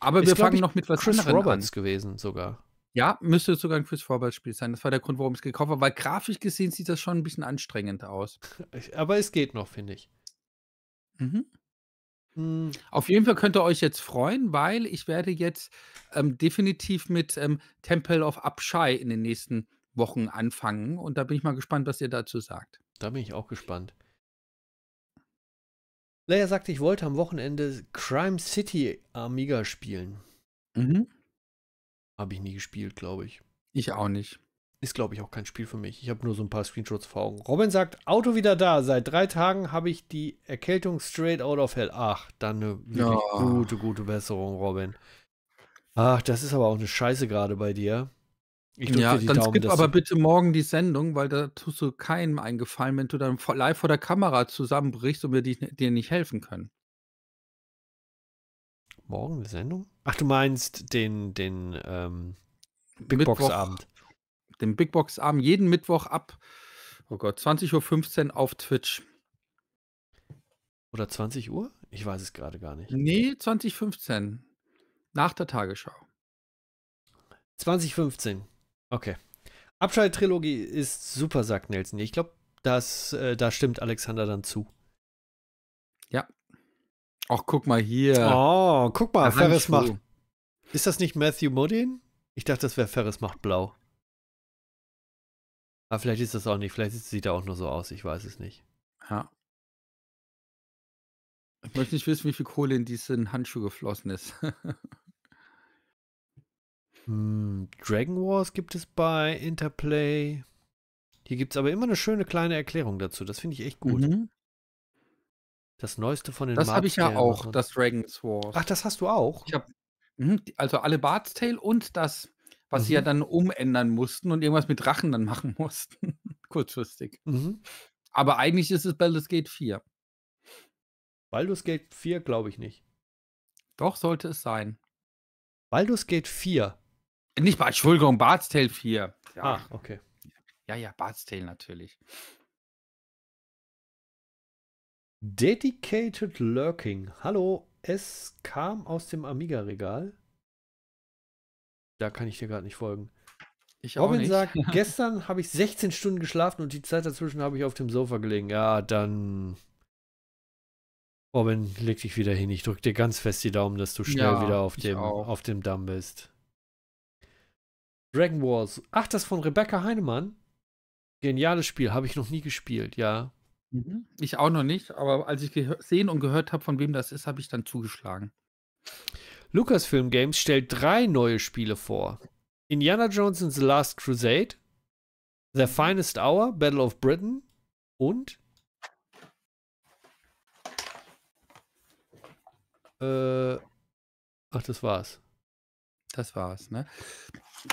Aber ist, wir fangen ich, noch mit was Chris Roberts an. gewesen sogar. Ja, müsste sogar ein Chris Roberts Spiel sein. Das war der Grund, warum ich es gekauft habe, weil grafisch gesehen sieht das schon ein bisschen anstrengend aus. Aber es geht noch, finde ich. Mhm. Mhm. auf jeden Fall könnt ihr euch jetzt freuen, weil ich werde jetzt, ähm, definitiv mit, ähm, Temple of Abschei in den nächsten Wochen anfangen und da bin ich mal gespannt, was ihr dazu sagt. Da bin ich auch gespannt. Leia sagte, ich wollte am Wochenende Crime City Amiga spielen. Mhm. Habe ich nie gespielt, glaube ich. Ich auch nicht. Ist, glaube ich, auch kein Spiel für mich. Ich habe nur so ein paar Screenshots vor Augen. Robin sagt, Auto wieder da. Seit drei Tagen habe ich die Erkältung straight out of hell. Ach, dann eine wirklich oh. gute, gute Besserung, Robin. Ach, das ist aber auch eine Scheiße gerade bei dir. Ich ja, dir dann Daumen, skip aber bitte morgen die Sendung, weil da tust du keinem einen Gefallen, wenn du dann live vor der Kamera zusammenbrichst und wir dir nicht helfen können. Morgen eine Sendung? Ach, du meinst den, den ähm, Big Box Abend dem Big Box Arm jeden Mittwoch ab, oh Gott, 20.15 Uhr auf Twitch. Oder 20 Uhr? Ich weiß es gerade gar nicht. Nee, 2015. Nach der Tagesschau. 2015. Okay. Abschalttrilogie ist super, sagt Nelson. Ich glaube, äh, da stimmt Alexander dann zu. Ja. Ach, guck mal hier. Oh, guck mal, Ferris macht. Ist das nicht Matthew Modin? Ich dachte, das wäre Ferris macht blau. Aber vielleicht ist das auch nicht. Vielleicht sieht er auch nur so aus. Ich weiß es nicht. Ja. Ich möchte nicht wissen, wie viel Kohle in diesen Handschuh geflossen ist. Hm, Dragon Wars gibt es bei Interplay. Hier gibt es aber immer eine schöne kleine Erklärung dazu. Das finde ich echt gut. Mhm. Das neueste von den Das habe ich ja auch, das Dragon's Wars. Ach, das hast du auch? Ich habe mhm, also alle Bart's Tale und das was mhm. sie ja mhm. dann umändern mussten und irgendwas mit Drachen dann machen mussten. Kurzfristig. Mhm. Aber eigentlich ist es Baldur's Gate 4. Baldur's Gate 4 glaube ich nicht. Doch, sollte es sein. Baldur's Gate 4. Nicht, Bad, Entschuldigung, Bard's Tale 4. Ja. Ah, okay. Ja, ja, Bart's Tale natürlich. Dedicated Lurking. Hallo, es kam aus dem Amiga-Regal. Da kann ich dir gerade nicht folgen. Ich Robin sagt, gestern habe ich 16 Stunden geschlafen und die Zeit dazwischen habe ich auf dem Sofa gelegen. Ja, dann. Robin, leg dich wieder hin. Ich drücke dir ganz fest die Daumen, dass du schnell ja, wieder auf dem, auf dem Damm bist. Dragon Wars. Ach, das von Rebecca Heinemann. Geniales Spiel, habe ich noch nie gespielt, ja. Mhm. Ich auch noch nicht, aber als ich gesehen und gehört habe, von wem das ist, habe ich dann zugeschlagen. Lucasfilm Games stellt drei neue Spiele vor. Indiana Jones and the Last Crusade, The Finest Hour, Battle of Britain und äh, ach, das war's. Das war's, ne?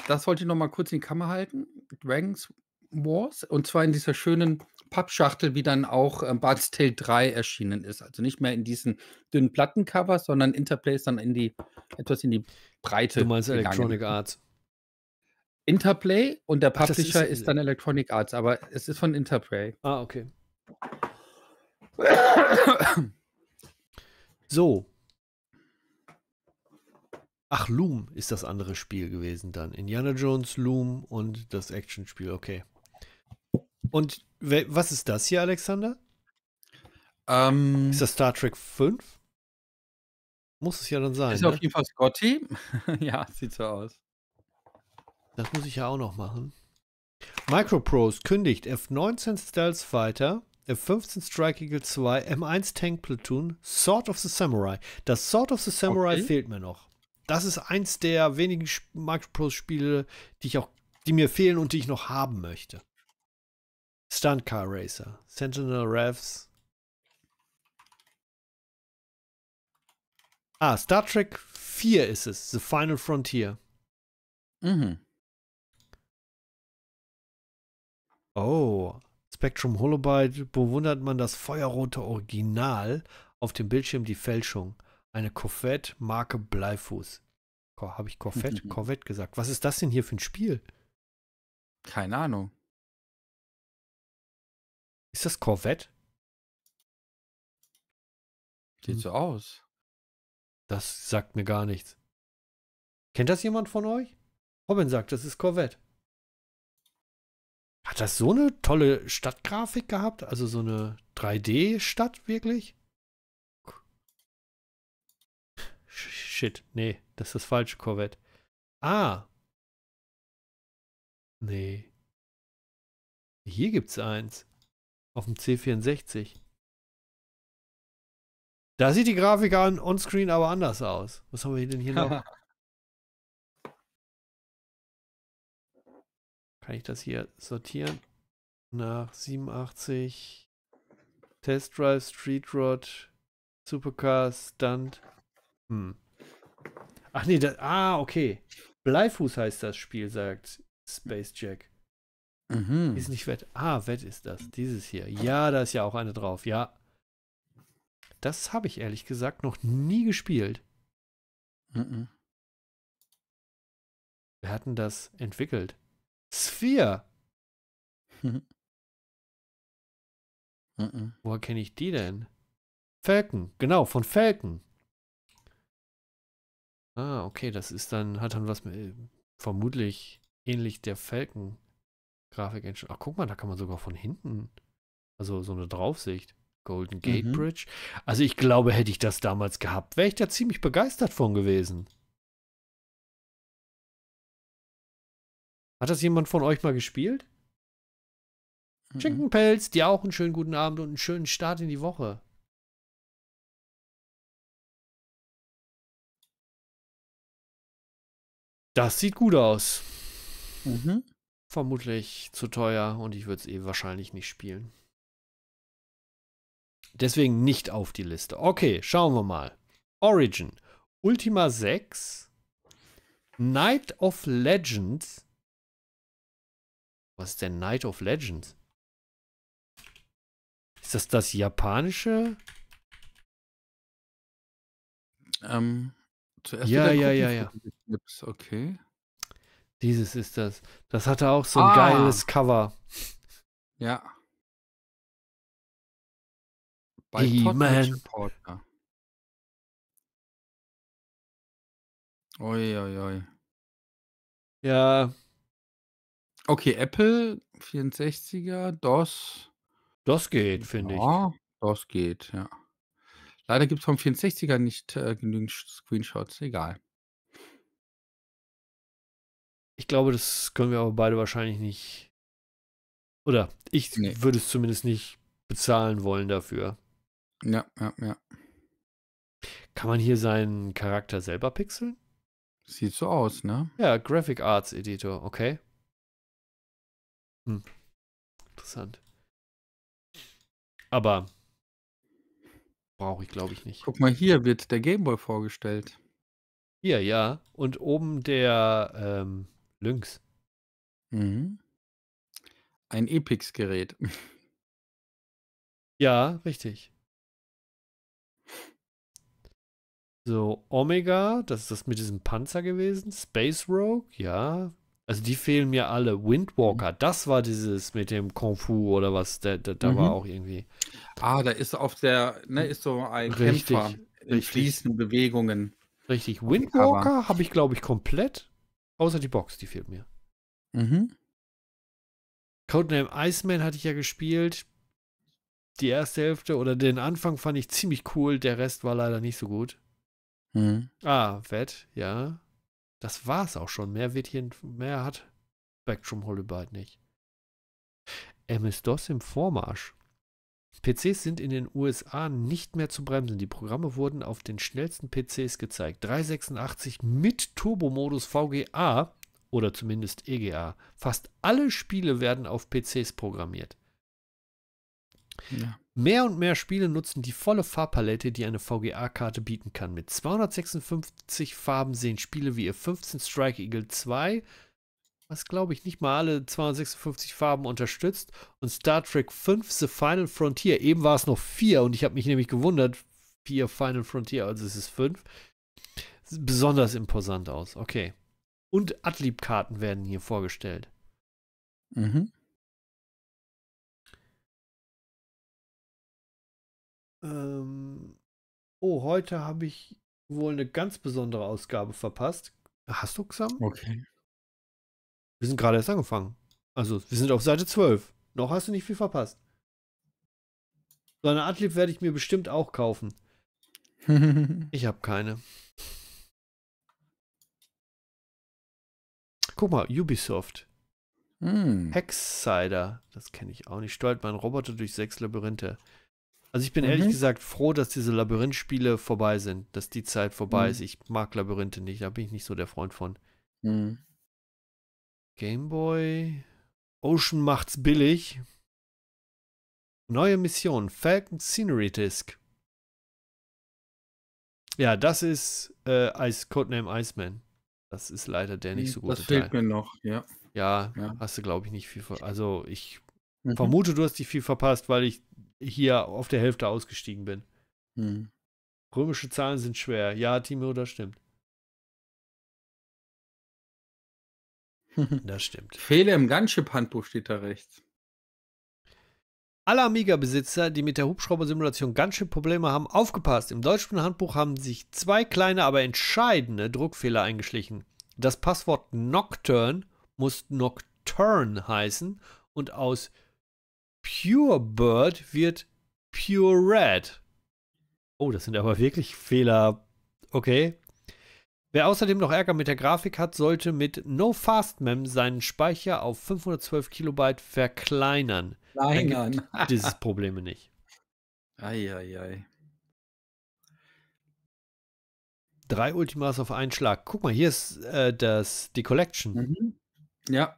Das wollte ich noch mal kurz in die Kammer halten. Dragons Wars und zwar in dieser schönen Pappschachtel, wie dann auch ähm, Bart's Tale 3 erschienen ist. Also nicht mehr in diesen dünnen Plattencovers, sondern Interplay ist dann in die, etwas in die Breite. Du meinst gegangen. Electronic Arts. Interplay und der Publisher Ach, ist, ist, äh dann Electronic Arts, aber es ist von Interplay. Ah, okay. so. Ach, Loom ist das andere Spiel gewesen dann. Indiana Jones, Loom und das Actionspiel, okay. Und was ist das hier, Alexander? Ähm, ist das Star Trek 5? Muss es ja dann sein. Ist ne? auf jeden Fall Scotty. ja, sieht so aus. Das muss ich ja auch noch machen. Microprose kündigt F-19 Stealth Fighter, F-15 Strike Eagle 2, M1 Tank Platoon, Sword of the Samurai. Das Sword of the Samurai okay. fehlt mir noch. Das ist eins der wenigen Microprose-Spiele, die die mir fehlen und die ich noch haben möchte. Stunt Car Racer. Sentinel Revs. Ah, Star Trek 4 ist es. The Final Frontier. Mhm. Oh. Spectrum Holobyte bewundert man das feuerrote Original auf dem Bildschirm die Fälschung. Eine Corvette Marke Bleifuß. Habe ich Corvette? Corvette gesagt. Was ist das denn hier für ein Spiel? Keine Ahnung. Ist das Corvette? Sieht hm. so aus. Das sagt mir gar nichts. Kennt das jemand von euch? Robin sagt, das ist Corvette. Hat das so eine tolle Stadtgrafik gehabt? Also so eine 3D-Stadt wirklich? Shit, nee, das ist das falsche Corvette. Ah. Nee. Hier gibt's eins auf dem C64. Da sieht die Grafik an screen aber anders aus. Was haben wir denn hier noch? Kann ich das hier sortieren? Nach 87 Test Drive, Street Rod, Supercar, Stunt. Hm. Ach nee, das, ah, okay. Bleifuß heißt das Spiel, sagt Space Jack. Mhm. ist nicht wett. Ah, wett ist das. Dieses hier. Ja, da ist ja auch eine drauf. Ja. Das habe ich ehrlich gesagt noch nie gespielt. Mhm. Wir hatten das entwickelt. Sphere. Mhm. Mhm. Woher kenne ich die denn? Falcon, genau, von Falcon. Ah, okay, das ist dann, hat dann was mit, äh, vermutlich ähnlich der Falcon Grafik-Engine. Ach, guck mal, da kann man sogar von hinten. Also so eine Draufsicht. Golden Gate mhm. Bridge. Also ich glaube, hätte ich das damals gehabt, wäre ich da ziemlich begeistert von gewesen. Hat das jemand von euch mal gespielt? Mhm. Schinkenpelz, dir auch einen schönen guten Abend und einen schönen Start in die Woche. Das sieht gut aus. Mhm vermutlich zu teuer und ich würde es eh wahrscheinlich nicht spielen. Deswegen nicht auf die Liste. Okay, schauen wir mal. Origin, Ultima 6, Knight of Legends. Was ist denn Knight of Legends? Ist das das japanische? Ähm, zuerst ja, ja, ja, ja. Okay. Dieses ist das. Das hatte auch so ein ah. geiles Cover. Ja. Bei e Todd Partner. Oi, oi, oi. Ja. Okay, Apple 64er, DOS. DOS geht, finde ja, ich. DOS geht, ja. Leider gibt es vom 64er nicht äh, genügend Screenshots, egal. Ich glaube, das können wir aber beide wahrscheinlich nicht. Oder ich nee. würde es zumindest nicht bezahlen wollen dafür. Ja, ja, ja. Kann man hier seinen Charakter selber pixeln? Sieht so aus, ne? Ja, Graphic Arts Editor, okay. Hm. Interessant. Aber brauche ich, glaube ich, nicht. Guck mal, hier wird der Gameboy vorgestellt. Hier, ja. Und oben der, ähm, Lynx. Mhm. Ein Epix-Gerät. Ja, richtig. So, Omega, das ist das mit diesem Panzer gewesen. Space Rogue, ja. Also die fehlen mir alle. Windwalker, mhm. das war dieses mit dem Kung Fu oder was, da, da, da mhm. war auch irgendwie. Ah, da ist auf der, ne, ist so ein richtig, Kämpfer in richtig. fließenden Bewegungen. Richtig, Windwalker habe ich, glaube ich, komplett. Außer die Box, die fehlt mir. Mhm. Codename Iceman hatte ich ja gespielt. Die erste Hälfte oder den Anfang fand ich ziemlich cool, der Rest war leider nicht so gut. Mhm. Ah, Wett, ja. Das war's auch schon. Mehr wird hier, mehr hat Spectrum Holobyte nicht. MS-DOS im Vormarsch. PCs sind in den USA nicht mehr zu bremsen. Die Programme wurden auf den schnellsten PCs gezeigt. 386 mit Turbo-Modus VGA oder zumindest EGA. Fast alle Spiele werden auf PCs programmiert. Ja. Mehr und mehr Spiele nutzen die volle Farbpalette, die eine VGA-Karte bieten kann. Mit 256 Farben sehen Spiele wie ihr 15 Strike Eagle 2, was glaube ich nicht mal alle 256 Farben unterstützt. Und Star Trek 5 The Final Frontier, eben war es noch 4 und ich habe mich nämlich gewundert, 4 Final Frontier, also es ist 5. Besonders imposant aus, okay. Und Adlib-Karten werden hier vorgestellt. Mhm. Ähm, oh, heute habe ich wohl eine ganz besondere Ausgabe verpasst. Hast du Xam? Okay. Wir sind gerade erst angefangen. Also, wir sind auf Seite 12. Noch hast du nicht viel verpasst. So eine Adlib werde ich mir bestimmt auch kaufen. ich habe keine. Guck mal, Ubisoft. Mm. Hexsider. Das kenne ich auch nicht. Steuert mein Roboter durch sechs Labyrinthe. Also ich bin mhm. ehrlich gesagt froh, dass diese Labyrinthspiele vorbei sind, dass die Zeit vorbei mhm. ist. Ich mag Labyrinthe nicht, da bin ich nicht so der Freund von. Mhm. Gameboy. Ocean macht's billig. Neue Mission. Falcon Scenery Disc. Ja, das ist äh, Ice, Codename Iceman. Das ist leider der nicht so gute Das fehlt Teil. mir noch, ja. Ja, ja. hast du, glaube ich, nicht viel verpasst. Also, ich mhm. vermute, du hast dich viel verpasst, weil ich hier auf der Hälfte ausgestiegen bin. Mhm. Römische Zahlen sind schwer. Ja, Timo, das stimmt. Das stimmt. Fehler im Gunship-Handbuch steht da rechts. Alle Amiga-Besitzer, die mit der Hubschrauber-Simulation Gunship-Probleme haben, aufgepasst. Im deutschen Handbuch haben sich zwei kleine, aber entscheidende Druckfehler eingeschlichen. Das Passwort Nocturne muss Nocturne heißen und aus Pure Bird wird Pure Red. Oh, das sind aber wirklich Fehler. Okay. Wer außerdem noch Ärger mit der Grafik hat, sollte mit NoFastMem seinen Speicher auf 512 Kilobyte verkleinern. Verkleinern. dieses Probleme nicht. Eieiei. Drei Ultimas auf einen Schlag. Guck mal, hier ist äh, das, die Collection. Mhm. Ja.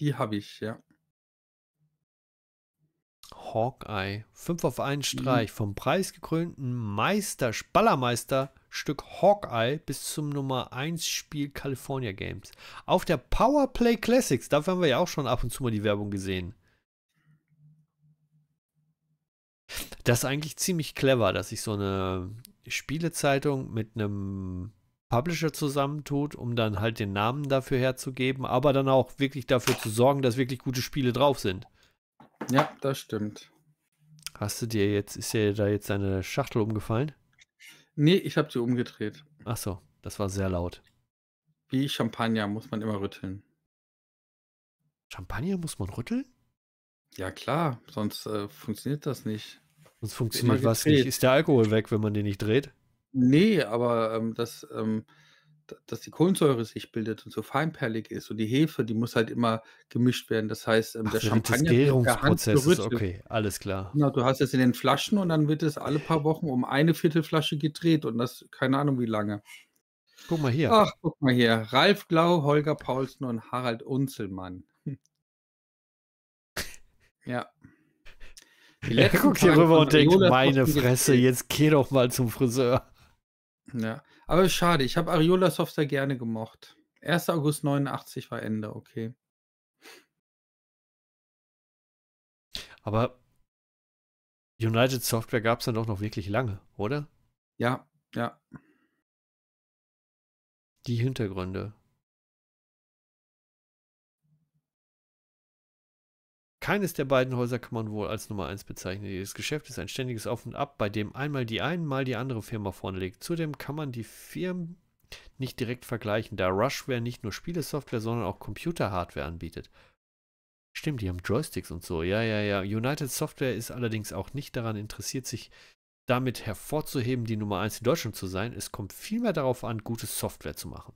Die habe ich, ja. Hawkeye. Fünf auf einen mhm. Streich. Mhm. Vom preisgekrönten Meister, Spallermeister Stück Hawkeye bis zum Nummer 1 Spiel California Games. Auf der Powerplay Classics, dafür haben wir ja auch schon ab und zu mal die Werbung gesehen. Das ist eigentlich ziemlich clever, dass sich so eine Spielezeitung mit einem Publisher zusammentut, um dann halt den Namen dafür herzugeben, aber dann auch wirklich dafür zu sorgen, dass wirklich gute Spiele drauf sind. Ja, das stimmt. Hast du dir jetzt, ist dir da jetzt deine Schachtel umgefallen? Nee, ich habe sie umgedreht. Ach so, das war sehr laut. Wie Champagner muss man immer rütteln. Champagner muss man rütteln? Ja klar, sonst äh, funktioniert das nicht. Sonst funktioniert was nicht. Ist der Alkohol weg, wenn man den nicht dreht? Nee, aber ähm, das ähm, dass die Kohlensäure sich bildet und so feinperlig ist und die Hefe, die muss halt immer gemischt werden. Das heißt, ähm, Ach, der Champagner wird per Hand Okay, alles klar. Na, genau, du hast es in den Flaschen und dann wird es alle paar Wochen um eine Viertelflasche gedreht und das keine Ahnung wie lange. Guck mal hier. Ach, guck mal hier. Ralf Glau, Holger Paulsen und Harald Unzelmann. Hm. ja. Die er guckt hier rüber und denkt, meine Fresse, jetzt geh doch mal zum Friseur. Ja, aber schade, ich habe Ariola Software gerne gemocht. 1. August 89 war Ende, okay. Aber United Software gab es dann doch noch wirklich lange, oder? Ja, ja. Die Hintergründe. Keines der beiden Häuser kann man wohl als Nummer 1 bezeichnen. Das Geschäft ist ein ständiges Auf und Ab, bei dem einmal die einen, mal die andere Firma vorne liegt. Zudem kann man die Firmen nicht direkt vergleichen, da Rushware nicht nur Spielesoftware, sondern auch Computerhardware anbietet. Stimmt, die haben Joysticks und so. Ja, ja, ja. United Software ist allerdings auch nicht daran interessiert, sich damit hervorzuheben, die Nummer 1 in Deutschland zu sein. Es kommt vielmehr darauf an, gute Software zu machen.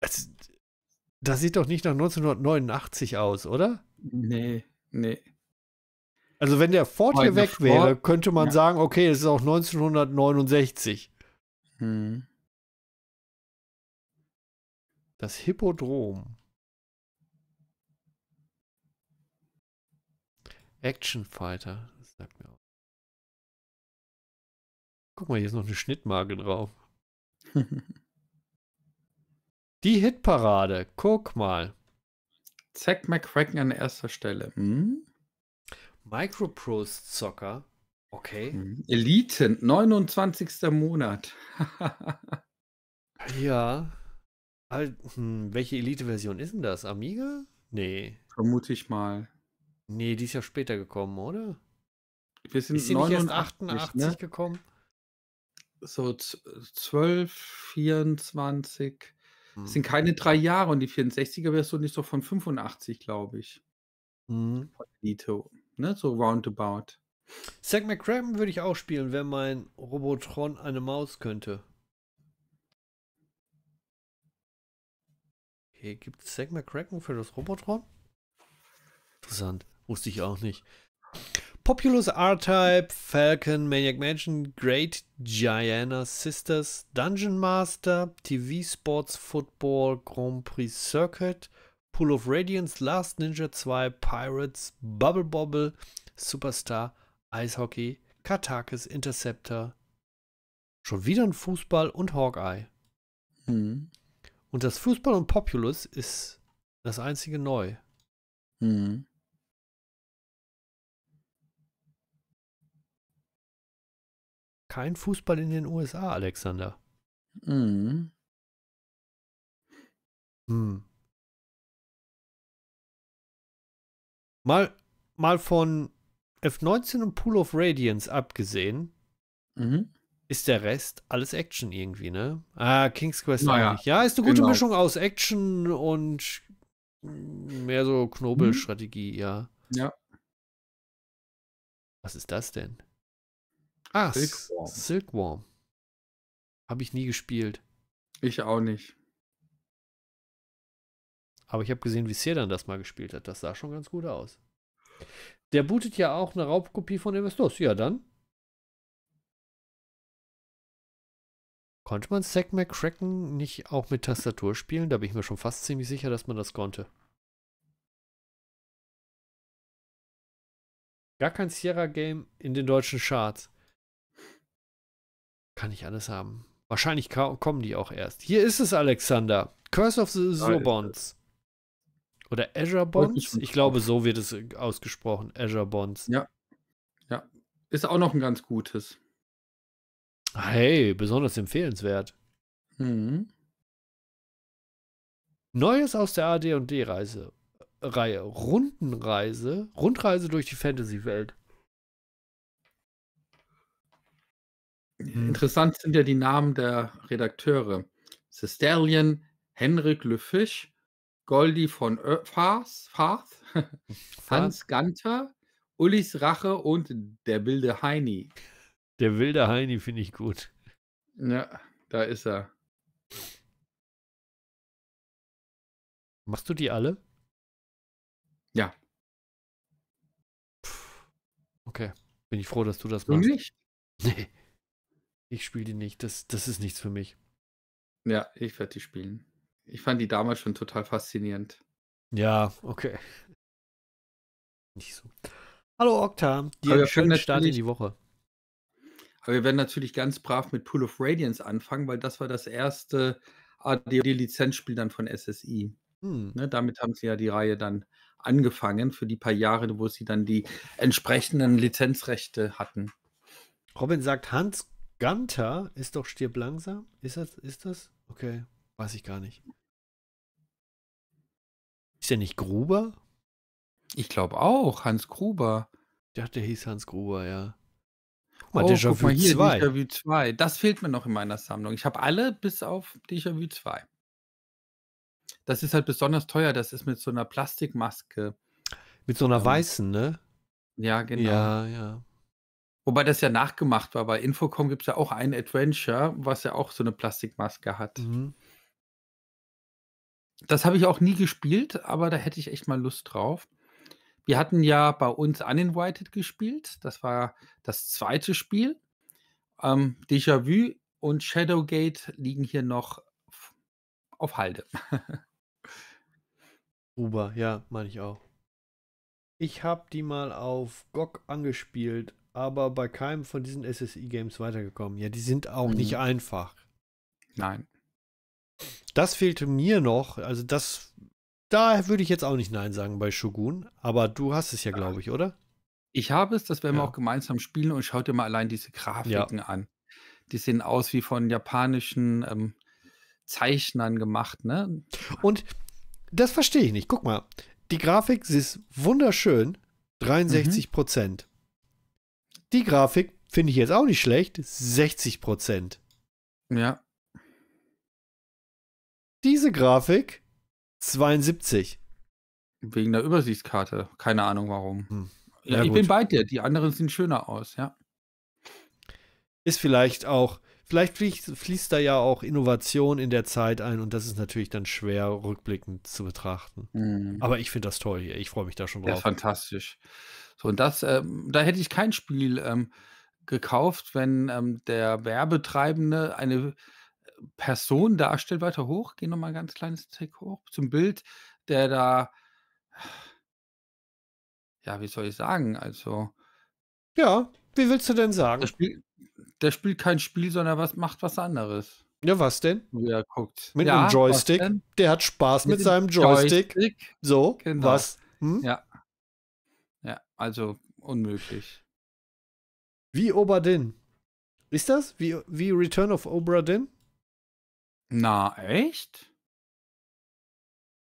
Das, das sieht doch nicht nach 1989 aus, oder? Nee, nee. Also wenn der Ford Heute hier weg Ford, wäre, könnte man ja. sagen, okay, es ist auch 1969. Hm. Das Hippodrom. Action Fighter, das sagt mir auch. Guck mal, hier ist noch eine Schnittmarke drauf. Die Hitparade, guck mal. Zack McCracken an erster Stelle. Hm? Microprose-Zocker. Okay. Hm. Elite, 29. Monat. ja. Halt, hm, welche Elite-Version ist denn das? Amiga? Nee. Vermute ich mal. Nee, die ist ja später gekommen, oder? Wir sind ist die 89, ne? gekommen? So 12, 24. Das mhm. sind keine drei Jahre und die 64er-Version ist doch von 85, glaube ich. Mhm. Von Nito, ne? So roundabout. Zack McCracken würde ich auch spielen, wenn mein Robotron eine Maus könnte. Okay, gibt es Zack McCracken für das Robotron? Interessant. Wusste ich auch nicht. Populous R-Type, Falcon, Maniac Mansion, Great Giana Sisters, Dungeon Master, TV Sports Football, Grand Prix Circuit, Pool of Radiance, Last Ninja 2, Pirates, Bubble Bobble, Superstar, Eishockey, Katakis, Interceptor, schon wieder ein Fußball und Hawkeye. Hm. Und das Fußball und Populous ist das einzige neu. Mhm. kein Fußball in den USA, Alexander. Mhm. Hm. Mal, mal von F19 und Pool of Radiance abgesehen, mhm. ist der Rest alles Action irgendwie, ne? Ah, King's Quest naja, Ja, ist eine gute genau. Mischung aus Action und mehr so Knobelstrategie, mhm. ja. Ja. Was ist das denn? Ah, Silkworm. Silkworm. Habe ich nie gespielt. Ich auch nicht. Aber ich habe gesehen, wie dann das mal gespielt hat. Das sah schon ganz gut aus. Der bootet ja auch eine Raubkopie von MS-DOS. Ja, dann. Konnte man Zack McCracken nicht auch mit Tastatur spielen? Da bin ich mir schon fast ziemlich sicher, dass man das konnte. Gar kein Sierra-Game in den deutschen Charts. Kann ich alles haben. Wahrscheinlich kommen die auch erst. Hier ist es, Alexander. Curse of the Azure Bonds. Oder Azure Bonds? Ich glaube, so wird es äh, ausgesprochen. Azure Bonds. Ja. Ja. Ist auch noch ein ganz gutes. Hey, besonders empfehlenswert. Mhm. Neues aus der add Reihe. Rundenreise. Rundreise durch die Fantasy-Welt. Mhm. Interessant sind ja die Namen der Redakteure. Sesterian, Henrik Lüffich, Goldi von Ö Farth, Farth, Hans Ganter, Ulis Rache und der wilde Heini. Der wilde Heini finde ich gut. Ja, da ist er. Machst du die alle? Ja. Puh. Okay. Bin ich froh, dass du das machst. Du nicht? Nee. Ich spiele die nicht. Das, das ist nichts für mich. Ja, ich werde die spielen. Ich fand die damals schon total faszinierend. Ja, okay. Nicht so. Hallo Okta, dir einen schönen Start in die Woche. Aber wir werden natürlich ganz brav mit Pool of Radiance anfangen, weil das war das erste ADOD-Lizenzspiel dann von SSI. Hm. Ne, damit haben sie ja die Reihe dann angefangen für die paar Jahre, wo sie dann die entsprechenden Lizenzrechte hatten. Robin sagt, Hans Ganter ist doch stirb langsam. Ist das, ist das? Okay, weiß ich gar nicht. Ist der nicht Gruber? Ich glaube auch, Hans Gruber. Ich dachte, der hieß Hans Gruber, ja. Oh, guck mal, oh, Déjà guck mal hier, 2. Déjà Vu 2. Das fehlt mir noch in meiner Sammlung. Ich habe alle bis auf Déjà Vu 2. Das ist halt besonders teuer. Das ist mit so einer Plastikmaske. Mit so einer ähm, weißen, ne? Ja, genau. Ja, ja. Wobei das ja nachgemacht war. Bei Infocom gibt es ja auch ein Adventure, was ja auch so eine Plastikmaske hat. Mhm. Das habe ich auch nie gespielt, aber da hätte ich echt mal Lust drauf. Wir hatten ja bei uns Uninvited gespielt. Das war das zweite Spiel. Ähm, Déjà-vu und Shadowgate liegen hier noch auf Halde. Uber, ja, meine ich auch. Ich habe die mal auf GOG angespielt, aber bei keinem von diesen SSI-Games weitergekommen. Ja, die sind auch mhm. nicht einfach. Nein. Das fehlte mir noch. Also das, da würde ich jetzt auch nicht Nein sagen bei Shogun. Aber du hast es ja, ah. glaube ich, oder? Ich habe es, das werden ja. wir auch gemeinsam spielen und schaut dir mal allein diese Grafiken ja. an. Die sehen aus wie von japanischen ähm, Zeichnern gemacht, ne? Und das verstehe ich nicht. Guck mal, die Grafik ist wunderschön, 63 mhm. Prozent. Mhm die Grafik finde ich jetzt auch nicht schlecht. 60 Prozent. Ja. Diese Grafik 72. Wegen der Übersichtskarte. Keine Ahnung warum. Hm. Ja, ja, ich gut. bin bei dir. Die anderen sehen schöner aus, ja. Ist vielleicht auch, vielleicht fließt, da ja auch Innovation in der Zeit ein und das ist natürlich dann schwer rückblickend zu betrachten. Mhm. Aber ich finde das toll hier. Ich freue mich da schon drauf. Ja, fantastisch. So, und das, ähm, da hätte ich kein Spiel ähm, gekauft, wenn ähm, der Werbetreibende eine Person darstellt. Weiter hoch, geh nochmal ein ganz kleines Tick hoch zum Bild, der da, ja, wie soll ich sagen, also. Ja, wie willst du denn sagen? Der spielt, der spielt kein Spiel, sondern was macht was anderes. Ja, was denn? Ja, guckt. Mit ja, einem Joystick. Der hat Spaß mit, mit seinem Joystick. Joystick. So, genau. was? Hm? Ja. Also unmöglich. Wie Oberdin. Ist das? Wie, wie Return of Obra Dinn? Na, echt?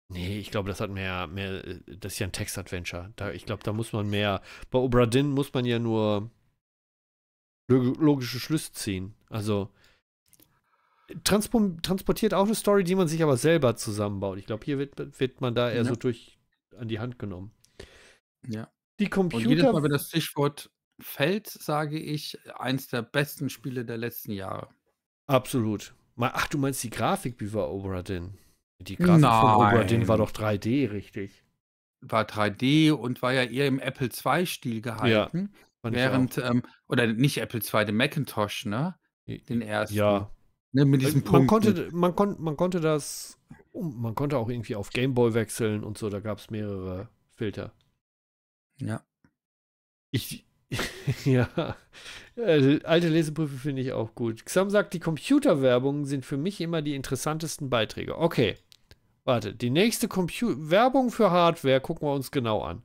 Nee, ich glaube, das hat mehr, mehr, das ist ja ein Text-Adventure. Ich glaube, da muss man mehr, bei Obra Dinn muss man ja nur logische Schlüsse ziehen. Also, transportiert auch eine Story, die man sich aber selber zusammenbaut. Ich glaube, hier wird, wird man da eher ja. so durch an die Hand genommen. Ja. Die Computer. Und jedes Mal, wenn das Stichwort fällt, sage ich, eins der besten Spiele der letzten Jahre. Absolut. Ach, du meinst die Grafik wie war Obradin? Die Grafik Nein. von Obradin war doch 3D, richtig? War 3D und war ja eher im Apple II-Stil gehalten. Ja, während, ähm, oder nicht Apple II, den Macintosh, ne? Den ersten. Ja. Ne, mit diesem Punkt. Man konnte, man, kon man konnte das, man konnte auch irgendwie auf Gameboy wechseln und so, da gab es mehrere Filter. Ja. Ich, ja, also, alte Leseprüfe finde ich auch gut. Xam sagt, die Computerwerbungen sind für mich immer die interessantesten Beiträge. Okay, warte, die nächste Compu Werbung für Hardware gucken wir uns genau an.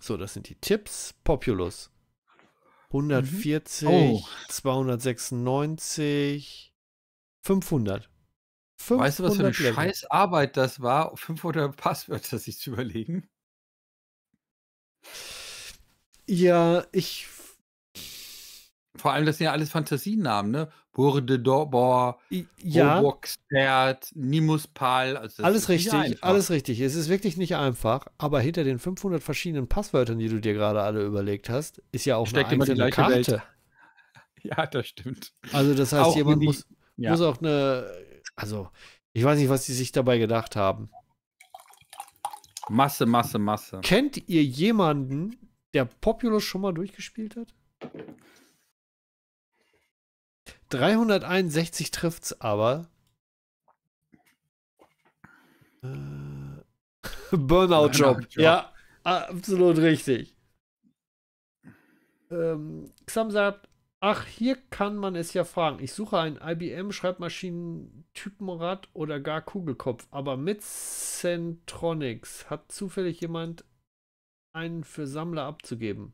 So, das sind die Tipps. Populus. 140, mhm. oh. 296, 500. Weißt du, was für eine Level. scheiß das war, 500 Passwörter sich zu überlegen? Ja, ich. Vor allem, das sind ja alles Fantasienamen, ne? Burde Dobor, ja. Roboxert, Nimuspal. Also alles richtig, alles richtig. Es ist wirklich nicht einfach, aber hinter den 500 verschiedenen Passwörtern, die du dir gerade alle überlegt hast, ist ja auch Steckt eine einzelne Karte. Welt. Ja, das stimmt. Also, das heißt, auch jemand muss, ja. muss auch eine also, ich weiß nicht, was sie sich dabei gedacht haben. Masse, Masse, Masse. Kennt ihr jemanden, der Populous schon mal durchgespielt hat? 361 trifft's aber. Äh, Burnout-Job. Burnout ja, absolut richtig. Ähm, sagt, Ach, hier kann man es ja fragen. Ich suche einen IBM-Schreibmaschinen-Typenrad oder gar Kugelkopf, aber mit Centronics hat zufällig jemand einen für Sammler abzugeben.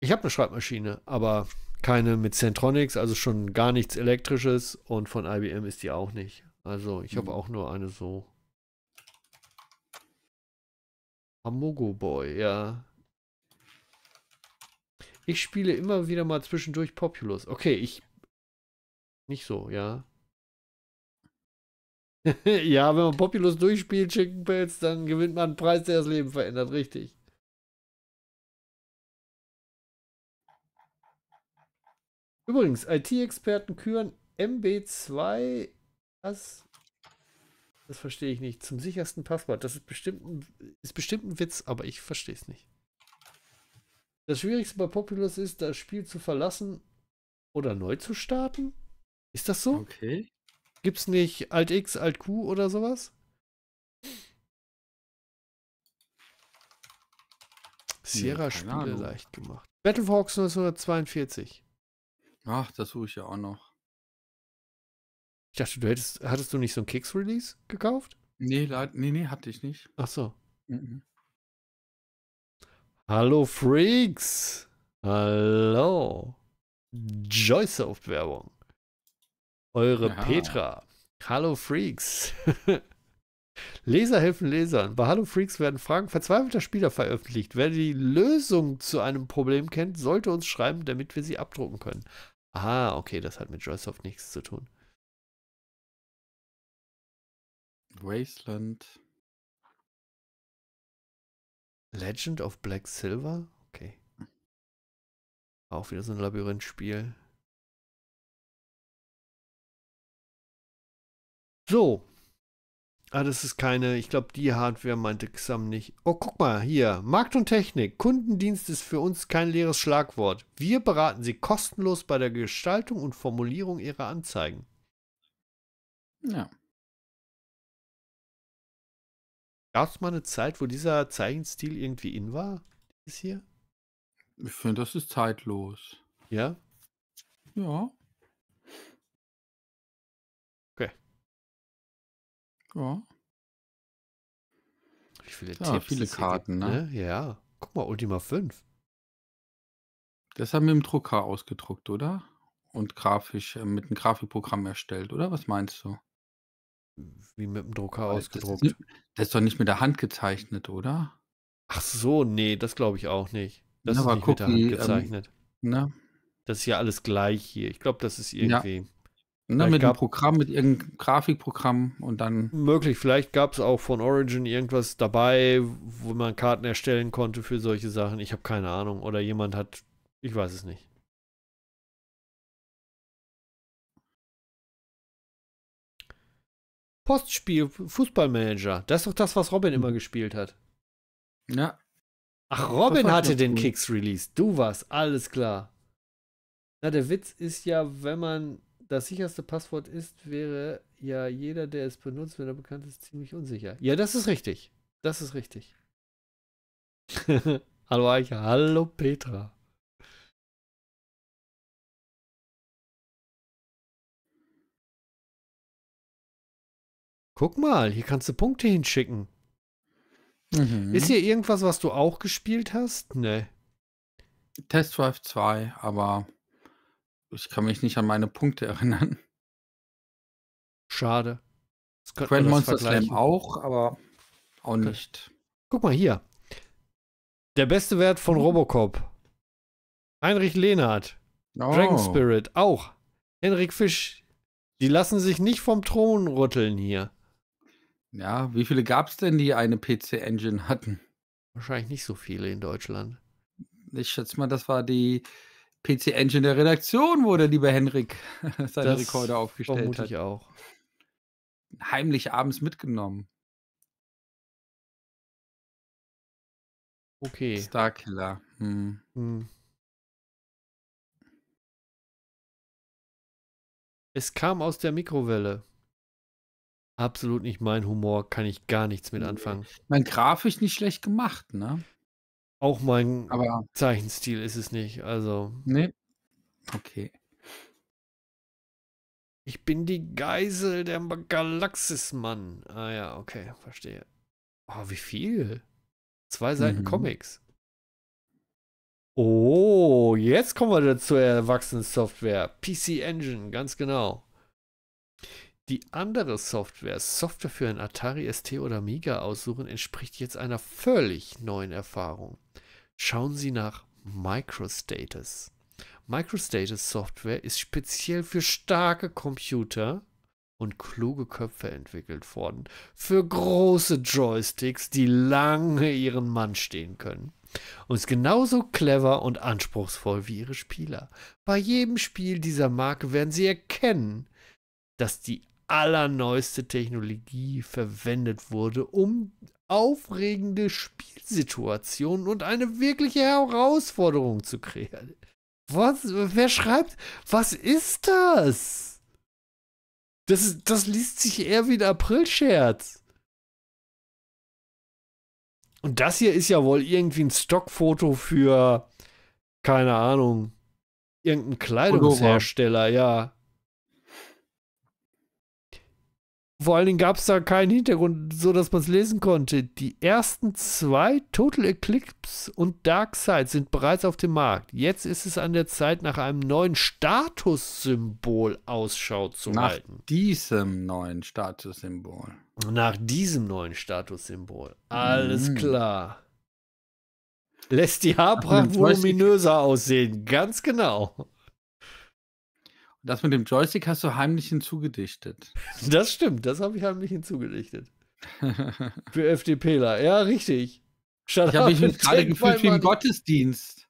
Ich habe eine Schreibmaschine, aber keine mit Centronics, also schon gar nichts Elektrisches und von IBM ist die auch nicht. Also ich mhm. habe hm. auch nur eine so Amogo Boy, ja. Ich spiele immer wieder mal zwischendurch Populous. Okay, ich. Nicht so, ja. ja, wenn man Populous durchspielt, Chicken Pilz, dann gewinnt man einen Preis, der das Leben verändert, richtig. Übrigens, IT-Experten küren MB2 Was? Das verstehe ich nicht. Zum sichersten Passwort. Das ist bestimmt ein, ist bestimmt ein Witz, aber ich verstehe es nicht. Das Schwierigste bei Populous ist, das Spiel zu verlassen oder neu zu starten? Ist das so? Okay. Gibt es nicht Alt X, Alt Q oder sowas? Sierra hm, Spiele leicht gemacht. Battle for Hawks 1942. Ach, das suche ich ja auch noch. Ich dachte, du hättest, hattest du nicht so ein Kicks release gekauft? Nee, nee, nee, hatte ich nicht. Ach so. Mhm. Hallo Freaks! Hallo! Joysoft-Werbung. Eure ja. Petra. Hallo Freaks. Leser helfen Lesern. Bei Hallo Freaks werden Fragen verzweifelter Spieler veröffentlicht. Wer die Lösung zu einem Problem kennt, sollte uns schreiben, damit wir sie abdrucken können. Ah, okay, das hat mit Joysoft nichts zu tun. Wasteland. Legend of Black Silver? Okay. Auch wieder so ein Labyrinth-Spiel. So. Ah, das ist keine, ich glaube, die Hardware meinte Xam nicht. Oh, guck mal, hier. Markt und Technik. Kundendienst ist für uns kein leeres Schlagwort. Wir beraten Sie kostenlos bei der Gestaltung und Formulierung Ihrer Anzeigen. Ja. Gab es mal eine Zeit, wo dieser Zeichenstil irgendwie in war? Ist hier? Ich finde, das ist zeitlos. Ja? Ja. Okay. Ja. Wie viele ja, Tipps viele Karten, gibt, ne? ne? Ja. Guck mal, Ultima 5. Das haben wir im Drucker ausgedruckt, oder? Und grafisch, äh, mit einem Grafikprogramm erstellt, oder? Was meinst du? wie mit dem Drucker ausgedruckt. Das ist, das ist doch nicht mit der Hand gezeichnet, oder? Ach so, nee, das glaube ich auch nicht. Das Na, ist nicht gucken, mit der Hand ähm, gezeichnet. Ähm, ne? Das ist ja alles gleich hier. Ich glaube, das ist irgendwie. Ja. Ne, mit einem Programm, mit irgendeinem Grafikprogramm und dann. Möglich, vielleicht gab es auch von Origin irgendwas dabei, wo man Karten erstellen konnte für solche Sachen. Ich habe keine Ahnung. Oder jemand hat, ich weiß es nicht. Postspiel, Fußballmanager. Das ist doch das, was Robin hm. immer gespielt hat. Ja. Ach, Robin hatte den cool. Kicks released. Du warst, alles klar. Na, der Witz ist ja, wenn man das sicherste Passwort ist, wäre ja jeder, der es benutzt, wenn er bekannt ist, ziemlich unsicher. Ja, das ist richtig. Das ist richtig. hallo Eich, hallo Petra. guck mal, hier kannst du Punkte hinschicken. Mhm. Ist hier irgendwas, was du auch gespielt hast? Ne. Test Drive 2, aber ich kann mich nicht an meine Punkte erinnern. Schade. Grand Monster Slam auch, aber auch nicht. Guck mal hier. Der beste Wert von Robocop. Heinrich Lehnert. Oh. Dragon Spirit auch. Henrik Fisch. Die lassen sich nicht vom Thron rütteln hier. Ja, wie viele gab es denn, die eine PC-Engine hatten? Wahrscheinlich nicht so viele in Deutschland. Ich schätze mal, das war die PC-Engine der Redaktion, wo der liebe Henrik seine das Rekorder aufgestellt vermute hat. Ich auch. Heimlich abends mitgenommen. Okay. Starkiller. Hm. Hm. Es kam aus der Mikrowelle absolut nicht mein Humor, kann ich gar nichts mit anfangen. Mein grafisch nicht schlecht gemacht, ne? Auch mein Aber Zeichenstil ist es nicht, also. Nee. Okay. Ich bin die Geisel der Galaxis, Mann. Ah ja, okay, verstehe. Oh, wie viel? Zwei Seiten mhm. Comics. Oh, jetzt kommen wir zur erwachsenen Software. PC Engine, ganz genau die andere Software, Software für ein Atari ST oder Amiga aussuchen, entspricht jetzt einer völlig neuen Erfahrung. Schauen Sie nach Microstatus. Microstatus Software ist speziell für starke Computer und kluge Köpfe entwickelt worden, für große Joysticks, die lange ihren Mann stehen können. Und ist genauso clever und anspruchsvoll wie ihre Spieler. Bei jedem Spiel dieser Marke werden Sie erkennen, dass die allerneueste Technologie verwendet wurde, um aufregende Spielsituationen und eine wirkliche Herausforderung zu kreieren. Was? Wer schreibt? Was ist das? Das, das liest sich eher wie ein Aprilscherz. Und das hier ist ja wohl irgendwie ein Stockfoto für, keine Ahnung, irgendeinen Kleidungshersteller, ja. Vor allen Dingen gab es da keinen Hintergrund, so dass man es lesen konnte. Die ersten zwei Total Eclipse und Dark Side sind bereits auf dem Markt. Jetzt ist es an der Zeit, nach einem neuen Statussymbol Ausschau zu nach halten. Nach diesem neuen Statussymbol. Nach diesem neuen Statussymbol. Alles mhm. klar. Lässt die Haarpracht voluminöser aussehen. Ganz genau. Das mit dem Joystick hast du heimlich hinzugedichtet. Das stimmt, das habe ich heimlich hinzugedichtet. Für FDPler, ja, richtig. Shut ich habe mich gerade gefühlt wie im Gottesdienst.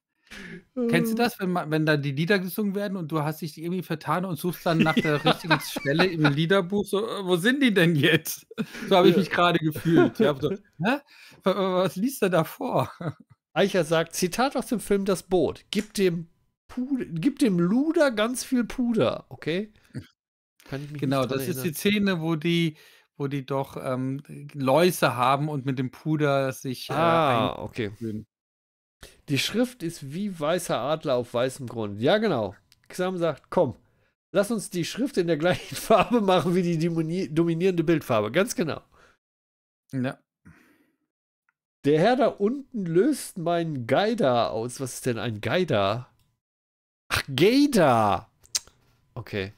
Kennst du äh. das, wenn, wenn da die Lieder gesungen werden und du hast dich irgendwie vertan und suchst dann nach der richtigen Stelle im Liederbuch, so, äh, wo sind die denn jetzt? So habe ich mich gerade gefühlt. Ich so, Was liest er da vor? Eicher sagt, Zitat aus dem Film Das Boot, gib dem Puder, gib dem Luder ganz viel Puder, okay? Kann ich mich genau, das erinnern. ist die Szene, wo die, wo die doch ähm, Läuse haben und mit dem Puder sich. Äh, ah, okay. Die Schrift ist wie weißer Adler auf weißem Grund. Ja, genau. Xam sagt, komm, lass uns die Schrift in der gleichen Farbe machen wie die dominierende Bildfarbe. Ganz genau. Ja. Der Herr da unten löst meinen Geider aus. Was ist denn ein Geider? Ach, Gator. Okay.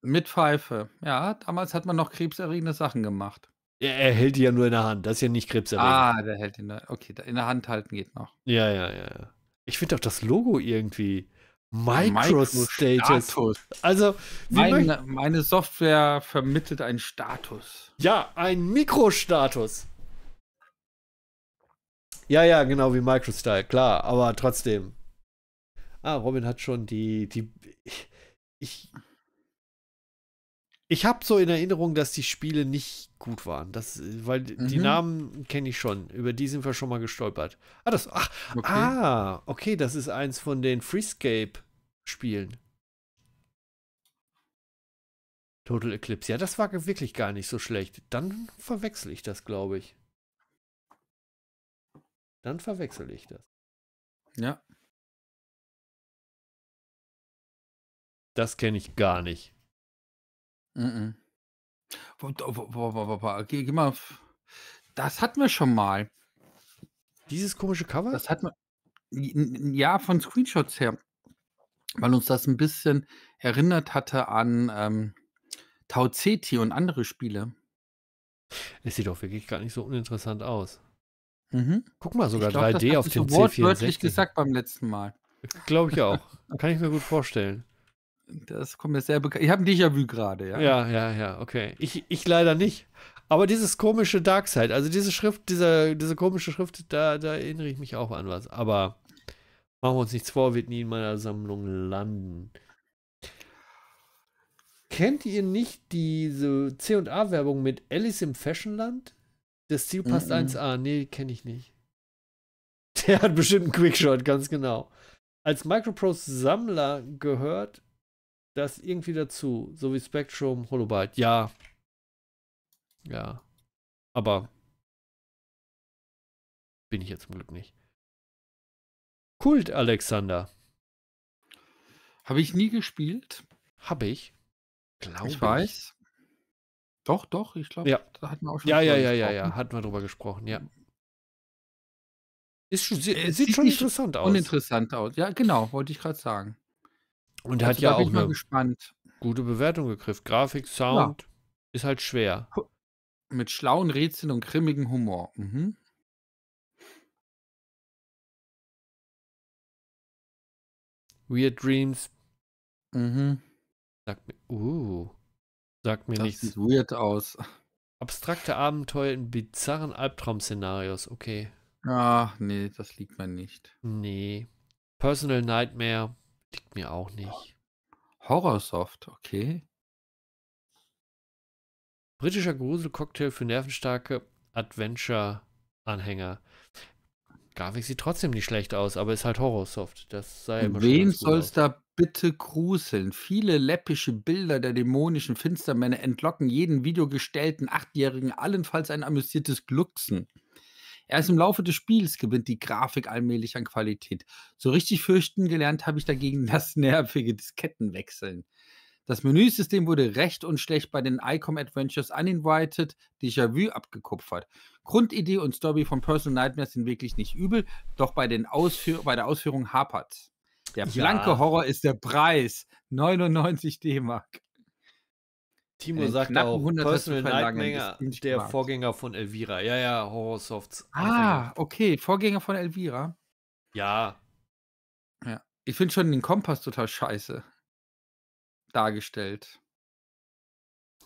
Mit Pfeife. Ja, damals hat man noch krebserregende Sachen gemacht. Ja, er hält die ja nur in der Hand. Das ist ja nicht krebserregend. Ah, der hält in der. Okay, in der Hand halten geht noch. Ja, ja, ja. ja. Ich finde auch das Logo irgendwie. Microstatus. Micro also, meine, meine, Software vermittelt einen Status. Ja, ein Mikrostatus. Ja, ja, genau wie Microstyle, klar, aber trotzdem. Ah, Robin hat schon die, die, ich, ich habe so in Erinnerung, dass die Spiele nicht gut waren. Das, weil mhm. die Namen kenne ich schon. Über die sind wir schon mal gestolpert. Ah, das. Ach, okay. ah, okay, das ist eins von den Freescape-Spielen. Total Eclipse. Ja, das war wirklich gar nicht so schlecht. Dann verwechsel ich das, glaube ich. Dann verwechsel ich das. Ja. Das kenne ich gar nicht. Mhm. Geh, mal. Das hatten wir schon mal. Dieses komische Cover? Das hatten wir. Ja, von Screenshots her. Weil uns das ein bisschen erinnert hatte an ähm, Tau Ceti und andere Spiele. Es sieht doch wirklich gar nicht so uninteressant aus. Mhm. Guck mal, sogar glaub, 3D auf dem C64. Das gesagt beim letzten Mal. Glaube ich auch. Kann ich mir gut vorstellen. Das kommt mir sehr bekannt. Ich habe ein Déjà-vu gerade, ja. Ja, ja, ja, okay. Ich, ich leider nicht. Aber dieses komische Darkseid, also diese Schrift, dieser, diese komische Schrift, da, da erinnere ich mich auch an was. Aber machen wir uns nichts vor, wird nie in meiner Sammlung landen. Kennt ihr nicht diese C&A-Werbung mit Alice im Fashionland? Das Ziel passt mm -mm. 1a. Nee, kenne ich nicht. Der hat bestimmt einen Quickshot, ganz genau. Als Microprose Sammler gehört das irgendwie dazu, so wie Spectrum, Holobyte, ja. Ja. Aber bin ich jetzt ja zum Glück nicht. Kult Alexander. Habe ich nie gespielt. Habe ich. Glaube ich. weiß. Ich. Doch, doch, ich glaube, ja. da hatten wir auch schon Ja, ja, ja, ja, ja, hatten wir drüber gesprochen, ja. Äh, Ist äh, sieht, sieht, schon interessant aus. Uninteressant aus, ja, genau, wollte ich gerade sagen. Und also hat ja auch eine gespannt. gute Bewertung gekriegt. Grafik, Sound ja. ist halt schwer. Mit schlauen Rätseln und grimmigem Humor. Mhm. Weird Dreams. Mhm. Sagt mir, uh, sagt mir das nichts. Sieht weird aus. Abstrakte Abenteuer in bizarren Albtraum-Szenarios, okay. Ach, nee, das liegt mir nicht. Nee. Personal Nightmare. Liegt mir auch nicht. Horrorsoft, okay. Britischer Gruselcocktail für nervenstarke Adventure-Anhänger. Grafik sieht trotzdem nicht schlecht aus, aber ist halt Horrorsoft. Das sei immer Wen soll's da bitte gruseln? Viele läppische Bilder der dämonischen Finstermänner entlocken jeden videogestellten Achtjährigen allenfalls ein amüsiertes Glucksen. Erst im Laufe des Spiels gewinnt die Grafik allmählich an Qualität. So richtig fürchten gelernt habe ich dagegen das nervige Diskettenwechseln. Das Menüsystem wurde recht und schlecht bei den ICOM Adventures Uninvited Déjà-vu abgekupfert. Grundidee und Story von Personal Nightmares sind wirklich nicht übel, doch bei, den Ausführ bei der Ausführung hapert's. Der blanke ja. Horror ist der Preis. 99 D-Mark. Timo äh, sagt auch, Personal Nightmare, der gemacht. Vorgänger von Elvira. Ja, ja, Horror Softs. Ah, okay, Vorgänger von Elvira. Ja. Ja. Ich finde schon den Kompass total scheiße dargestellt.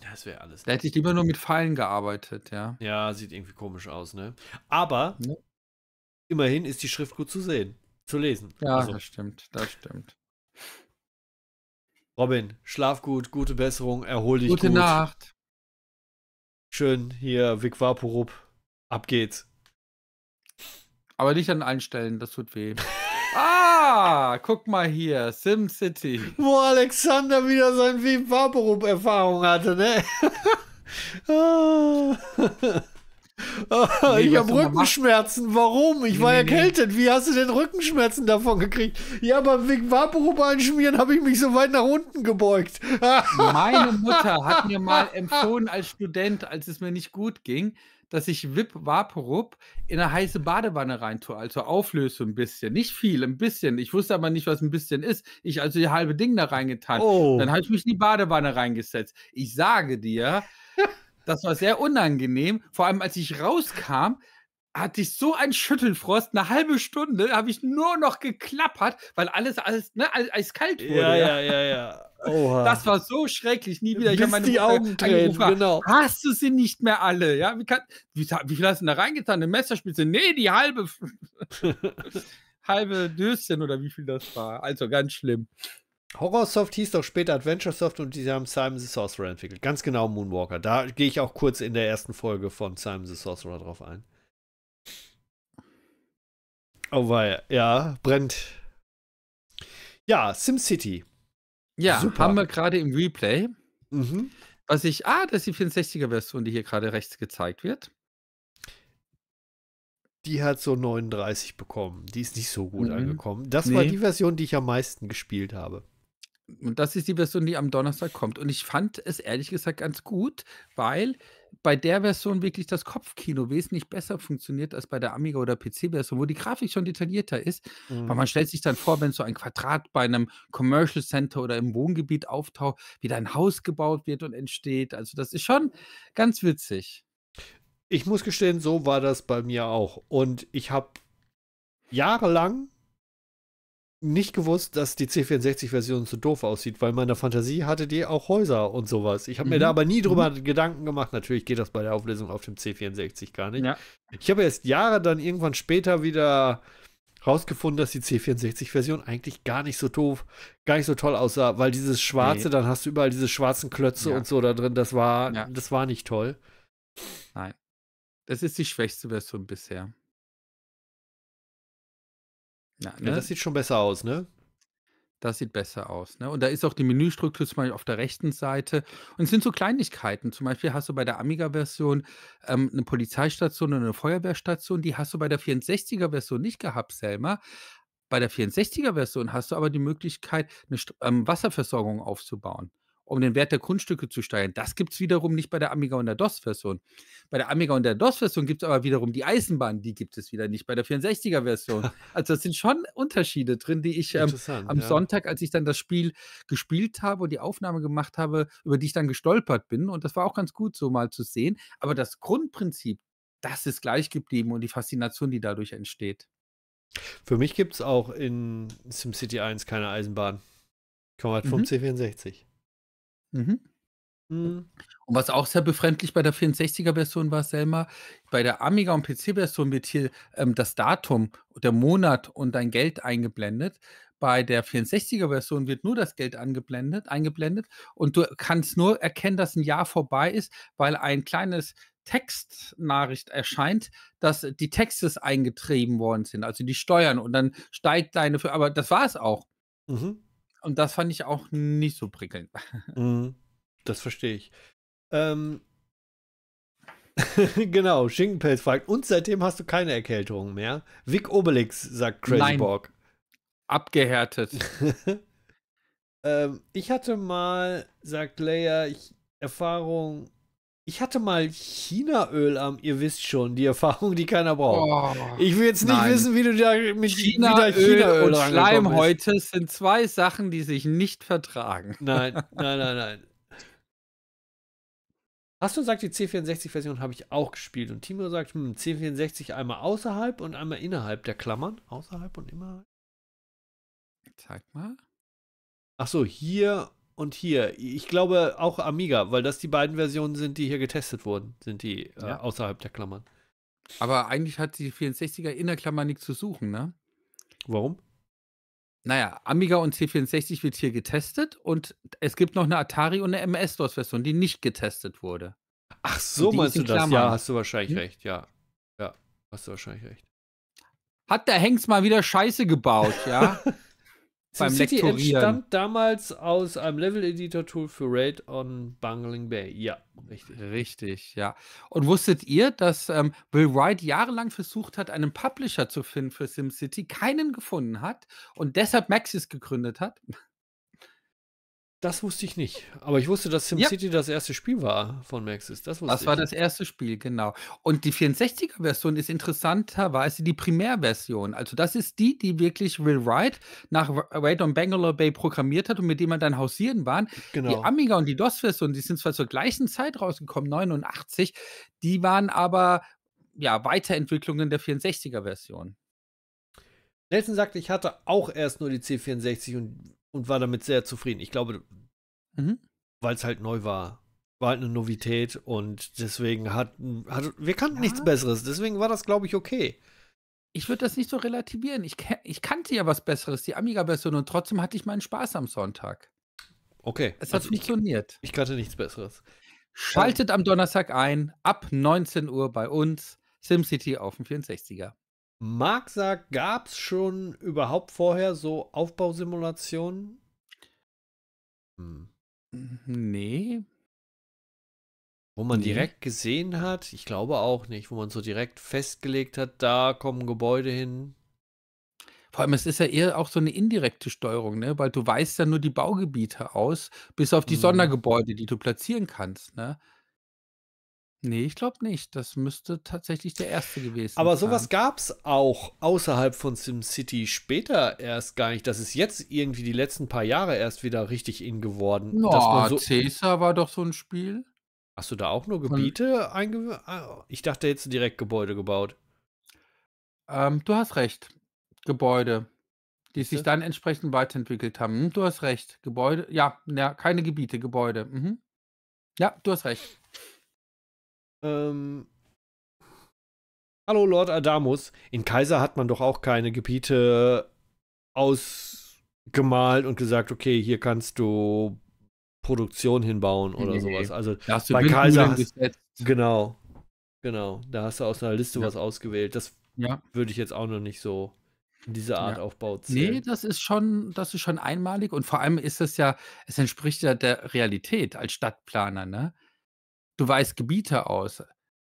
Das wäre alles. Da hätte ich lieber nur mit Pfeilen gearbeitet, ja. Ja, sieht irgendwie komisch aus, ne? Aber ja. immerhin ist die Schrift gut zu sehen, zu lesen. Ja, also. das stimmt, das stimmt. Robin, schlaf gut, gute Besserung, erhol dich Gute gut. Nacht. Schön hier, Vigvaporub, ab geht's. Aber nicht an allen Stellen, das tut weh. ah, guck mal hier, Sim City. Wo Alexander wieder seine Vigvaporub-Erfahrung hatte, ne? ah. Nee, ich habe Rückenschmerzen. Warum? Ich nee, war nee, erkältet. Wie hast du denn Rückenschmerzen davon gekriegt? Ja, beim wegen Vaporub einschmieren habe ich mich so weit nach unten gebeugt. Meine Mutter hat mir mal empfohlen als Student, als es mir nicht gut ging, dass ich Vip Vaporub in eine heiße Badewanne reintue. Also auflöse ein bisschen. Nicht viel, ein bisschen. Ich wusste aber nicht, was ein bisschen ist. Ich also die halbe Ding da reingetan. Oh. Dann habe ich mich in die Badewanne reingesetzt. Ich sage dir, das war sehr unangenehm. Vor allem, als ich rauskam, hatte ich so einen Schüttelfrost. Eine halbe Stunde habe ich nur noch geklappert, weil alles, alles, ne, alles, wurde. Ja, ja, ja, ja. Oha. Das war so schrecklich. Nie wieder. Ich Bis meine die Augen tränen, genau. Hast du sie nicht mehr alle? Ja, wie, kann, wie, wie viel hast du da reingetan? Eine Messerspitze? Nee, die halbe. halbe Döschen oder wie viel das war. Also ganz schlimm. Horrorsoft hieß doch später Adventure Soft und die haben Simon the Sorcerer entwickelt. Ganz genau Moonwalker. Da gehe ich auch kurz in der ersten Folge von Simon the Sorcerer drauf ein. Oh weil ja, brennt. Ja, SimCity. Ja, Super. haben wir gerade im Replay. Mhm. Was ich, ah, das ist die 64er-Version, die hier gerade rechts gezeigt wird. Die hat so 39 bekommen. Die ist nicht so gut mhm. angekommen. Das nee. war die Version, die ich am meisten gespielt habe. Und das ist die Version, die am Donnerstag kommt. Und ich fand es ehrlich gesagt ganz gut, weil bei der Version wirklich das Kopfkino wesentlich besser funktioniert als bei der Amiga- oder PC-Version, wo die Grafik schon detaillierter ist. Mhm. Aber man stellt sich dann vor, wenn so ein Quadrat bei einem Commercial Center oder im Wohngebiet auftaucht, wie da ein Haus gebaut wird und entsteht. Also, das ist schon ganz witzig. Ich muss gestehen, so war das bei mir auch. Und ich habe jahrelang nicht gewusst, dass die C64-Version so doof aussieht, weil meine Fantasie hatte die auch Häuser und sowas. Ich habe mhm. mir da aber nie drüber mhm. Gedanken gemacht. Natürlich geht das bei der Auflösung auf dem C64 gar nicht. Ja. Ich habe erst Jahre dann irgendwann später wieder rausgefunden, dass die C64-Version eigentlich gar nicht so doof, gar nicht so toll aussah, weil dieses schwarze, nee. dann hast du überall diese schwarzen Klötze ja. und so da drin. Das war, ja. das war nicht toll. Nein. Das ist die schwächste Version bisher. Ja, ne? ja, das sieht schon besser aus, ne? Das sieht besser aus. Ne? Und da ist auch die Menüstruktur zum Beispiel auf der rechten Seite. Und es sind so Kleinigkeiten. Zum Beispiel hast du bei der Amiga-Version ähm, eine Polizeistation und eine Feuerwehrstation. Die hast du bei der 64er-Version nicht gehabt, Selma. Bei der 64er-Version hast du aber die Möglichkeit, eine St ähm, Wasserversorgung aufzubauen um den Wert der Grundstücke zu steigern. Das gibt es wiederum nicht bei der Amiga und der DOS-Version. Bei der Amiga und der DOS-Version gibt es aber wiederum die Eisenbahn, die gibt es wieder nicht bei der 64er-Version. Also das sind schon Unterschiede drin, die ich ähm, am ja. Sonntag, als ich dann das Spiel gespielt habe und die Aufnahme gemacht habe, über die ich dann gestolpert bin. Und das war auch ganz gut so mal zu sehen. Aber das Grundprinzip, das ist gleich geblieben und die Faszination, die dadurch entsteht. Für mich gibt es auch in SimCity 1 keine Eisenbahn. Ich komme halt vom mhm. C64. Mhm. mhm. Und was auch sehr befremdlich bei der 64er-Version war, Selma, bei der Amiga- und PC-Version wird hier ähm, das Datum, der Monat und dein Geld eingeblendet. Bei der 64er-Version wird nur das Geld angeblendet, eingeblendet und du kannst nur erkennen, dass ein Jahr vorbei ist, weil ein kleines Textnachricht erscheint, dass die Textes eingetrieben worden sind, also die Steuern und dann steigt deine, aber das war es auch. Mhm. Und das fand ich auch nicht so prickelnd. Mhm, das verstehe ich. Ähm, genau, Schinkenpelz fragt, und seitdem hast du keine Erkältung mehr? Vic Obelix, sagt Crazy Nein. Borg. Abgehärtet. ähm, ich hatte mal, sagt Leia, ich, Erfahrung ich hatte mal Chinaöl am, ihr wisst schon, die Erfahrung, die keiner braucht. Oh, ich will jetzt nicht nein. wissen, wie du da mit China wieder Chinaöl und Schleimhäute sind zwei Sachen, die sich nicht vertragen. Nein, nein, nein, nein. Hast du gesagt, die C64-Version habe ich auch gespielt und Timo sagt, hm, C64 einmal außerhalb und einmal innerhalb der Klammern. Außerhalb und immer. Zeig mal. Ach so, hier und hier. Ich glaube auch Amiga, weil das die beiden Versionen sind, die hier getestet wurden, sind die äh, ja. äh, außerhalb der Klammern. Aber eigentlich hat die 64er in der Klammer nichts zu suchen, ne? Warum? Naja, Amiga und C64 wird hier getestet und es gibt noch eine Atari und eine MS-DOS-Version, die nicht getestet wurde. Ach so, meinst du das? Klammern. Ja, hast du wahrscheinlich hm? recht, ja. Ja, hast du wahrscheinlich recht. Hat der Hengst mal wieder Scheiße gebaut, ja? beim City Lektorieren. entstand damals aus einem Level-Editor-Tool für Raid on Bungling Bay. Ja, richtig. Richtig, ja. Und wusstet ihr, dass ähm, Bill Wright jahrelang versucht hat, einen Publisher zu finden für SimCity, keinen gefunden hat und deshalb Maxis gegründet hat? Das wusste ich nicht. Aber ich wusste, dass SimCity ja. das erste Spiel war von Maxis. Das, das war das erste Spiel, genau. Und die 64er-Version ist interessanterweise die Primärversion. Also das ist die, die wirklich Will Wright nach Raid on Bangalore Bay programmiert hat und mit dem man dann hausieren waren. Genau. Die Amiga und die DOS-Version, die sind zwar zur gleichen Zeit rausgekommen, 89, die waren aber ja, Weiterentwicklungen der 64er-Version. Nelson sagte, ich hatte auch erst nur die C64 und und war damit sehr zufrieden. Ich glaube, mhm. weil es halt neu war. War halt eine Novität und deswegen hat, hat wir kannten ja. nichts Besseres. Deswegen war das, glaube ich, okay. Ich würde das nicht so relativieren. Ich, ich kannte ja was Besseres, die Amiga-Version, und trotzdem hatte ich meinen Spaß am Sonntag. Okay. Es hat also funktioniert. Ich, ich kannte nichts Besseres. Schaltet am Donnerstag ein, ab 19 Uhr bei uns, SimCity auf dem 64er. Marc sagt, gab es schon überhaupt vorher so Aufbausimulationen? Hm. hm. Nee. Wo man nee. direkt gesehen hat, ich glaube auch nicht, wo man so direkt festgelegt hat, da kommen Gebäude hin. Vor allem, es ist ja eher auch so eine indirekte Steuerung, ne? weil du weißt ja nur die Baugebiete aus, bis auf die hm. Sondergebäude, die du platzieren kannst. Ne? Nee, ich glaube nicht. Das müsste tatsächlich der erste gewesen sein. Aber sowas gab es auch außerhalb von SimCity später erst gar nicht. Das ist jetzt irgendwie die letzten paar Jahre erst wieder richtig in geworden. No, dass man so Caesar war doch so ein Spiel. Hast du da auch nur Gebiete eingebaut? Ah, ich dachte, jetzt direkt Gebäude gebaut. Ähm, du hast recht. Gebäude, die sich dann entsprechend weiterentwickelt haben. Hm, du hast recht. Gebäude, ja, na, keine Gebiete, Gebäude. Mhm. Ja, du hast recht. Ähm, Hallo Lord Adamus, in Kaiser hat man doch auch keine Gebiete ausgemalt und gesagt, okay, hier kannst du Produktion hinbauen oder nee, sowas. Also bei Kaiser hast, genau, genau, da hast du aus einer Liste ja. was ausgewählt. Das ja. würde ich jetzt auch noch nicht so in dieser Art ja. Aufbau zählen. Nee, das ist schon, das ist schon einmalig und vor allem ist es ja, es entspricht ja der Realität als Stadtplaner, ne? du weißt Gebiete aus,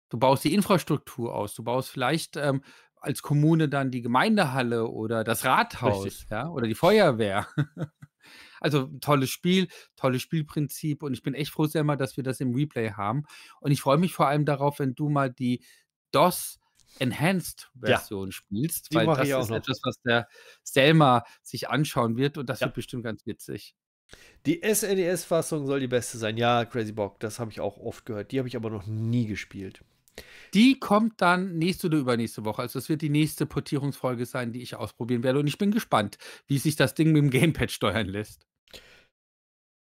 du baust die Infrastruktur aus, du baust vielleicht ähm, als Kommune dann die Gemeindehalle oder das Rathaus ja, oder die Feuerwehr. also tolles Spiel, tolles Spielprinzip und ich bin echt froh, Selma, dass wir das im Replay haben. Und ich freue mich vor allem darauf, wenn du mal die DOS Enhanced-Version ja. spielst, weil das ist noch. etwas, was der Selma sich anschauen wird und das ja. wird bestimmt ganz witzig. Die SNES-Fassung soll die beste sein. Ja, Crazy Bock, das habe ich auch oft gehört. Die habe ich aber noch nie gespielt. Die kommt dann nächste oder übernächste Woche. Also es wird die nächste Portierungsfolge sein, die ich ausprobieren werde. Und ich bin gespannt, wie sich das Ding mit dem Gamepad steuern lässt.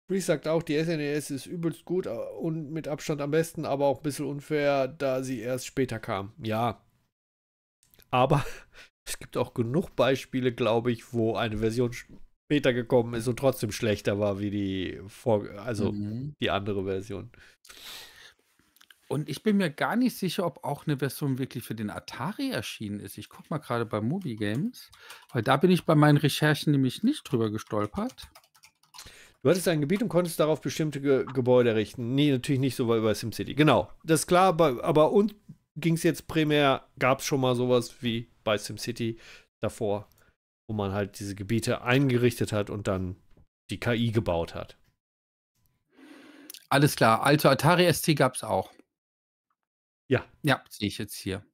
Breeze sagt auch, die SNES e ist übelst gut äh, und mit Abstand am besten, aber auch ein bisschen unfair, da sie erst später kam. Ja. Aber es gibt auch genug Beispiele, glaube ich, wo eine Version später gekommen ist und trotzdem schlechter war wie die vor also mhm. die andere Version. Und ich bin mir gar nicht sicher, ob auch eine Version wirklich für den Atari erschienen ist. Ich gucke mal gerade bei Movie Games, weil da bin ich bei meinen Recherchen nämlich nicht drüber gestolpert. Du hattest ein Gebiet und konntest darauf bestimmte Ge Gebäude richten. Nee, natürlich nicht so wie bei SimCity. Genau, das ist klar, aber, aber uns ging es jetzt primär, gab es schon mal sowas wie bei SimCity davor wo man halt diese Gebiete eingerichtet hat und dann die KI gebaut hat. Alles klar, also Atari ST gab es auch. Ja. Ja, sehe ich jetzt hier.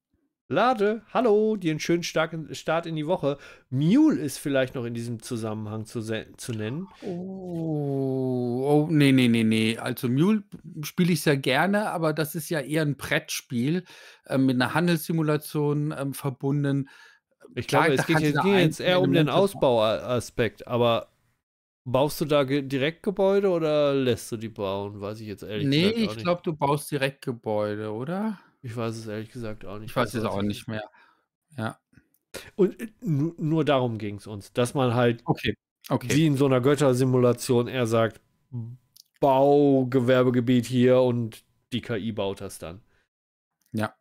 Lade, hallo, dir einen schönen starken Start in die Woche. Mule ist vielleicht noch in diesem Zusammenhang zu, zu nennen. Oh, oh, nee, nee, nee, nee. Also Mule spiele ich sehr gerne, aber das ist ja eher ein Brettspiel äh, mit einer Handelssimulation äh, verbunden. Ich glaube, es ging, ging jetzt eher um den Ausbauaspekt, aber baust du da direkt Gebäude oder lässt du die bauen? Weiß ich jetzt ehrlich nee, gesagt. Nee, ich glaube, du baust direkt Gebäude, oder? Ich weiß es ehrlich gesagt auch nicht. Ich weiß also, es also auch nicht mehr. Ja. Und äh, nur darum ging es uns, dass man halt okay. Okay. wie in so einer Göttersimulation er sagt, Baugewerbegebiet hier und die KI baut das dann. Ja.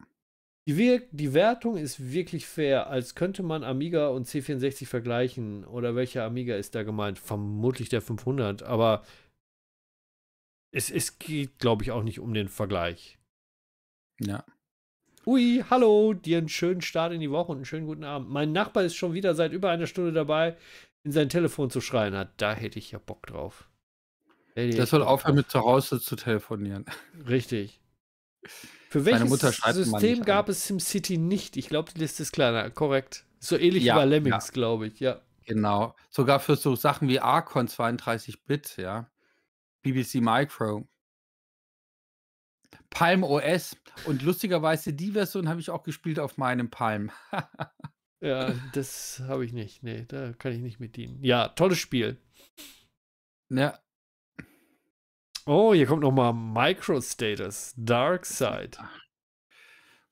Die, Wir die Wertung ist wirklich fair, als könnte man Amiga und C64 vergleichen. Oder welcher Amiga ist da gemeint? Vermutlich der 500, aber es, es geht, glaube ich, auch nicht um den Vergleich. Ja. Ui, hallo, dir einen schönen Start in die Woche und einen schönen guten Abend. Mein Nachbar ist schon wieder seit über einer Stunde dabei, in sein Telefon zu schreien hat. Da hätte ich ja Bock drauf. Der soll aufhören, mit zu Hause zu telefonieren. Richtig. Für welches System gab ein. es SimCity nicht? Ich glaube, die Liste ist kleiner, korrekt. So ähnlich ja, wie bei Lemmings, ja. glaube ich, ja. Genau. Sogar für so Sachen wie Archon 32-Bit, ja. BBC Micro. Palm OS. Und lustigerweise, die Version habe ich auch gespielt auf meinem Palm. ja, das habe ich nicht. Nee, da kann ich nicht mit dienen. Ja, tolles Spiel. Ja, Oh, hier kommt nochmal Microstatus, Dark Side.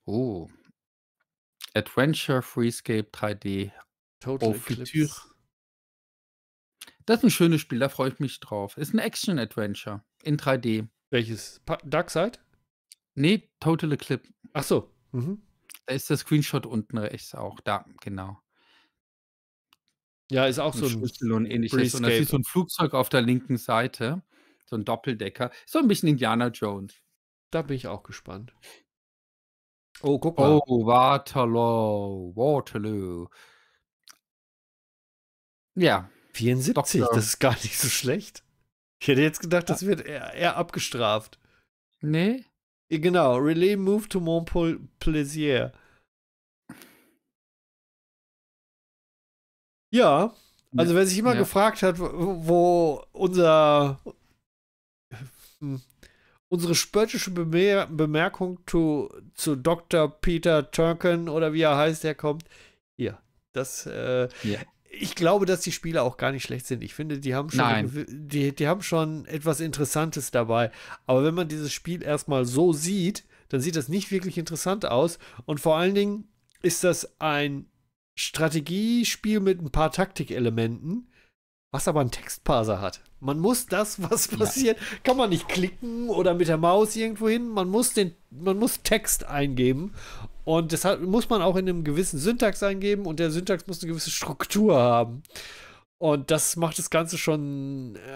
Oh. Adventure Freescape 3D. Total Eclipse. Das ist ein schönes Spiel, da freue ich mich drauf. Ist ein Action-Adventure in 3D. Welches? Pa Dark Side? Nee, Total Eclipse. Ach so. Mhm. Da ist der Screenshot unten rechts auch. Da, genau. Ja, ist auch ein so ein Schlüssel und ähnliches. Freescape. Und das ist so ein Flugzeug auf der linken Seite so ein Doppeldecker. So ein bisschen Indiana Jones. Da bin ich auch gespannt. Oh, guck mal. Oh, Waterloo, Waterloo. Ja. 74, Doktor. das ist gar nicht so schlecht. Ich hätte jetzt gedacht, das wird eher, eher abgestraft. Nee? Genau, Relay Move to Montplaisir. Ja, also wer sich immer ja. gefragt hat, wo unser hm. Unsere spöttische Bemer Bemerkung to, zu Dr. Peter Turken oder wie er heißt, der kommt. Hier, das. Äh, yeah. Ich glaube, dass die Spiele auch gar nicht schlecht sind. Ich finde, die haben schon, die, die haben schon etwas Interessantes dabei. Aber wenn man dieses Spiel erstmal so sieht, dann sieht das nicht wirklich interessant aus. Und vor allen Dingen ist das ein Strategiespiel mit ein paar Taktikelementen, was aber einen Textparser hat. Man muss das, was passiert, ja. kann man nicht klicken oder mit der Maus irgendwo hin. Man muss, den, man muss Text eingeben. Und deshalb muss man auch in einem gewissen Syntax eingeben und der Syntax muss eine gewisse Struktur haben. Und das macht das Ganze schon. Äh,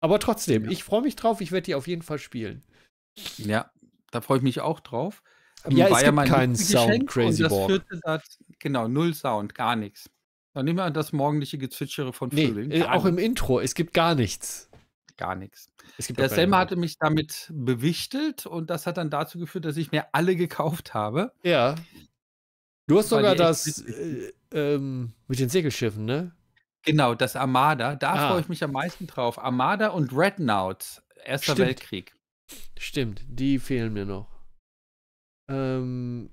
aber trotzdem, ja. ich freue mich drauf. Ich werde die auf jeden Fall spielen. Ja, da freue ich mich auch drauf. Ja, War es gibt ja keinen Sound Crazy Ball. Genau, null Sound, gar nichts. Dann nehmen wir an das morgendliche Gezwitschere von nee, Vögeln. Äh, auch im Intro, es gibt gar nichts. Gar nichts. Der Selma hatte mich damit bewichtelt und das hat dann dazu geführt, dass ich mir alle gekauft habe. Ja. Du hast sogar das äh, ähm, mit den Segelschiffen, ne? Genau, das Armada. Da ah. freue ich mich am meisten drauf. Armada und Rednaut, Erster Stimmt. Weltkrieg. Stimmt, die fehlen mir noch. Ähm,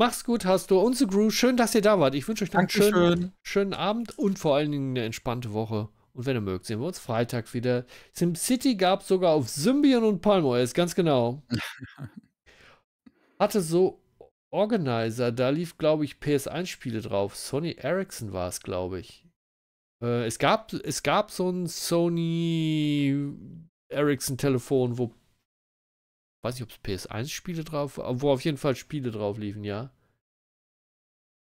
Mach's gut, Hasto und The Groove. Schön, dass ihr da wart. Ich wünsche euch einen schönen, schönen Abend und vor allen Dingen eine entspannte Woche. Und wenn ihr mögt, sehen wir uns Freitag wieder. SimCity gab es sogar auf Symbion und PalmOS, ganz genau. Hatte so Organizer, da lief, glaube ich, PS1-Spiele drauf. Sony Ericsson war es, glaube ich. Äh, es, gab, es gab so ein Sony Ericsson-Telefon, wo Weiß ich, ob es PS1-Spiele drauf, wo auf jeden Fall Spiele drauf liefen, ja.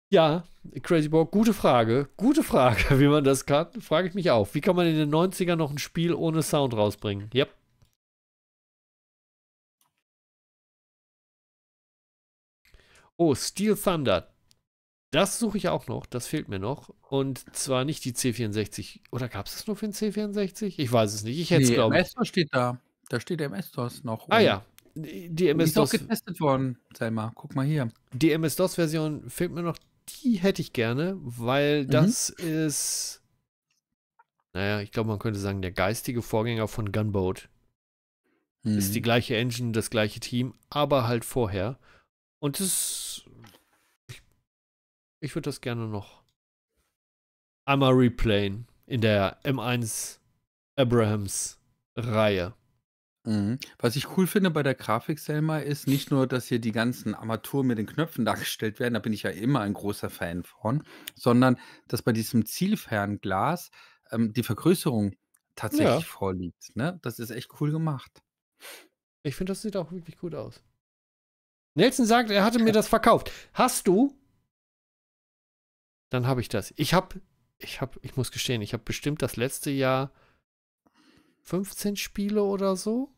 Ja, Crazy Borg, gute Frage. Gute Frage, wie man das kann. Frage ich mich auch. Wie kann man in den 90ern noch ein Spiel ohne Sound rausbringen? Yep. Oh, Steel Thunder. Das suche ich auch noch. Das fehlt mir noch. Und zwar nicht die C64. Oder gab es das nur für den C64? Ich weiß es nicht. Ich hätte es, nee, glaube ich. MS-DOS steht da. Da steht der MS-DOS noch. Ah ja, die MS-DOS. Ist auch getestet worden, sei Guck mal hier. Die MS-DOS-Version fehlt mir noch. Die hätte ich gerne, weil mhm. das ist. Naja, ich glaube, man könnte sagen, der geistige Vorgänger von Gunboat. Mhm. Ist die mhm. gleiche Engine, das gleiche Team, aber halt vorher. Und das. Ich, ich würde das gerne noch einmal replayen in der M1 Abrahams Reihe. Mhm. Was ich cool finde bei der Grafik, Selma, ist nicht nur, dass hier die ganzen Armaturen mit den Knöpfen dargestellt werden, da bin ich ja immer ein großer Fan von, sondern dass bei diesem Zielfernglas ähm, die Vergrößerung tatsächlich Ja. vorliegt. Ne? Das ist echt cool gemacht. Ich finde, das sieht auch wirklich gut aus. Nelson sagt, er hatte mir das verkauft. Hast du? Dann habe ich das. Ich habe, ich habe, ich muss gestehen, ich habe bestimmt das letzte Jahr 15 Spiele oder so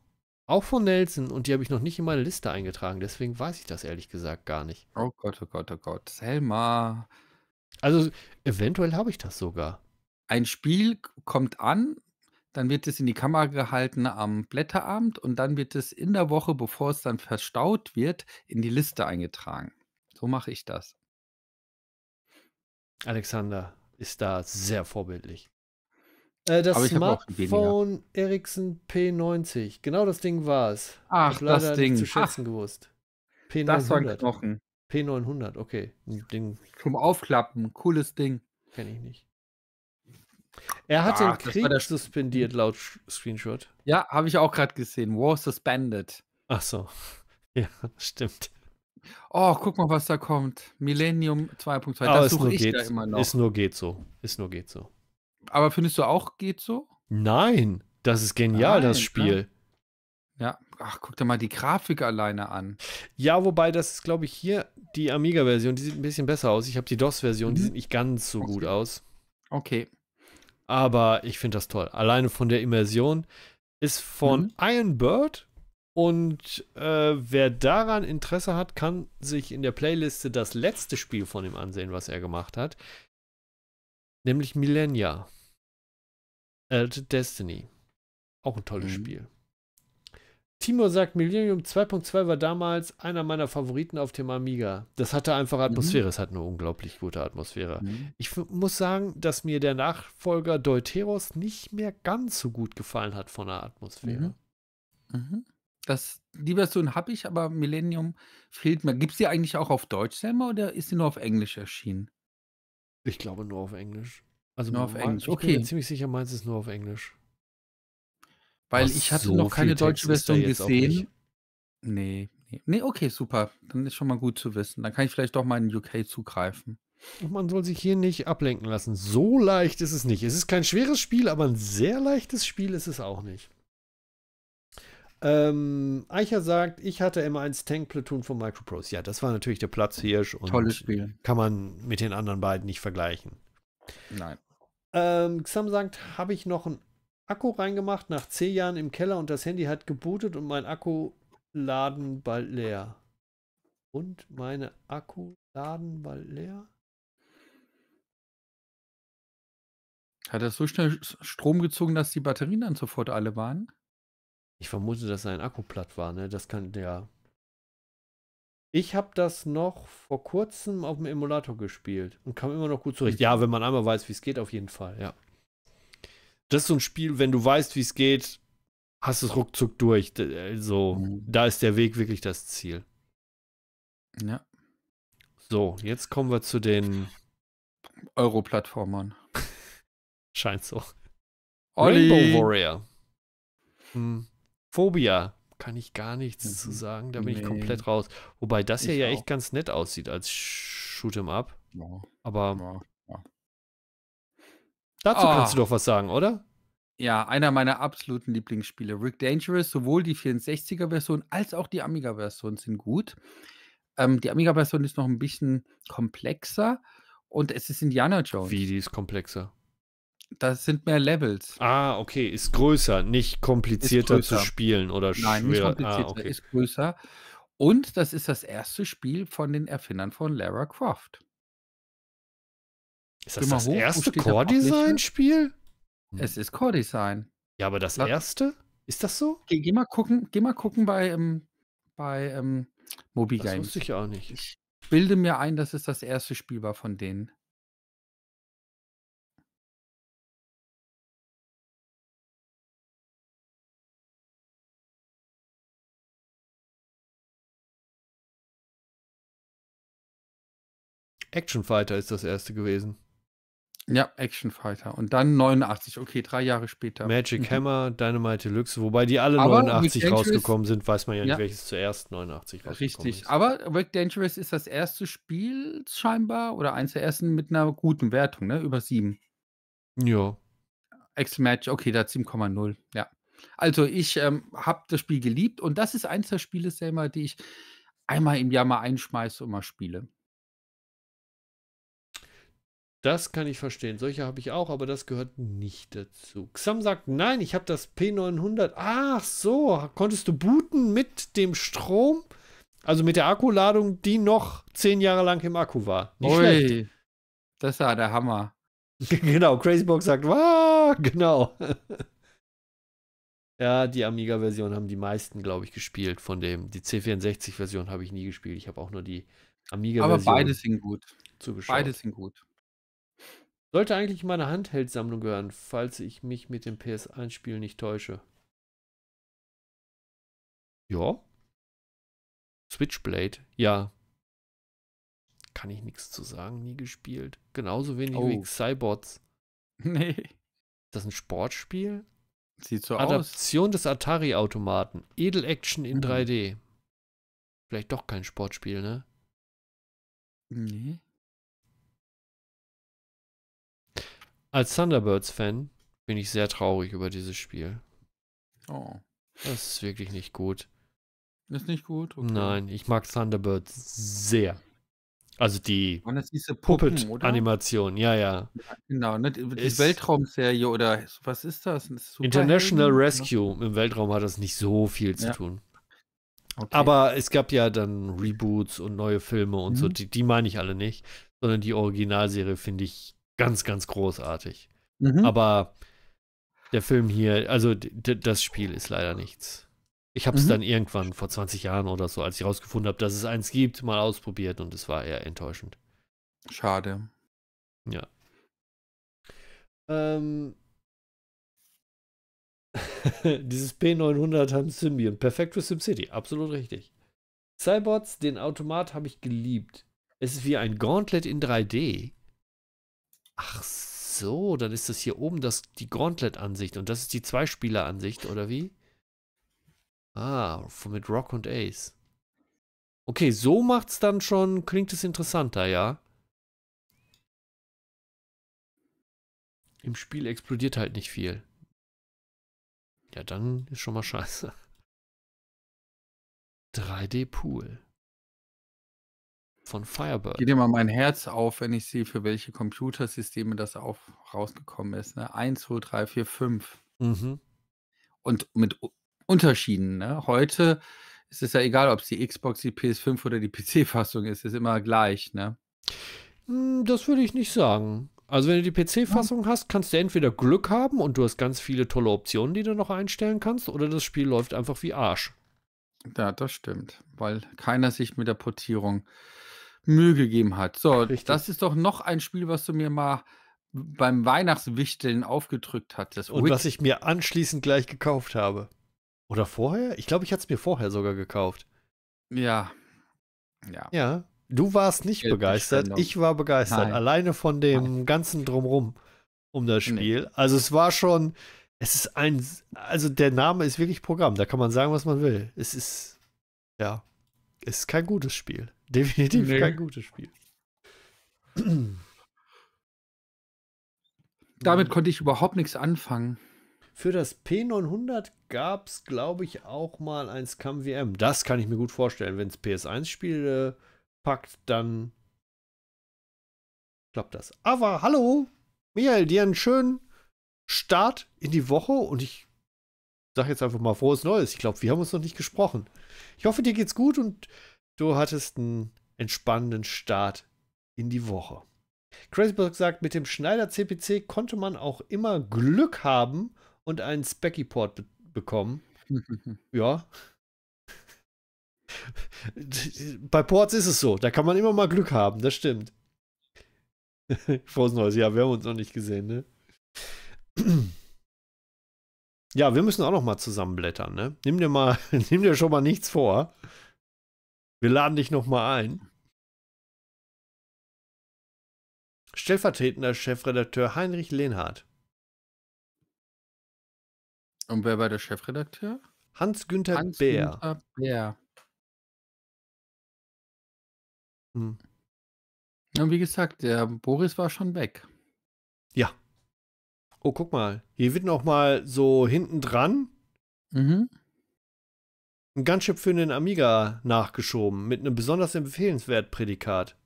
auch von Nelson und die habe ich noch nicht in meine Liste eingetragen, deswegen weiß ich das ehrlich gesagt gar nicht. Oh Gott, oh Gott, oh Gott. Selma. Also eventuell habe ich das sogar. Ein Spiel kommt an, dann wird es in die Kamera gehalten am Blätterabend und dann wird es in der Woche, bevor es dann verstaut wird, in die Liste eingetragen. So mache ich das. Alexander ist da sehr vorbildlich. Äh, das Smartphone Ericsson P90. Genau das Ding war es. Ach, ich das Ding. zu schätzen Ach, gewusst. P900. Das war ein Knochen. P900, okay. Ein Ding. Zum Aufklappen, cooles Ding. Kenne ich nicht. Er hat Ach, den Krieg suspendiert, laut Screenshot. Ja, habe ich auch gerade gesehen. War suspended. Ach so. Ja, stimmt. Oh, guck mal, was da kommt. Millennium 2.2. Das oh, suche ich geht. da immer noch. Ist nur geht so. Ist nur geht so. Aber findest du auch, geht so? Nein, das ist genial, Nein, das ne? Spiel. Ne? Ja, ach, guck dir mal die Grafik alleine an. Ja, wobei das ist, glaube ich, hier die Amiga-Version, die sieht ein bisschen besser aus. Ich habe die DOS-Version, mhm. die sieht nicht ganz so okay. gut aus. Okay. Aber ich finde das toll. Alleine von der Immersion ist von mhm. Iron Bird. Und äh, wer daran Interesse hat, kann sich in der Playliste das letzte Spiel von ihm ansehen, was er gemacht hat. Nämlich Millennia. Äh, Destiny. Auch ein tolles mhm. Spiel. Timo sagt, Millennium 2.2 war damals einer meiner Favoriten auf dem Amiga. Das hatte einfach Atmosphäre. Mhm. Es hat eine unglaublich gute Atmosphäre. Mhm. Ich muss sagen, dass mir der Nachfolger Deuteros nicht mehr ganz so gut gefallen hat von der Atmosphäre. Mhm. mhm. Das, die Version habe ich, aber Millennium fehlt mir. Gibt es die eigentlich auch auf Deutsch, Selma, oder ist sie nur auf Englisch erschienen? Ich glaube nur auf Englisch. Also nur auf Englisch. Okay. Ich bin mir ziemlich sicher, meins ist nur auf Englisch. Weil Ach, ich hatte so noch keine deutsche Text Version gesehen. Nee, nee. okay, super. Dann ist schon mal gut zu wissen. Dann kann ich vielleicht doch mal in UK zugreifen. Und man soll sich hier nicht ablenken lassen. So leicht ist es nicht. Es ist kein schweres Spiel, aber ein sehr leichtes Spiel ist es auch nicht. Ähm, Eicher sagt, ich hatte M1 Tank Platoon von Microprose. Ja, das war natürlich der Platzhirsch und Tolles Spiel. kann man mit den anderen beiden nicht vergleichen. Nein. Ähm, Xam sagt, habe ich noch einen Akku reingemacht nach 10 Jahren im Keller und das Handy hat gebootet und mein Akku laden bald leer. Und meine Akku laden bald leer? Hat er so schnell Strom gezogen, dass die Batterien dann sofort alle waren? Ich vermute, dass sein Akku platt war, ne? Das kann der. Ich habe das noch vor kurzem auf dem Emulator gespielt und kam immer noch gut zurecht. Ja, wenn man einmal weiß, wie es geht, auf jeden Fall, ja. Das ist so ein Spiel, wenn du weißt, wie es geht, hast es ruckzuck durch. Also, mhm. da ist der Weg wirklich das Ziel. Ja. So, jetzt kommen wir zu den Euro-Plattformern. Scheint so. Rainbow Warrior. Hm. Phobia kann ich gar nichts mhm. zu sagen. Da bin nee. ich komplett raus. Wobei das hier ja echt ganz nett aussieht als Shoot'em Up. Ja. Aber ja. Ja. dazu ah. kannst du ah. doch was sagen, oder? Ja, einer meiner absoluten Lieblingsspiele. Rick Dangerous, sowohl die 64er-Version als auch die Amiga-Version sind gut. Ähm, die Amiga-Version ist noch ein bisschen komplexer und es ist Indiana Jones. Wie, die ist komplexer? Das sind mehr Levels. Ah, okay. Ist größer, nicht komplizierter größer. zu spielen oder schwerer. Nein, nicht ah, komplizierter, ah, okay. ist größer. Und das ist das erste Spiel von den Erfindern von Lara Croft. Ist das das hoch, erste Core-Design-Spiel? Hm. Es ist Core-Design. Ja, aber das erste? Ist das so? Geh, geh, mal gucken, geh mal gucken bei, ähm, bei ähm, Mobi Games. Das wusste ich auch nicht. Ich bilde mir ein, dass es das erste Spiel war von denen. Action Fighter ist das erste gewesen. Ja, Action Fighter. Und dann 89, okay, drei Jahre später. Magic mhm. Hammer, Dynamite Deluxe, wobei die alle aber 89 rausgekommen sind, weiß man ja, ja, nicht, welches zuerst 89 rausgekommen Richtig, ist. aber Rick Dangerous ist das erste Spiel scheinbar oder eins der ersten mit einer guten Wertung, ne? Über sieben. Ja. x match okay, da 7,0, ja. Also ich ähm, habe das Spiel geliebt und das ist eins der Spiele, selber, die ich einmal im Jahr mal einschmeiße und mal spiele. Das kann ich verstehen. Solche habe ich auch, aber das gehört nicht dazu. Xam sagt, nein, ich habe das P900. Ach so, konntest du booten mit dem Strom? Also mit der Akkuladung, die noch zehn Jahre lang im Akku war. Nicht Ui, schlecht. das war der Hammer. genau, Crazybox sagt, wow, genau. ja, die Amiga-Version haben die meisten, glaube ich, gespielt von dem. Die C64-Version habe ich nie gespielt. Ich habe auch nur die Amiga-Version. Aber beide sind gut. Zugeschaut. Beide sind gut. Sollte eigentlich meine Handheld-Sammlung gehören, falls ich mich mit dem PS1-Spiel nicht täusche. Ja. Switchblade, ja. Kann ich nichts zu sagen, nie gespielt. Genauso wenig oh. wie Cybots. Nee. Ist das ein Sportspiel? Sieht so Adaption aus. Adaption des Atari-Automaten. Edel Action in mhm. 3D. Vielleicht doch kein Sportspiel, ne? Nee. Als Thunderbirds-Fan bin ich sehr traurig über dieses Spiel. Oh. Das ist wirklich nicht gut. Ist nicht gut? Okay. Nein, ich mag Thunderbirds sehr. Also die Puppet-Animation, ja, ja, Genau, ne? die ist Weltraumserie oder was ist das? Super International Helden, Rescue. Oder? Im Weltraum hat das nicht so viel zu ja. tun. Okay. Aber es gab ja dann Reboots und neue Filme und mhm. so, die, die meine ich alle nicht, sondern die Originalserie finde ich Ganz, ganz großartig. Mhm. Aber der Film hier, also das Spiel ist leider nichts. Ich habe es mhm. dann irgendwann vor 20 Jahren oder so, als ich rausgefunden habe, dass es eins gibt, mal ausprobiert und es war eher enttäuschend. Schade. Ja. Ähm, dieses P900 haben Symbian. Perfekt für SimCity. Absolut richtig. Cybots, den Automat habe ich geliebt. Es ist wie ein Gauntlet in 3D. Ach so, dann ist das hier oben das, die Gauntlet-Ansicht und das ist die Zweispieler-Ansicht, oder wie? Ah, mit Rock und Ace. Okay, so macht's dann schon, klingt es interessanter, ja? Im Spiel explodiert halt nicht viel. Ja, dann ist schon mal scheiße. 3D Pool von Firebird. Geht immer mein Herz auf, wenn ich sehe, für welche Computersysteme das auch rausgekommen ist. Ne? 1, 2, 3, 4, 5. Mhm. Und mit Unterschieden. Ne? Heute ist es ja egal, ob es die Xbox, die PS5 oder die PC-Fassung ist, ist immer gleich. Ne? Hm, das würde ich nicht sagen. Also wenn du die PC-Fassung hast, kannst du entweder Glück haben und du hast ganz viele tolle Optionen, die du noch einstellen kannst, oder das Spiel läuft einfach wie Arsch. Ja, das stimmt, weil keiner sich mit der Portierung Mühe gegeben hat. So, Richtig. das ist doch noch ein Spiel, was du mir mal beim Weihnachtswichteln aufgedrückt hattest. Und Wit was ich mir anschließend gleich gekauft habe. Oder vorher? Ich glaube, ich hatte es mir vorher sogar gekauft. Ja. Ja. Ja. Du warst nicht Geld begeistert, ich war begeistert. Nein. Alleine von dem Nein. ganzen Drumrum um das Spiel. Nee. Also es war schon, es ist ein, also der Name ist wirklich Programm. Da kann man sagen, was man will. Es ist, ja, es ist kein gutes Spiel. Definitiv nee. kein gutes Spiel. Damit konnte ich überhaupt nichts anfangen. Für das P900 gab es, glaube ich, auch mal ein Scum VM. Das kann ich mir gut vorstellen. Wenn es PS1-Spiele packt, dann klappt das. Aber hallo, Michael, dir einen schönen Start in die Woche und ich sage jetzt einfach mal frohes Neues. Ich glaube, wir haben uns noch nicht gesprochen. Ich hoffe, dir geht's gut und du hattest einen entspannenden Start in die Woche. Crazyburg sagt, mit dem Schneider CPC konnte man auch immer Glück haben und einen Specky-Port be bekommen. ja. Bei Ports ist es so, da kann man immer mal Glück haben, das stimmt. Frohes Neues, ja, wir haben uns noch nicht gesehen, ne? ja, wir müssen auch noch mal zusammenblättern, ne? Nimm dir mal, nimm dir schon mal nichts vor. Wir laden dich nochmal ein. Stellvertretender Chefredakteur Heinrich Lenhardt. Und wer war der Chefredakteur? Hans-Günther Hans Bär. Günther Bär. Hm. Und wie gesagt, der Boris war schon weg. Ja. Oh, guck mal. Hier wird noch mal so hinten dran mhm ein Gunship für den Amiga nachgeschoben mit einem besonders empfehlenswert Prädikat.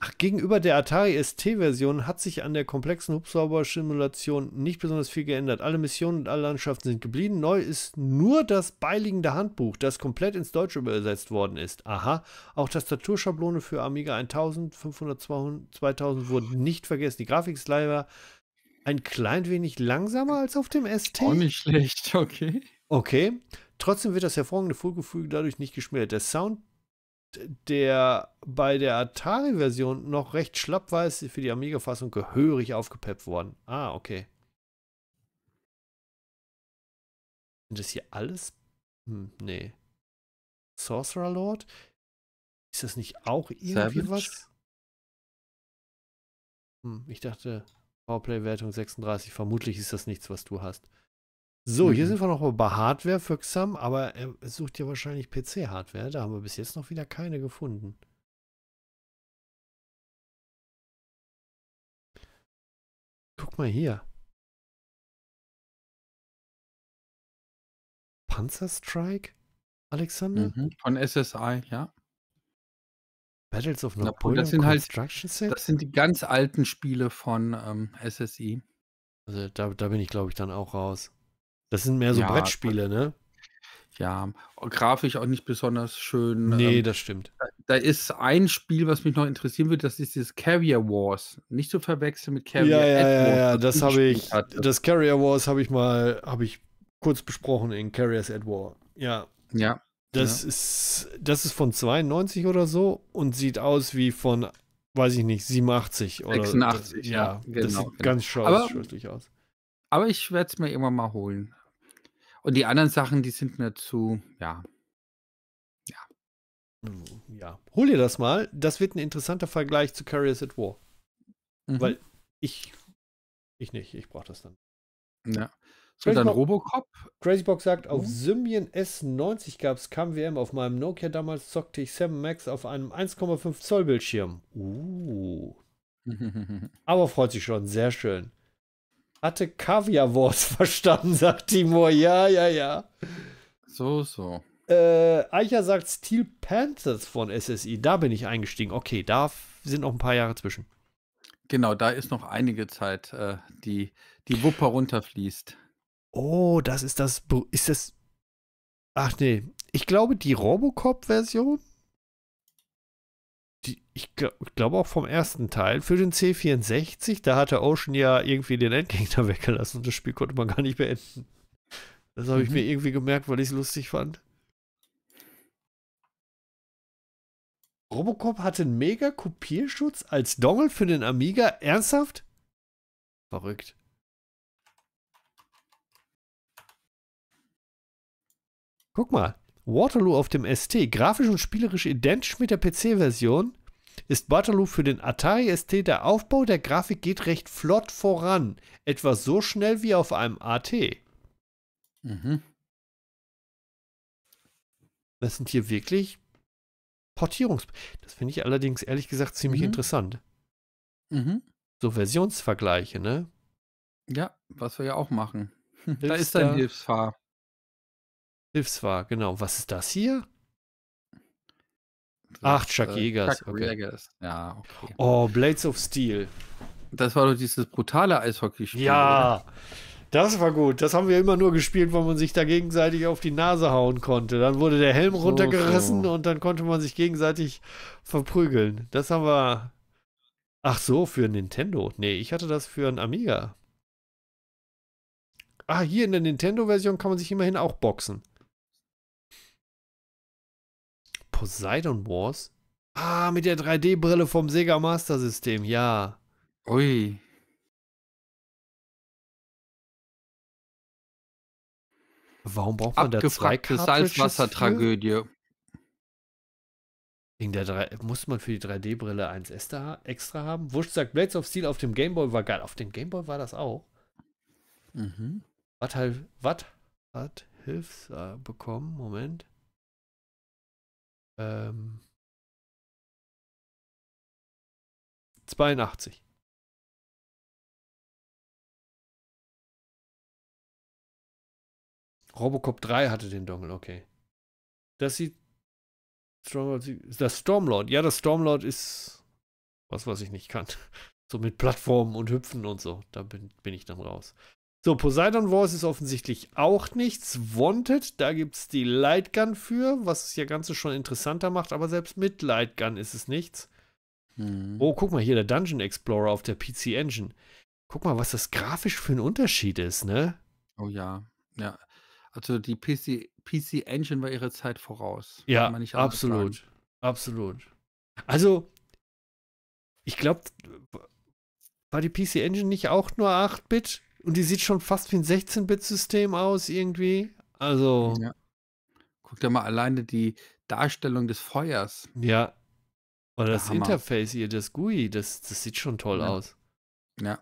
Ach, gegenüber der Atari ST-Version hat sich an der komplexen hubsauber simulation nicht besonders viel geändert. Alle Missionen und alle Landschaften sind geblieben. Neu ist nur das beiliegende Handbuch, das komplett ins Deutsche übersetzt worden ist. Aha, auch Tastaturschablone für Amiga 1000, 500, 200, 2000 wurden nicht vergessen. Die Grafik ist leider ein klein wenig langsamer als auf dem ST. Auch nicht schlecht, okay. Okay. Trotzdem wird das hervorragende Funkgefüge dadurch nicht geschmälert. Der Sound, der bei der Atari-Version noch recht schlapp war, ist für die Amiga-Fassung gehörig aufgepeppt worden. Ah, okay. Sind das hier alles? Hm, nee. Sorcerer Lord? Ist das nicht auch irgendwie Savage? was? Hm, ich dachte, Powerplay-Wertung 36. Vermutlich ist das nichts, was du hast. So, mhm. hier sind wir noch bei Hardware für XAM, aber er sucht ja wahrscheinlich PC-Hardware. Da haben wir bis jetzt noch wieder keine gefunden. Guck mal hier. Panzerstrike, Alexander? Mhm, von SSI, ja. Battles of Napoleon halt das sind Construction halt, Set? Das sind die ganz alten Spiele von ähm, SSI. Also da, da bin ich, glaube ich, dann auch raus. Das sind mehr so ja, Brettspiele, ne? Ja, grafisch auch nicht besonders schön. Ähm, nee, ähm, das stimmt. Da, da, ist ein Spiel, was mich noch interessieren wird, das ist dieses Carrier Wars. Nicht zu verwechseln mit Carrier Wars. Ja, ja, ja, das, habe ich, hatte. das Carrier Wars habe ich mal, habe ich kurz besprochen in Carriers at War. Ja. Ja. Das ja. ist, das ist von 92 oder so und sieht aus wie von, weiß ich nicht, 87 oder 86, das, ja, ja, genau. Das sieht genau. ganz scheußlich aus. Aber ich werde es mir immer mal holen. Und die anderen Sachen, die sind mir zu, ja. Ja. Hm, ja. Hol dir das mal. Das wird ein interessanter Vergleich zu Carriers at War. Mhm. Weil ich. Ich nicht. Ich brauche das dann. Ja. So, dann Robocop. Crazybox sagt, auf mhm. Symbian S90 gab es KMWM. Auf meinem Nokia damals zockte ich Sam Max auf einem 1,5 Zoll Bildschirm. Uh. Aber freut sich schon, sehr schön hatte Caviar Wars verstanden, sagt Timur. Ja, ja, ja. So, so. Äh, Eicher sagt Steel Panthers von SSI. Da bin ich eingestiegen. Okay, da sind noch ein paar Jahre zwischen. Genau, da ist noch einige Zeit, äh, die die Wupper runterfließt. Oh, das ist das. Ist das. Ach nee. Ich glaube, die Robocop-Version die, ich, glaub, glaube auch vom ersten Teil, für den C64, da hatte Ocean ja irgendwie den Endgegner weggelassen und das Spiel konnte man gar nicht beenden. Das habe ich mhm. mir irgendwie gemerkt, weil ich es lustig fand. Robocop hatte einen mega Kopierschutz als Dongle für den Amiga? Ernsthaft? Verrückt. Guck mal. Waterloo auf dem ST grafisch und spielerisch identisch mit der PC-Version, ist Waterloo für den Atari ST der Aufbau der Grafik geht recht flott voran, etwa so schnell wie auf einem AT. Mhm. Das sind hier wirklich Portierungs. Das finde ich allerdings ehrlich gesagt ziemlich mhm. interessant. Mhm. So Versionsvergleiche, ne? Ja, was wir ja auch machen. da ist ein Hilfsfahr. Hilfswahr, genau. Was ist das hier? Das Ach, Chuck äh, Jägers. Chuck okay. Jägers. Ja, okay. Oh, Blades of Steel. Das war doch dieses brutale Eishockeyspiel. Ja, oder? das war gut. Das haben wir immer nur gespielt, weil man sich da gegenseitig auf die Nase hauen konnte. Dann wurde der Helm so, runtergerissen so. und dann konnte man sich gegenseitig verprügeln. Das haben wir. Ach so, für Nintendo. Nee, ich hatte das für ein Amiga. Ah, hier in der Nintendo-Version kann man sich immerhin auch boxen. Poseidon Wars? Ah, mit der 3D-Brille vom Sega Master System, ja. Ui. Warum braucht man Abgefragte da zwei Salzwassertragödie. Wegen der 3, muss man für die 3D-Brille eins extra haben? Wurscht sagt, Blades of Steel auf dem Game Boy war geil. Auf dem Game Boy war das auch. Mhm. Was hat, was hat Hilfs äh, bekommen? Moment. Ähm, 82. Robocop 3 hatte den Dongle, okay. Das sieht. das Stormlord, ja, das Stormlord ist was, was ich nicht kann. So mit Plattformen und Hüpfen und so. Da bin, bin ich dann raus. So, Poseidon Wars ist offensichtlich auch nichts. Wanted, da gibt es die Lightgun für, was es ja Ganze schon interessanter macht, aber selbst mit Lightgun ist es nichts. Mhm. Oh, guck mal hier, der Dungeon Explorer auf der PC Engine. Guck mal, was das grafisch für ein Unterschied ist, ne? Oh ja, ja. Also die PC, PC Engine war ihre Zeit voraus. Ja, absolut. Planen. Absolut. Also, ich glaube, war die PC Engine nicht auch nur 8-Bit? Und die sieht schon fast wie ein 16-Bit-System aus, irgendwie. Also. Ja. Guck dir mal alleine die Darstellung des Feuers. Ja. Oder das Hammer. Interface hier, das GUI, das, das sieht schon toll ja. aus. Ja.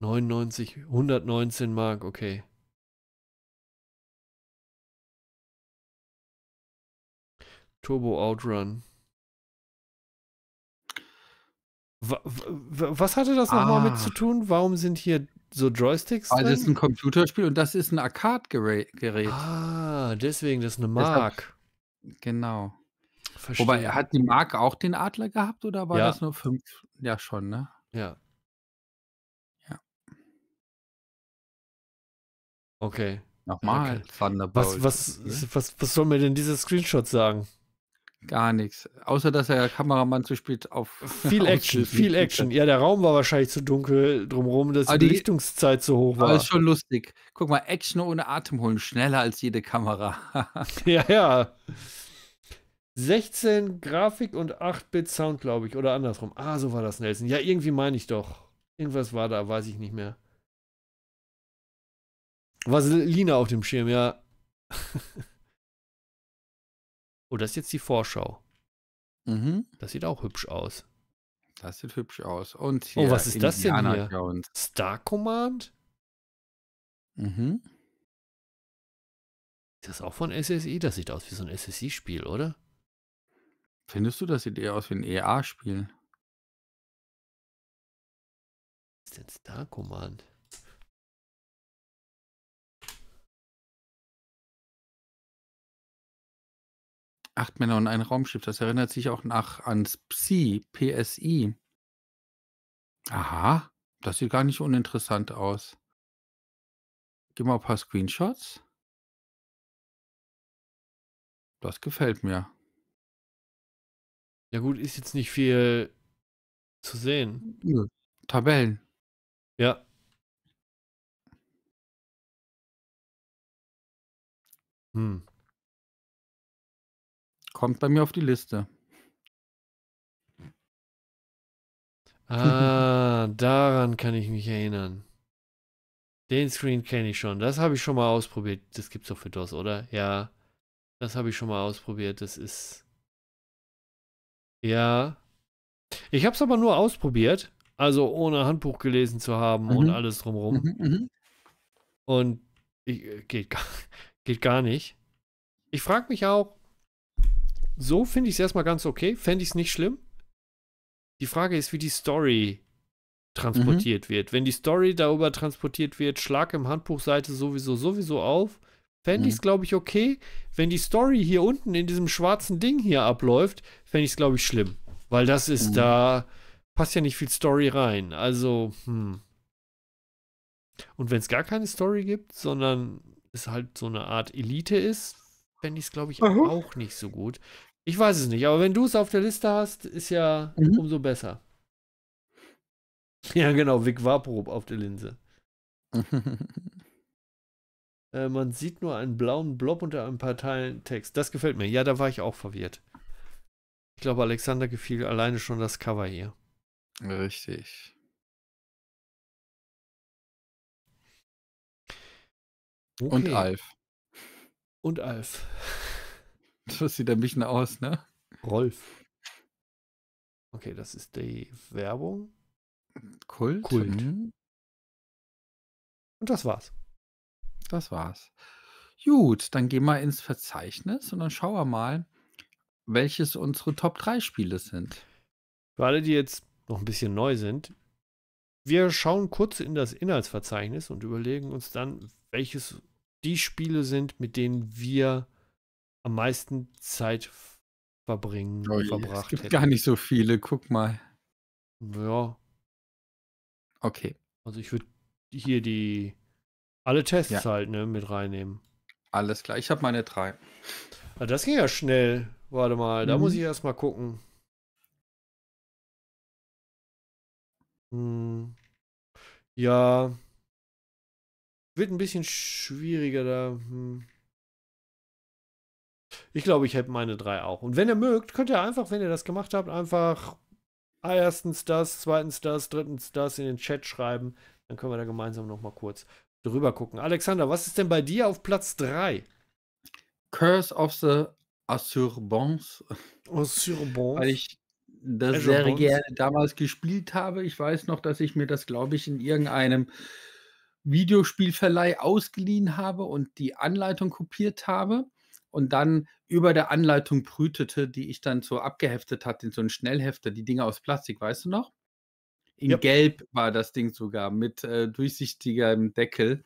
99, 119 Mark, okay. Turbo Outrun. Was hatte das nochmal ah. mit zu tun? Warum sind hier so Joysticks? Ah, drin? das ist ein Computerspiel und das ist ein Arcade-Gerät. Ah, deswegen, das ist eine Mark. Deshalb, genau. Verstehe. Wobei, hat die Mark auch den Adler gehabt oder war ja. das nur fünf? Ja, schon, ne? Ja. Ja. Okay. Nochmal, okay. Thunderbolt. Was, was, hm? was, was soll mir denn dieser Screenshot sagen? Gar nichts. Außer, dass er Kameramann zu spät auf. Viel Action, viel Action. Ja, der Raum war wahrscheinlich zu dunkel drumherum, dass aber die Belichtungszeit zu hoch war. Aber ist schon lustig. Guck mal, Action ohne Atem holen. Schneller als jede Kamera. ja, ja. 16 Grafik und 8-Bit Sound, glaube ich. Oder andersrum. Ah, so war das, Nelson. Ja, irgendwie meine ich doch. Irgendwas war da, weiß ich nicht mehr. Vaseline auf dem Schirm, ja. Oh, das ist jetzt die Vorschau. Mhm. Das sieht auch hübsch aus. Das sieht hübsch aus. Und oh, hier, oh, was ist Indiana das denn hier? Jones. Star Command? Mhm. Ist das auch von SSI? Das sieht aus wie so ein SSI-Spiel, oder? Findest du, das sieht eher aus wie ein EA-Spiel? Was ist denn Star Command? Acht Männer und ein Raumschiff. Das erinnert sich auch nach ans Psi, PSI. Aha, das sieht gar nicht uninteressant aus. Gib mal ein paar Screenshots. Das gefällt mir. Ja gut, ist jetzt nicht viel zu sehen. Ja, Tabellen. Ja. Hm kommt bei mir auf die Liste. Ah, daran kann ich mich erinnern. Den Screen kenne ich schon. Das habe ich schon mal ausprobiert. Das gibt's doch für DOS, oder? Ja. Das habe ich schon mal ausprobiert. Das ist. Ja. Ich habe es aber nur ausprobiert. Also ohne Handbuch gelesen zu haben mhm. Mhm, mhm. und alles drumherum. Mhm, mh. Und ich, äh, geht, gar, geht gar nicht. Ich frage mich auch, so finde ich es erstmal ganz okay. Fände ich es nicht schlimm. Die Frage ist, wie die Story transportiert mhm. wird. Wenn die Story darüber transportiert wird, schlag im Handbuchseite sowieso, sowieso auf. Fände ich es, mhm. glaube ich, okay. Wenn die Story hier unten in diesem schwarzen Ding hier abläuft, fände ich es, glaube ich, schlimm. Weil das ist mhm. da, passt ja nicht viel Story rein. Also, hm. Und wenn es gar keine Story gibt, sondern es halt so eine Art Elite ist, fände ich es, glaube ich, uh auch nicht so gut. Ich weiß es nicht, aber wenn du es auf der Liste hast, ist ja mhm. umso besser. Ja, genau, Vic Vaporub auf der Linse. äh, man sieht nur einen blauen Blob unter einem Parteien Text. Das gefällt mir. Ja, da war ich auch verwirrt. Ich glaube, Alexander gefiel alleine schon das Cover hier. Richtig. Okay. Und Alf. Und Alf. Das sieht ein bisschen aus, ne? Rolf. Okay, das ist die Werbung. Kult. Kult. Mhm. Und das war's. Das war's. Gut, dann gehen wir ins Verzeichnis und dann schauen wir mal, welches unsere Top 3 Spiele sind. Für alle, die jetzt noch ein bisschen neu sind, wir schauen kurz in das Inhaltsverzeichnis und überlegen uns dann, welches die Spiele sind, mit denen wir am meisten Zeit verbringen, oh, verbracht. Es gibt hätten. gar nicht so viele, guck mal. Ja. Okay. Also ich würde hier die alle Tests ja. halt, ne, mit reinnehmen. Alles klar, ich habe meine drei. Also das ging ja schnell. Warte mal, da muss mhm. ich erst mal gucken. Hm. Ja, wird ein bisschen schwieriger da. Hm. Ich glaube, ich hätte meine drei auch. Und wenn ihr mögt, könnt ihr einfach, wenn ihr das gemacht habt, einfach erstens das, zweitens das, drittens das in den Chat schreiben. Dann können wir da gemeinsam nochmal kurz drüber gucken. Alexander, was ist denn bei dir auf Platz 3? Curse of the Assurbance. Assurbance. Weil ich das Assurbance. sehr gerne damals gespielt habe. Ich weiß noch, dass ich mir das, glaube ich, in irgendeinem Videospielverleih ausgeliehen habe und die Anleitung kopiert habe und dann über der Anleitung brütete, die ich dann so abgeheftet hatte in so einen Schnellhefter, die Dinger aus Plastik, weißt du noch? In yep. Gelb war das Ding sogar mit äh, durchsichtigem Deckel.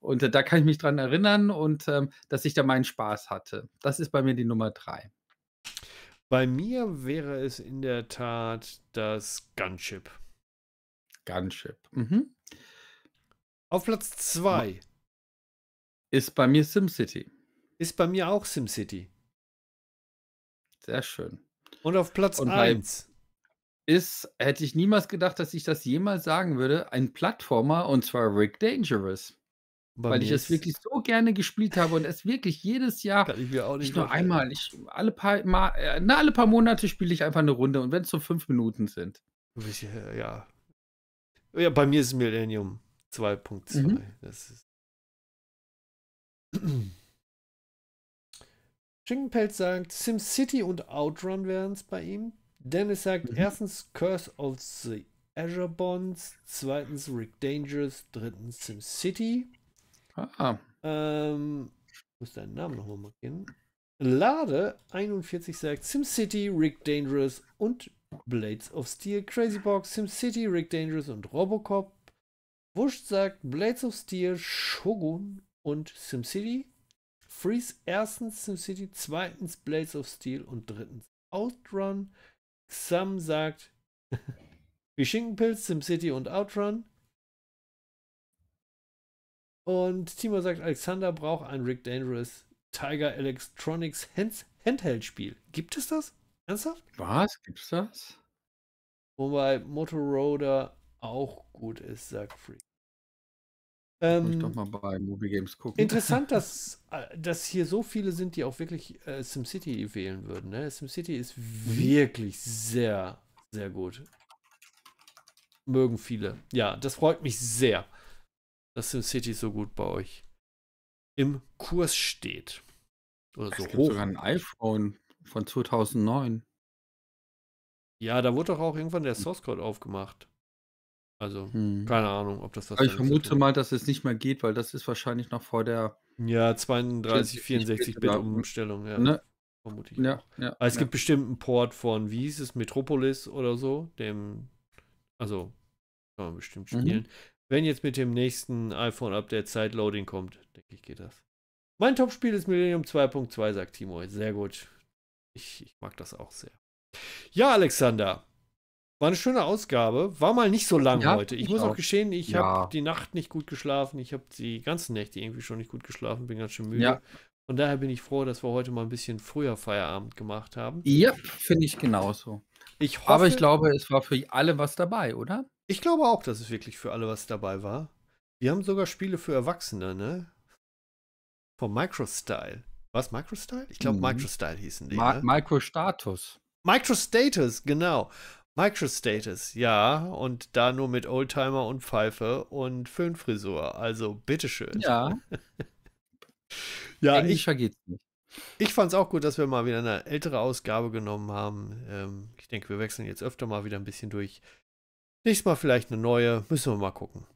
Und äh, da kann ich mich dran erinnern und äh, dass ich da meinen Spaß hatte. Das ist bei mir die Nummer drei. Bei mir wäre es in der Tat das Gunship. Gunship. Mhm. Auf Platz 2 ist bei mir SimCity. Ist bei mir auch SimCity. Sehr schön. Und auf Platz 1 ist, hätte ich niemals gedacht, dass ich das jemals sagen würde, ein Plattformer und zwar Rick Dangerous. Bei weil ich es wirklich so gerne gespielt habe und es wirklich jedes Jahr, Kann ich mir auch nicht, nur machen. einmal, ich, alle, paar, mal, äh, na, alle paar Monate spiele ich einfach eine Runde und wenn es so fünf Minuten sind. ja. ja bei mir ist es Millennium. 2.2. Mhm. Das ist. Schinkenpelz sagt, SimCity und Outrun wären es bei ihm. Dennis sagt, mhm. erstens Curse of the Azure Bonds, zweitens Rick Dangerous, drittens SimCity. Ah. Ähm, muss deinen Namen nochmal markieren. Lade41 sagt SimCity, Rick Dangerous und Blades of Steel, Crazy Box, SimCity, Rick Dangerous und Robocop. Wusch sagt Blades of Steel, Shogun und SimCity. Freeze erstens SimCity, zweitens Blades of Steel und drittens Outrun. Xam sagt wie Schinkenpilz, SimCity und Outrun. Und Timo sagt, Alexander braucht ein Rick Dangerous Tiger Electronics Hand Handheld-Spiel. Gibt es das? Ernsthaft? Was? Gibt es das? Wobei Motorola auch gut ist, sagt Freak. Ähm, ich doch mal bei Movie Games gucken. Interessant, dass, äh, dass hier so viele sind, die auch wirklich äh, SimCity wählen würden. Ne? SimCity ist mhm. wirklich sehr, sehr gut. Mögen viele. Ja, das freut mich sehr, dass SimCity so gut bei euch im Kurs steht. Oder es so gibt hoch. sogar ein iPhone von 2009. Ja, da wurde doch auch irgendwann der Source Code aufgemacht. Also, hm. keine Ahnung, ob das das also Ich vermute mal, dass es nicht mehr geht, weil das ist wahrscheinlich noch vor der. Ja, 32, 64 Bit Umstellung, ja. Ne? Vermute ich. Ja, ja, Aber es ja. gibt bestimmt einen Port von, wie hieß es, Metropolis oder so, dem. Also, kann man bestimmt mhm. spielen. Mhm. Wenn jetzt mit dem nächsten iPhone-Update Zeitloading kommt, denke ich, geht das. Mein Top-Spiel ist Millennium 2.2, sagt Timo. Sehr gut. Ich, ich mag das auch sehr. Ja, Alexander. War eine schöne Ausgabe. War mal nicht so lang ja, heute. Ich, ich muss auch geschehen, ich ja. habe die Nacht nicht gut geschlafen. Ich habe die ganzen Nächte irgendwie schon nicht gut geschlafen. Bin ganz schön müde. Ja. Von daher bin ich froh, dass wir heute mal ein bisschen früher Feierabend gemacht haben. Ja, finde ich genauso. Ich hoffe, Aber ich glaube, es war für alle was dabei, oder? Ich glaube auch, dass es wirklich für alle was dabei war. Wir haben sogar Spiele für Erwachsene, ne? Von Microstyle. Was, Microstyle? Ich glaube, mhm. Microstyle hießen die. Ma ne? Microstatus. Microstatus, genau. Microstatus, ja, und da nur mit Oldtimer und Pfeife und Föhnfrisur. Also bitteschön. Ja. ja, Eigentlich ich vergeht's nicht. Ich fand es auch gut, dass wir mal wieder eine ältere Ausgabe genommen haben. Ähm, ich denke, wir wechseln jetzt öfter mal wieder ein bisschen durch. Nächstes Mal vielleicht eine neue. Müssen wir mal gucken.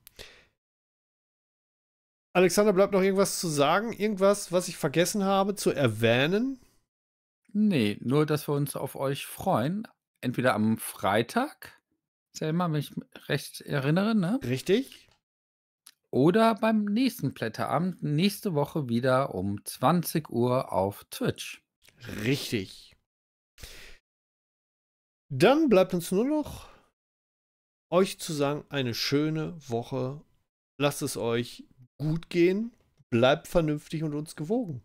Alexander, bleibt noch irgendwas zu sagen? Irgendwas, was ich vergessen habe zu erwähnen? Nee, nur, dass wir uns auf euch freuen entweder am Freitag, Selma, wenn ich mich recht erinnere, ne? Richtig. Oder beim nächsten Blätterabend nächste Woche wieder um 20 Uhr auf Twitch. Richtig. Dann bleibt uns nur noch euch zu sagen, eine schöne Woche. Lasst es euch gut gehen, bleibt vernünftig und uns gewogen.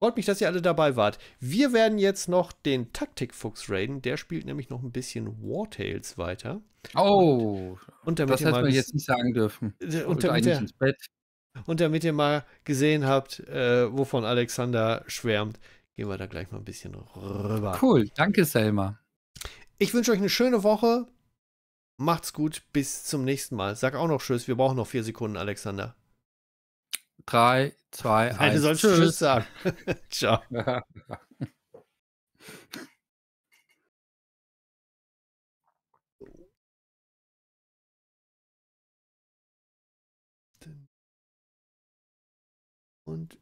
Freut mich, dass ihr alle dabei wart. Wir werden jetzt noch den Taktikfuchs raiden. Der spielt nämlich noch ein bisschen War Tales weiter. Oh, und, und das hätten wir jetzt nicht sagen dürfen. Und damit, ihr, ins Bett. und damit ihr mal gesehen habt, äh, wovon Alexander schwärmt, gehen wir da gleich mal ein bisschen rüber. Cool, danke Selma. Ich wünsche euch eine schöne Woche. Macht's gut, bis zum nächsten Mal. Sag auch noch Tschüss, wir brauchen noch vier Sekunden, Alexander. 3, 2, 1. Hätte sollen schon Tschüss sagen. Ciao. Und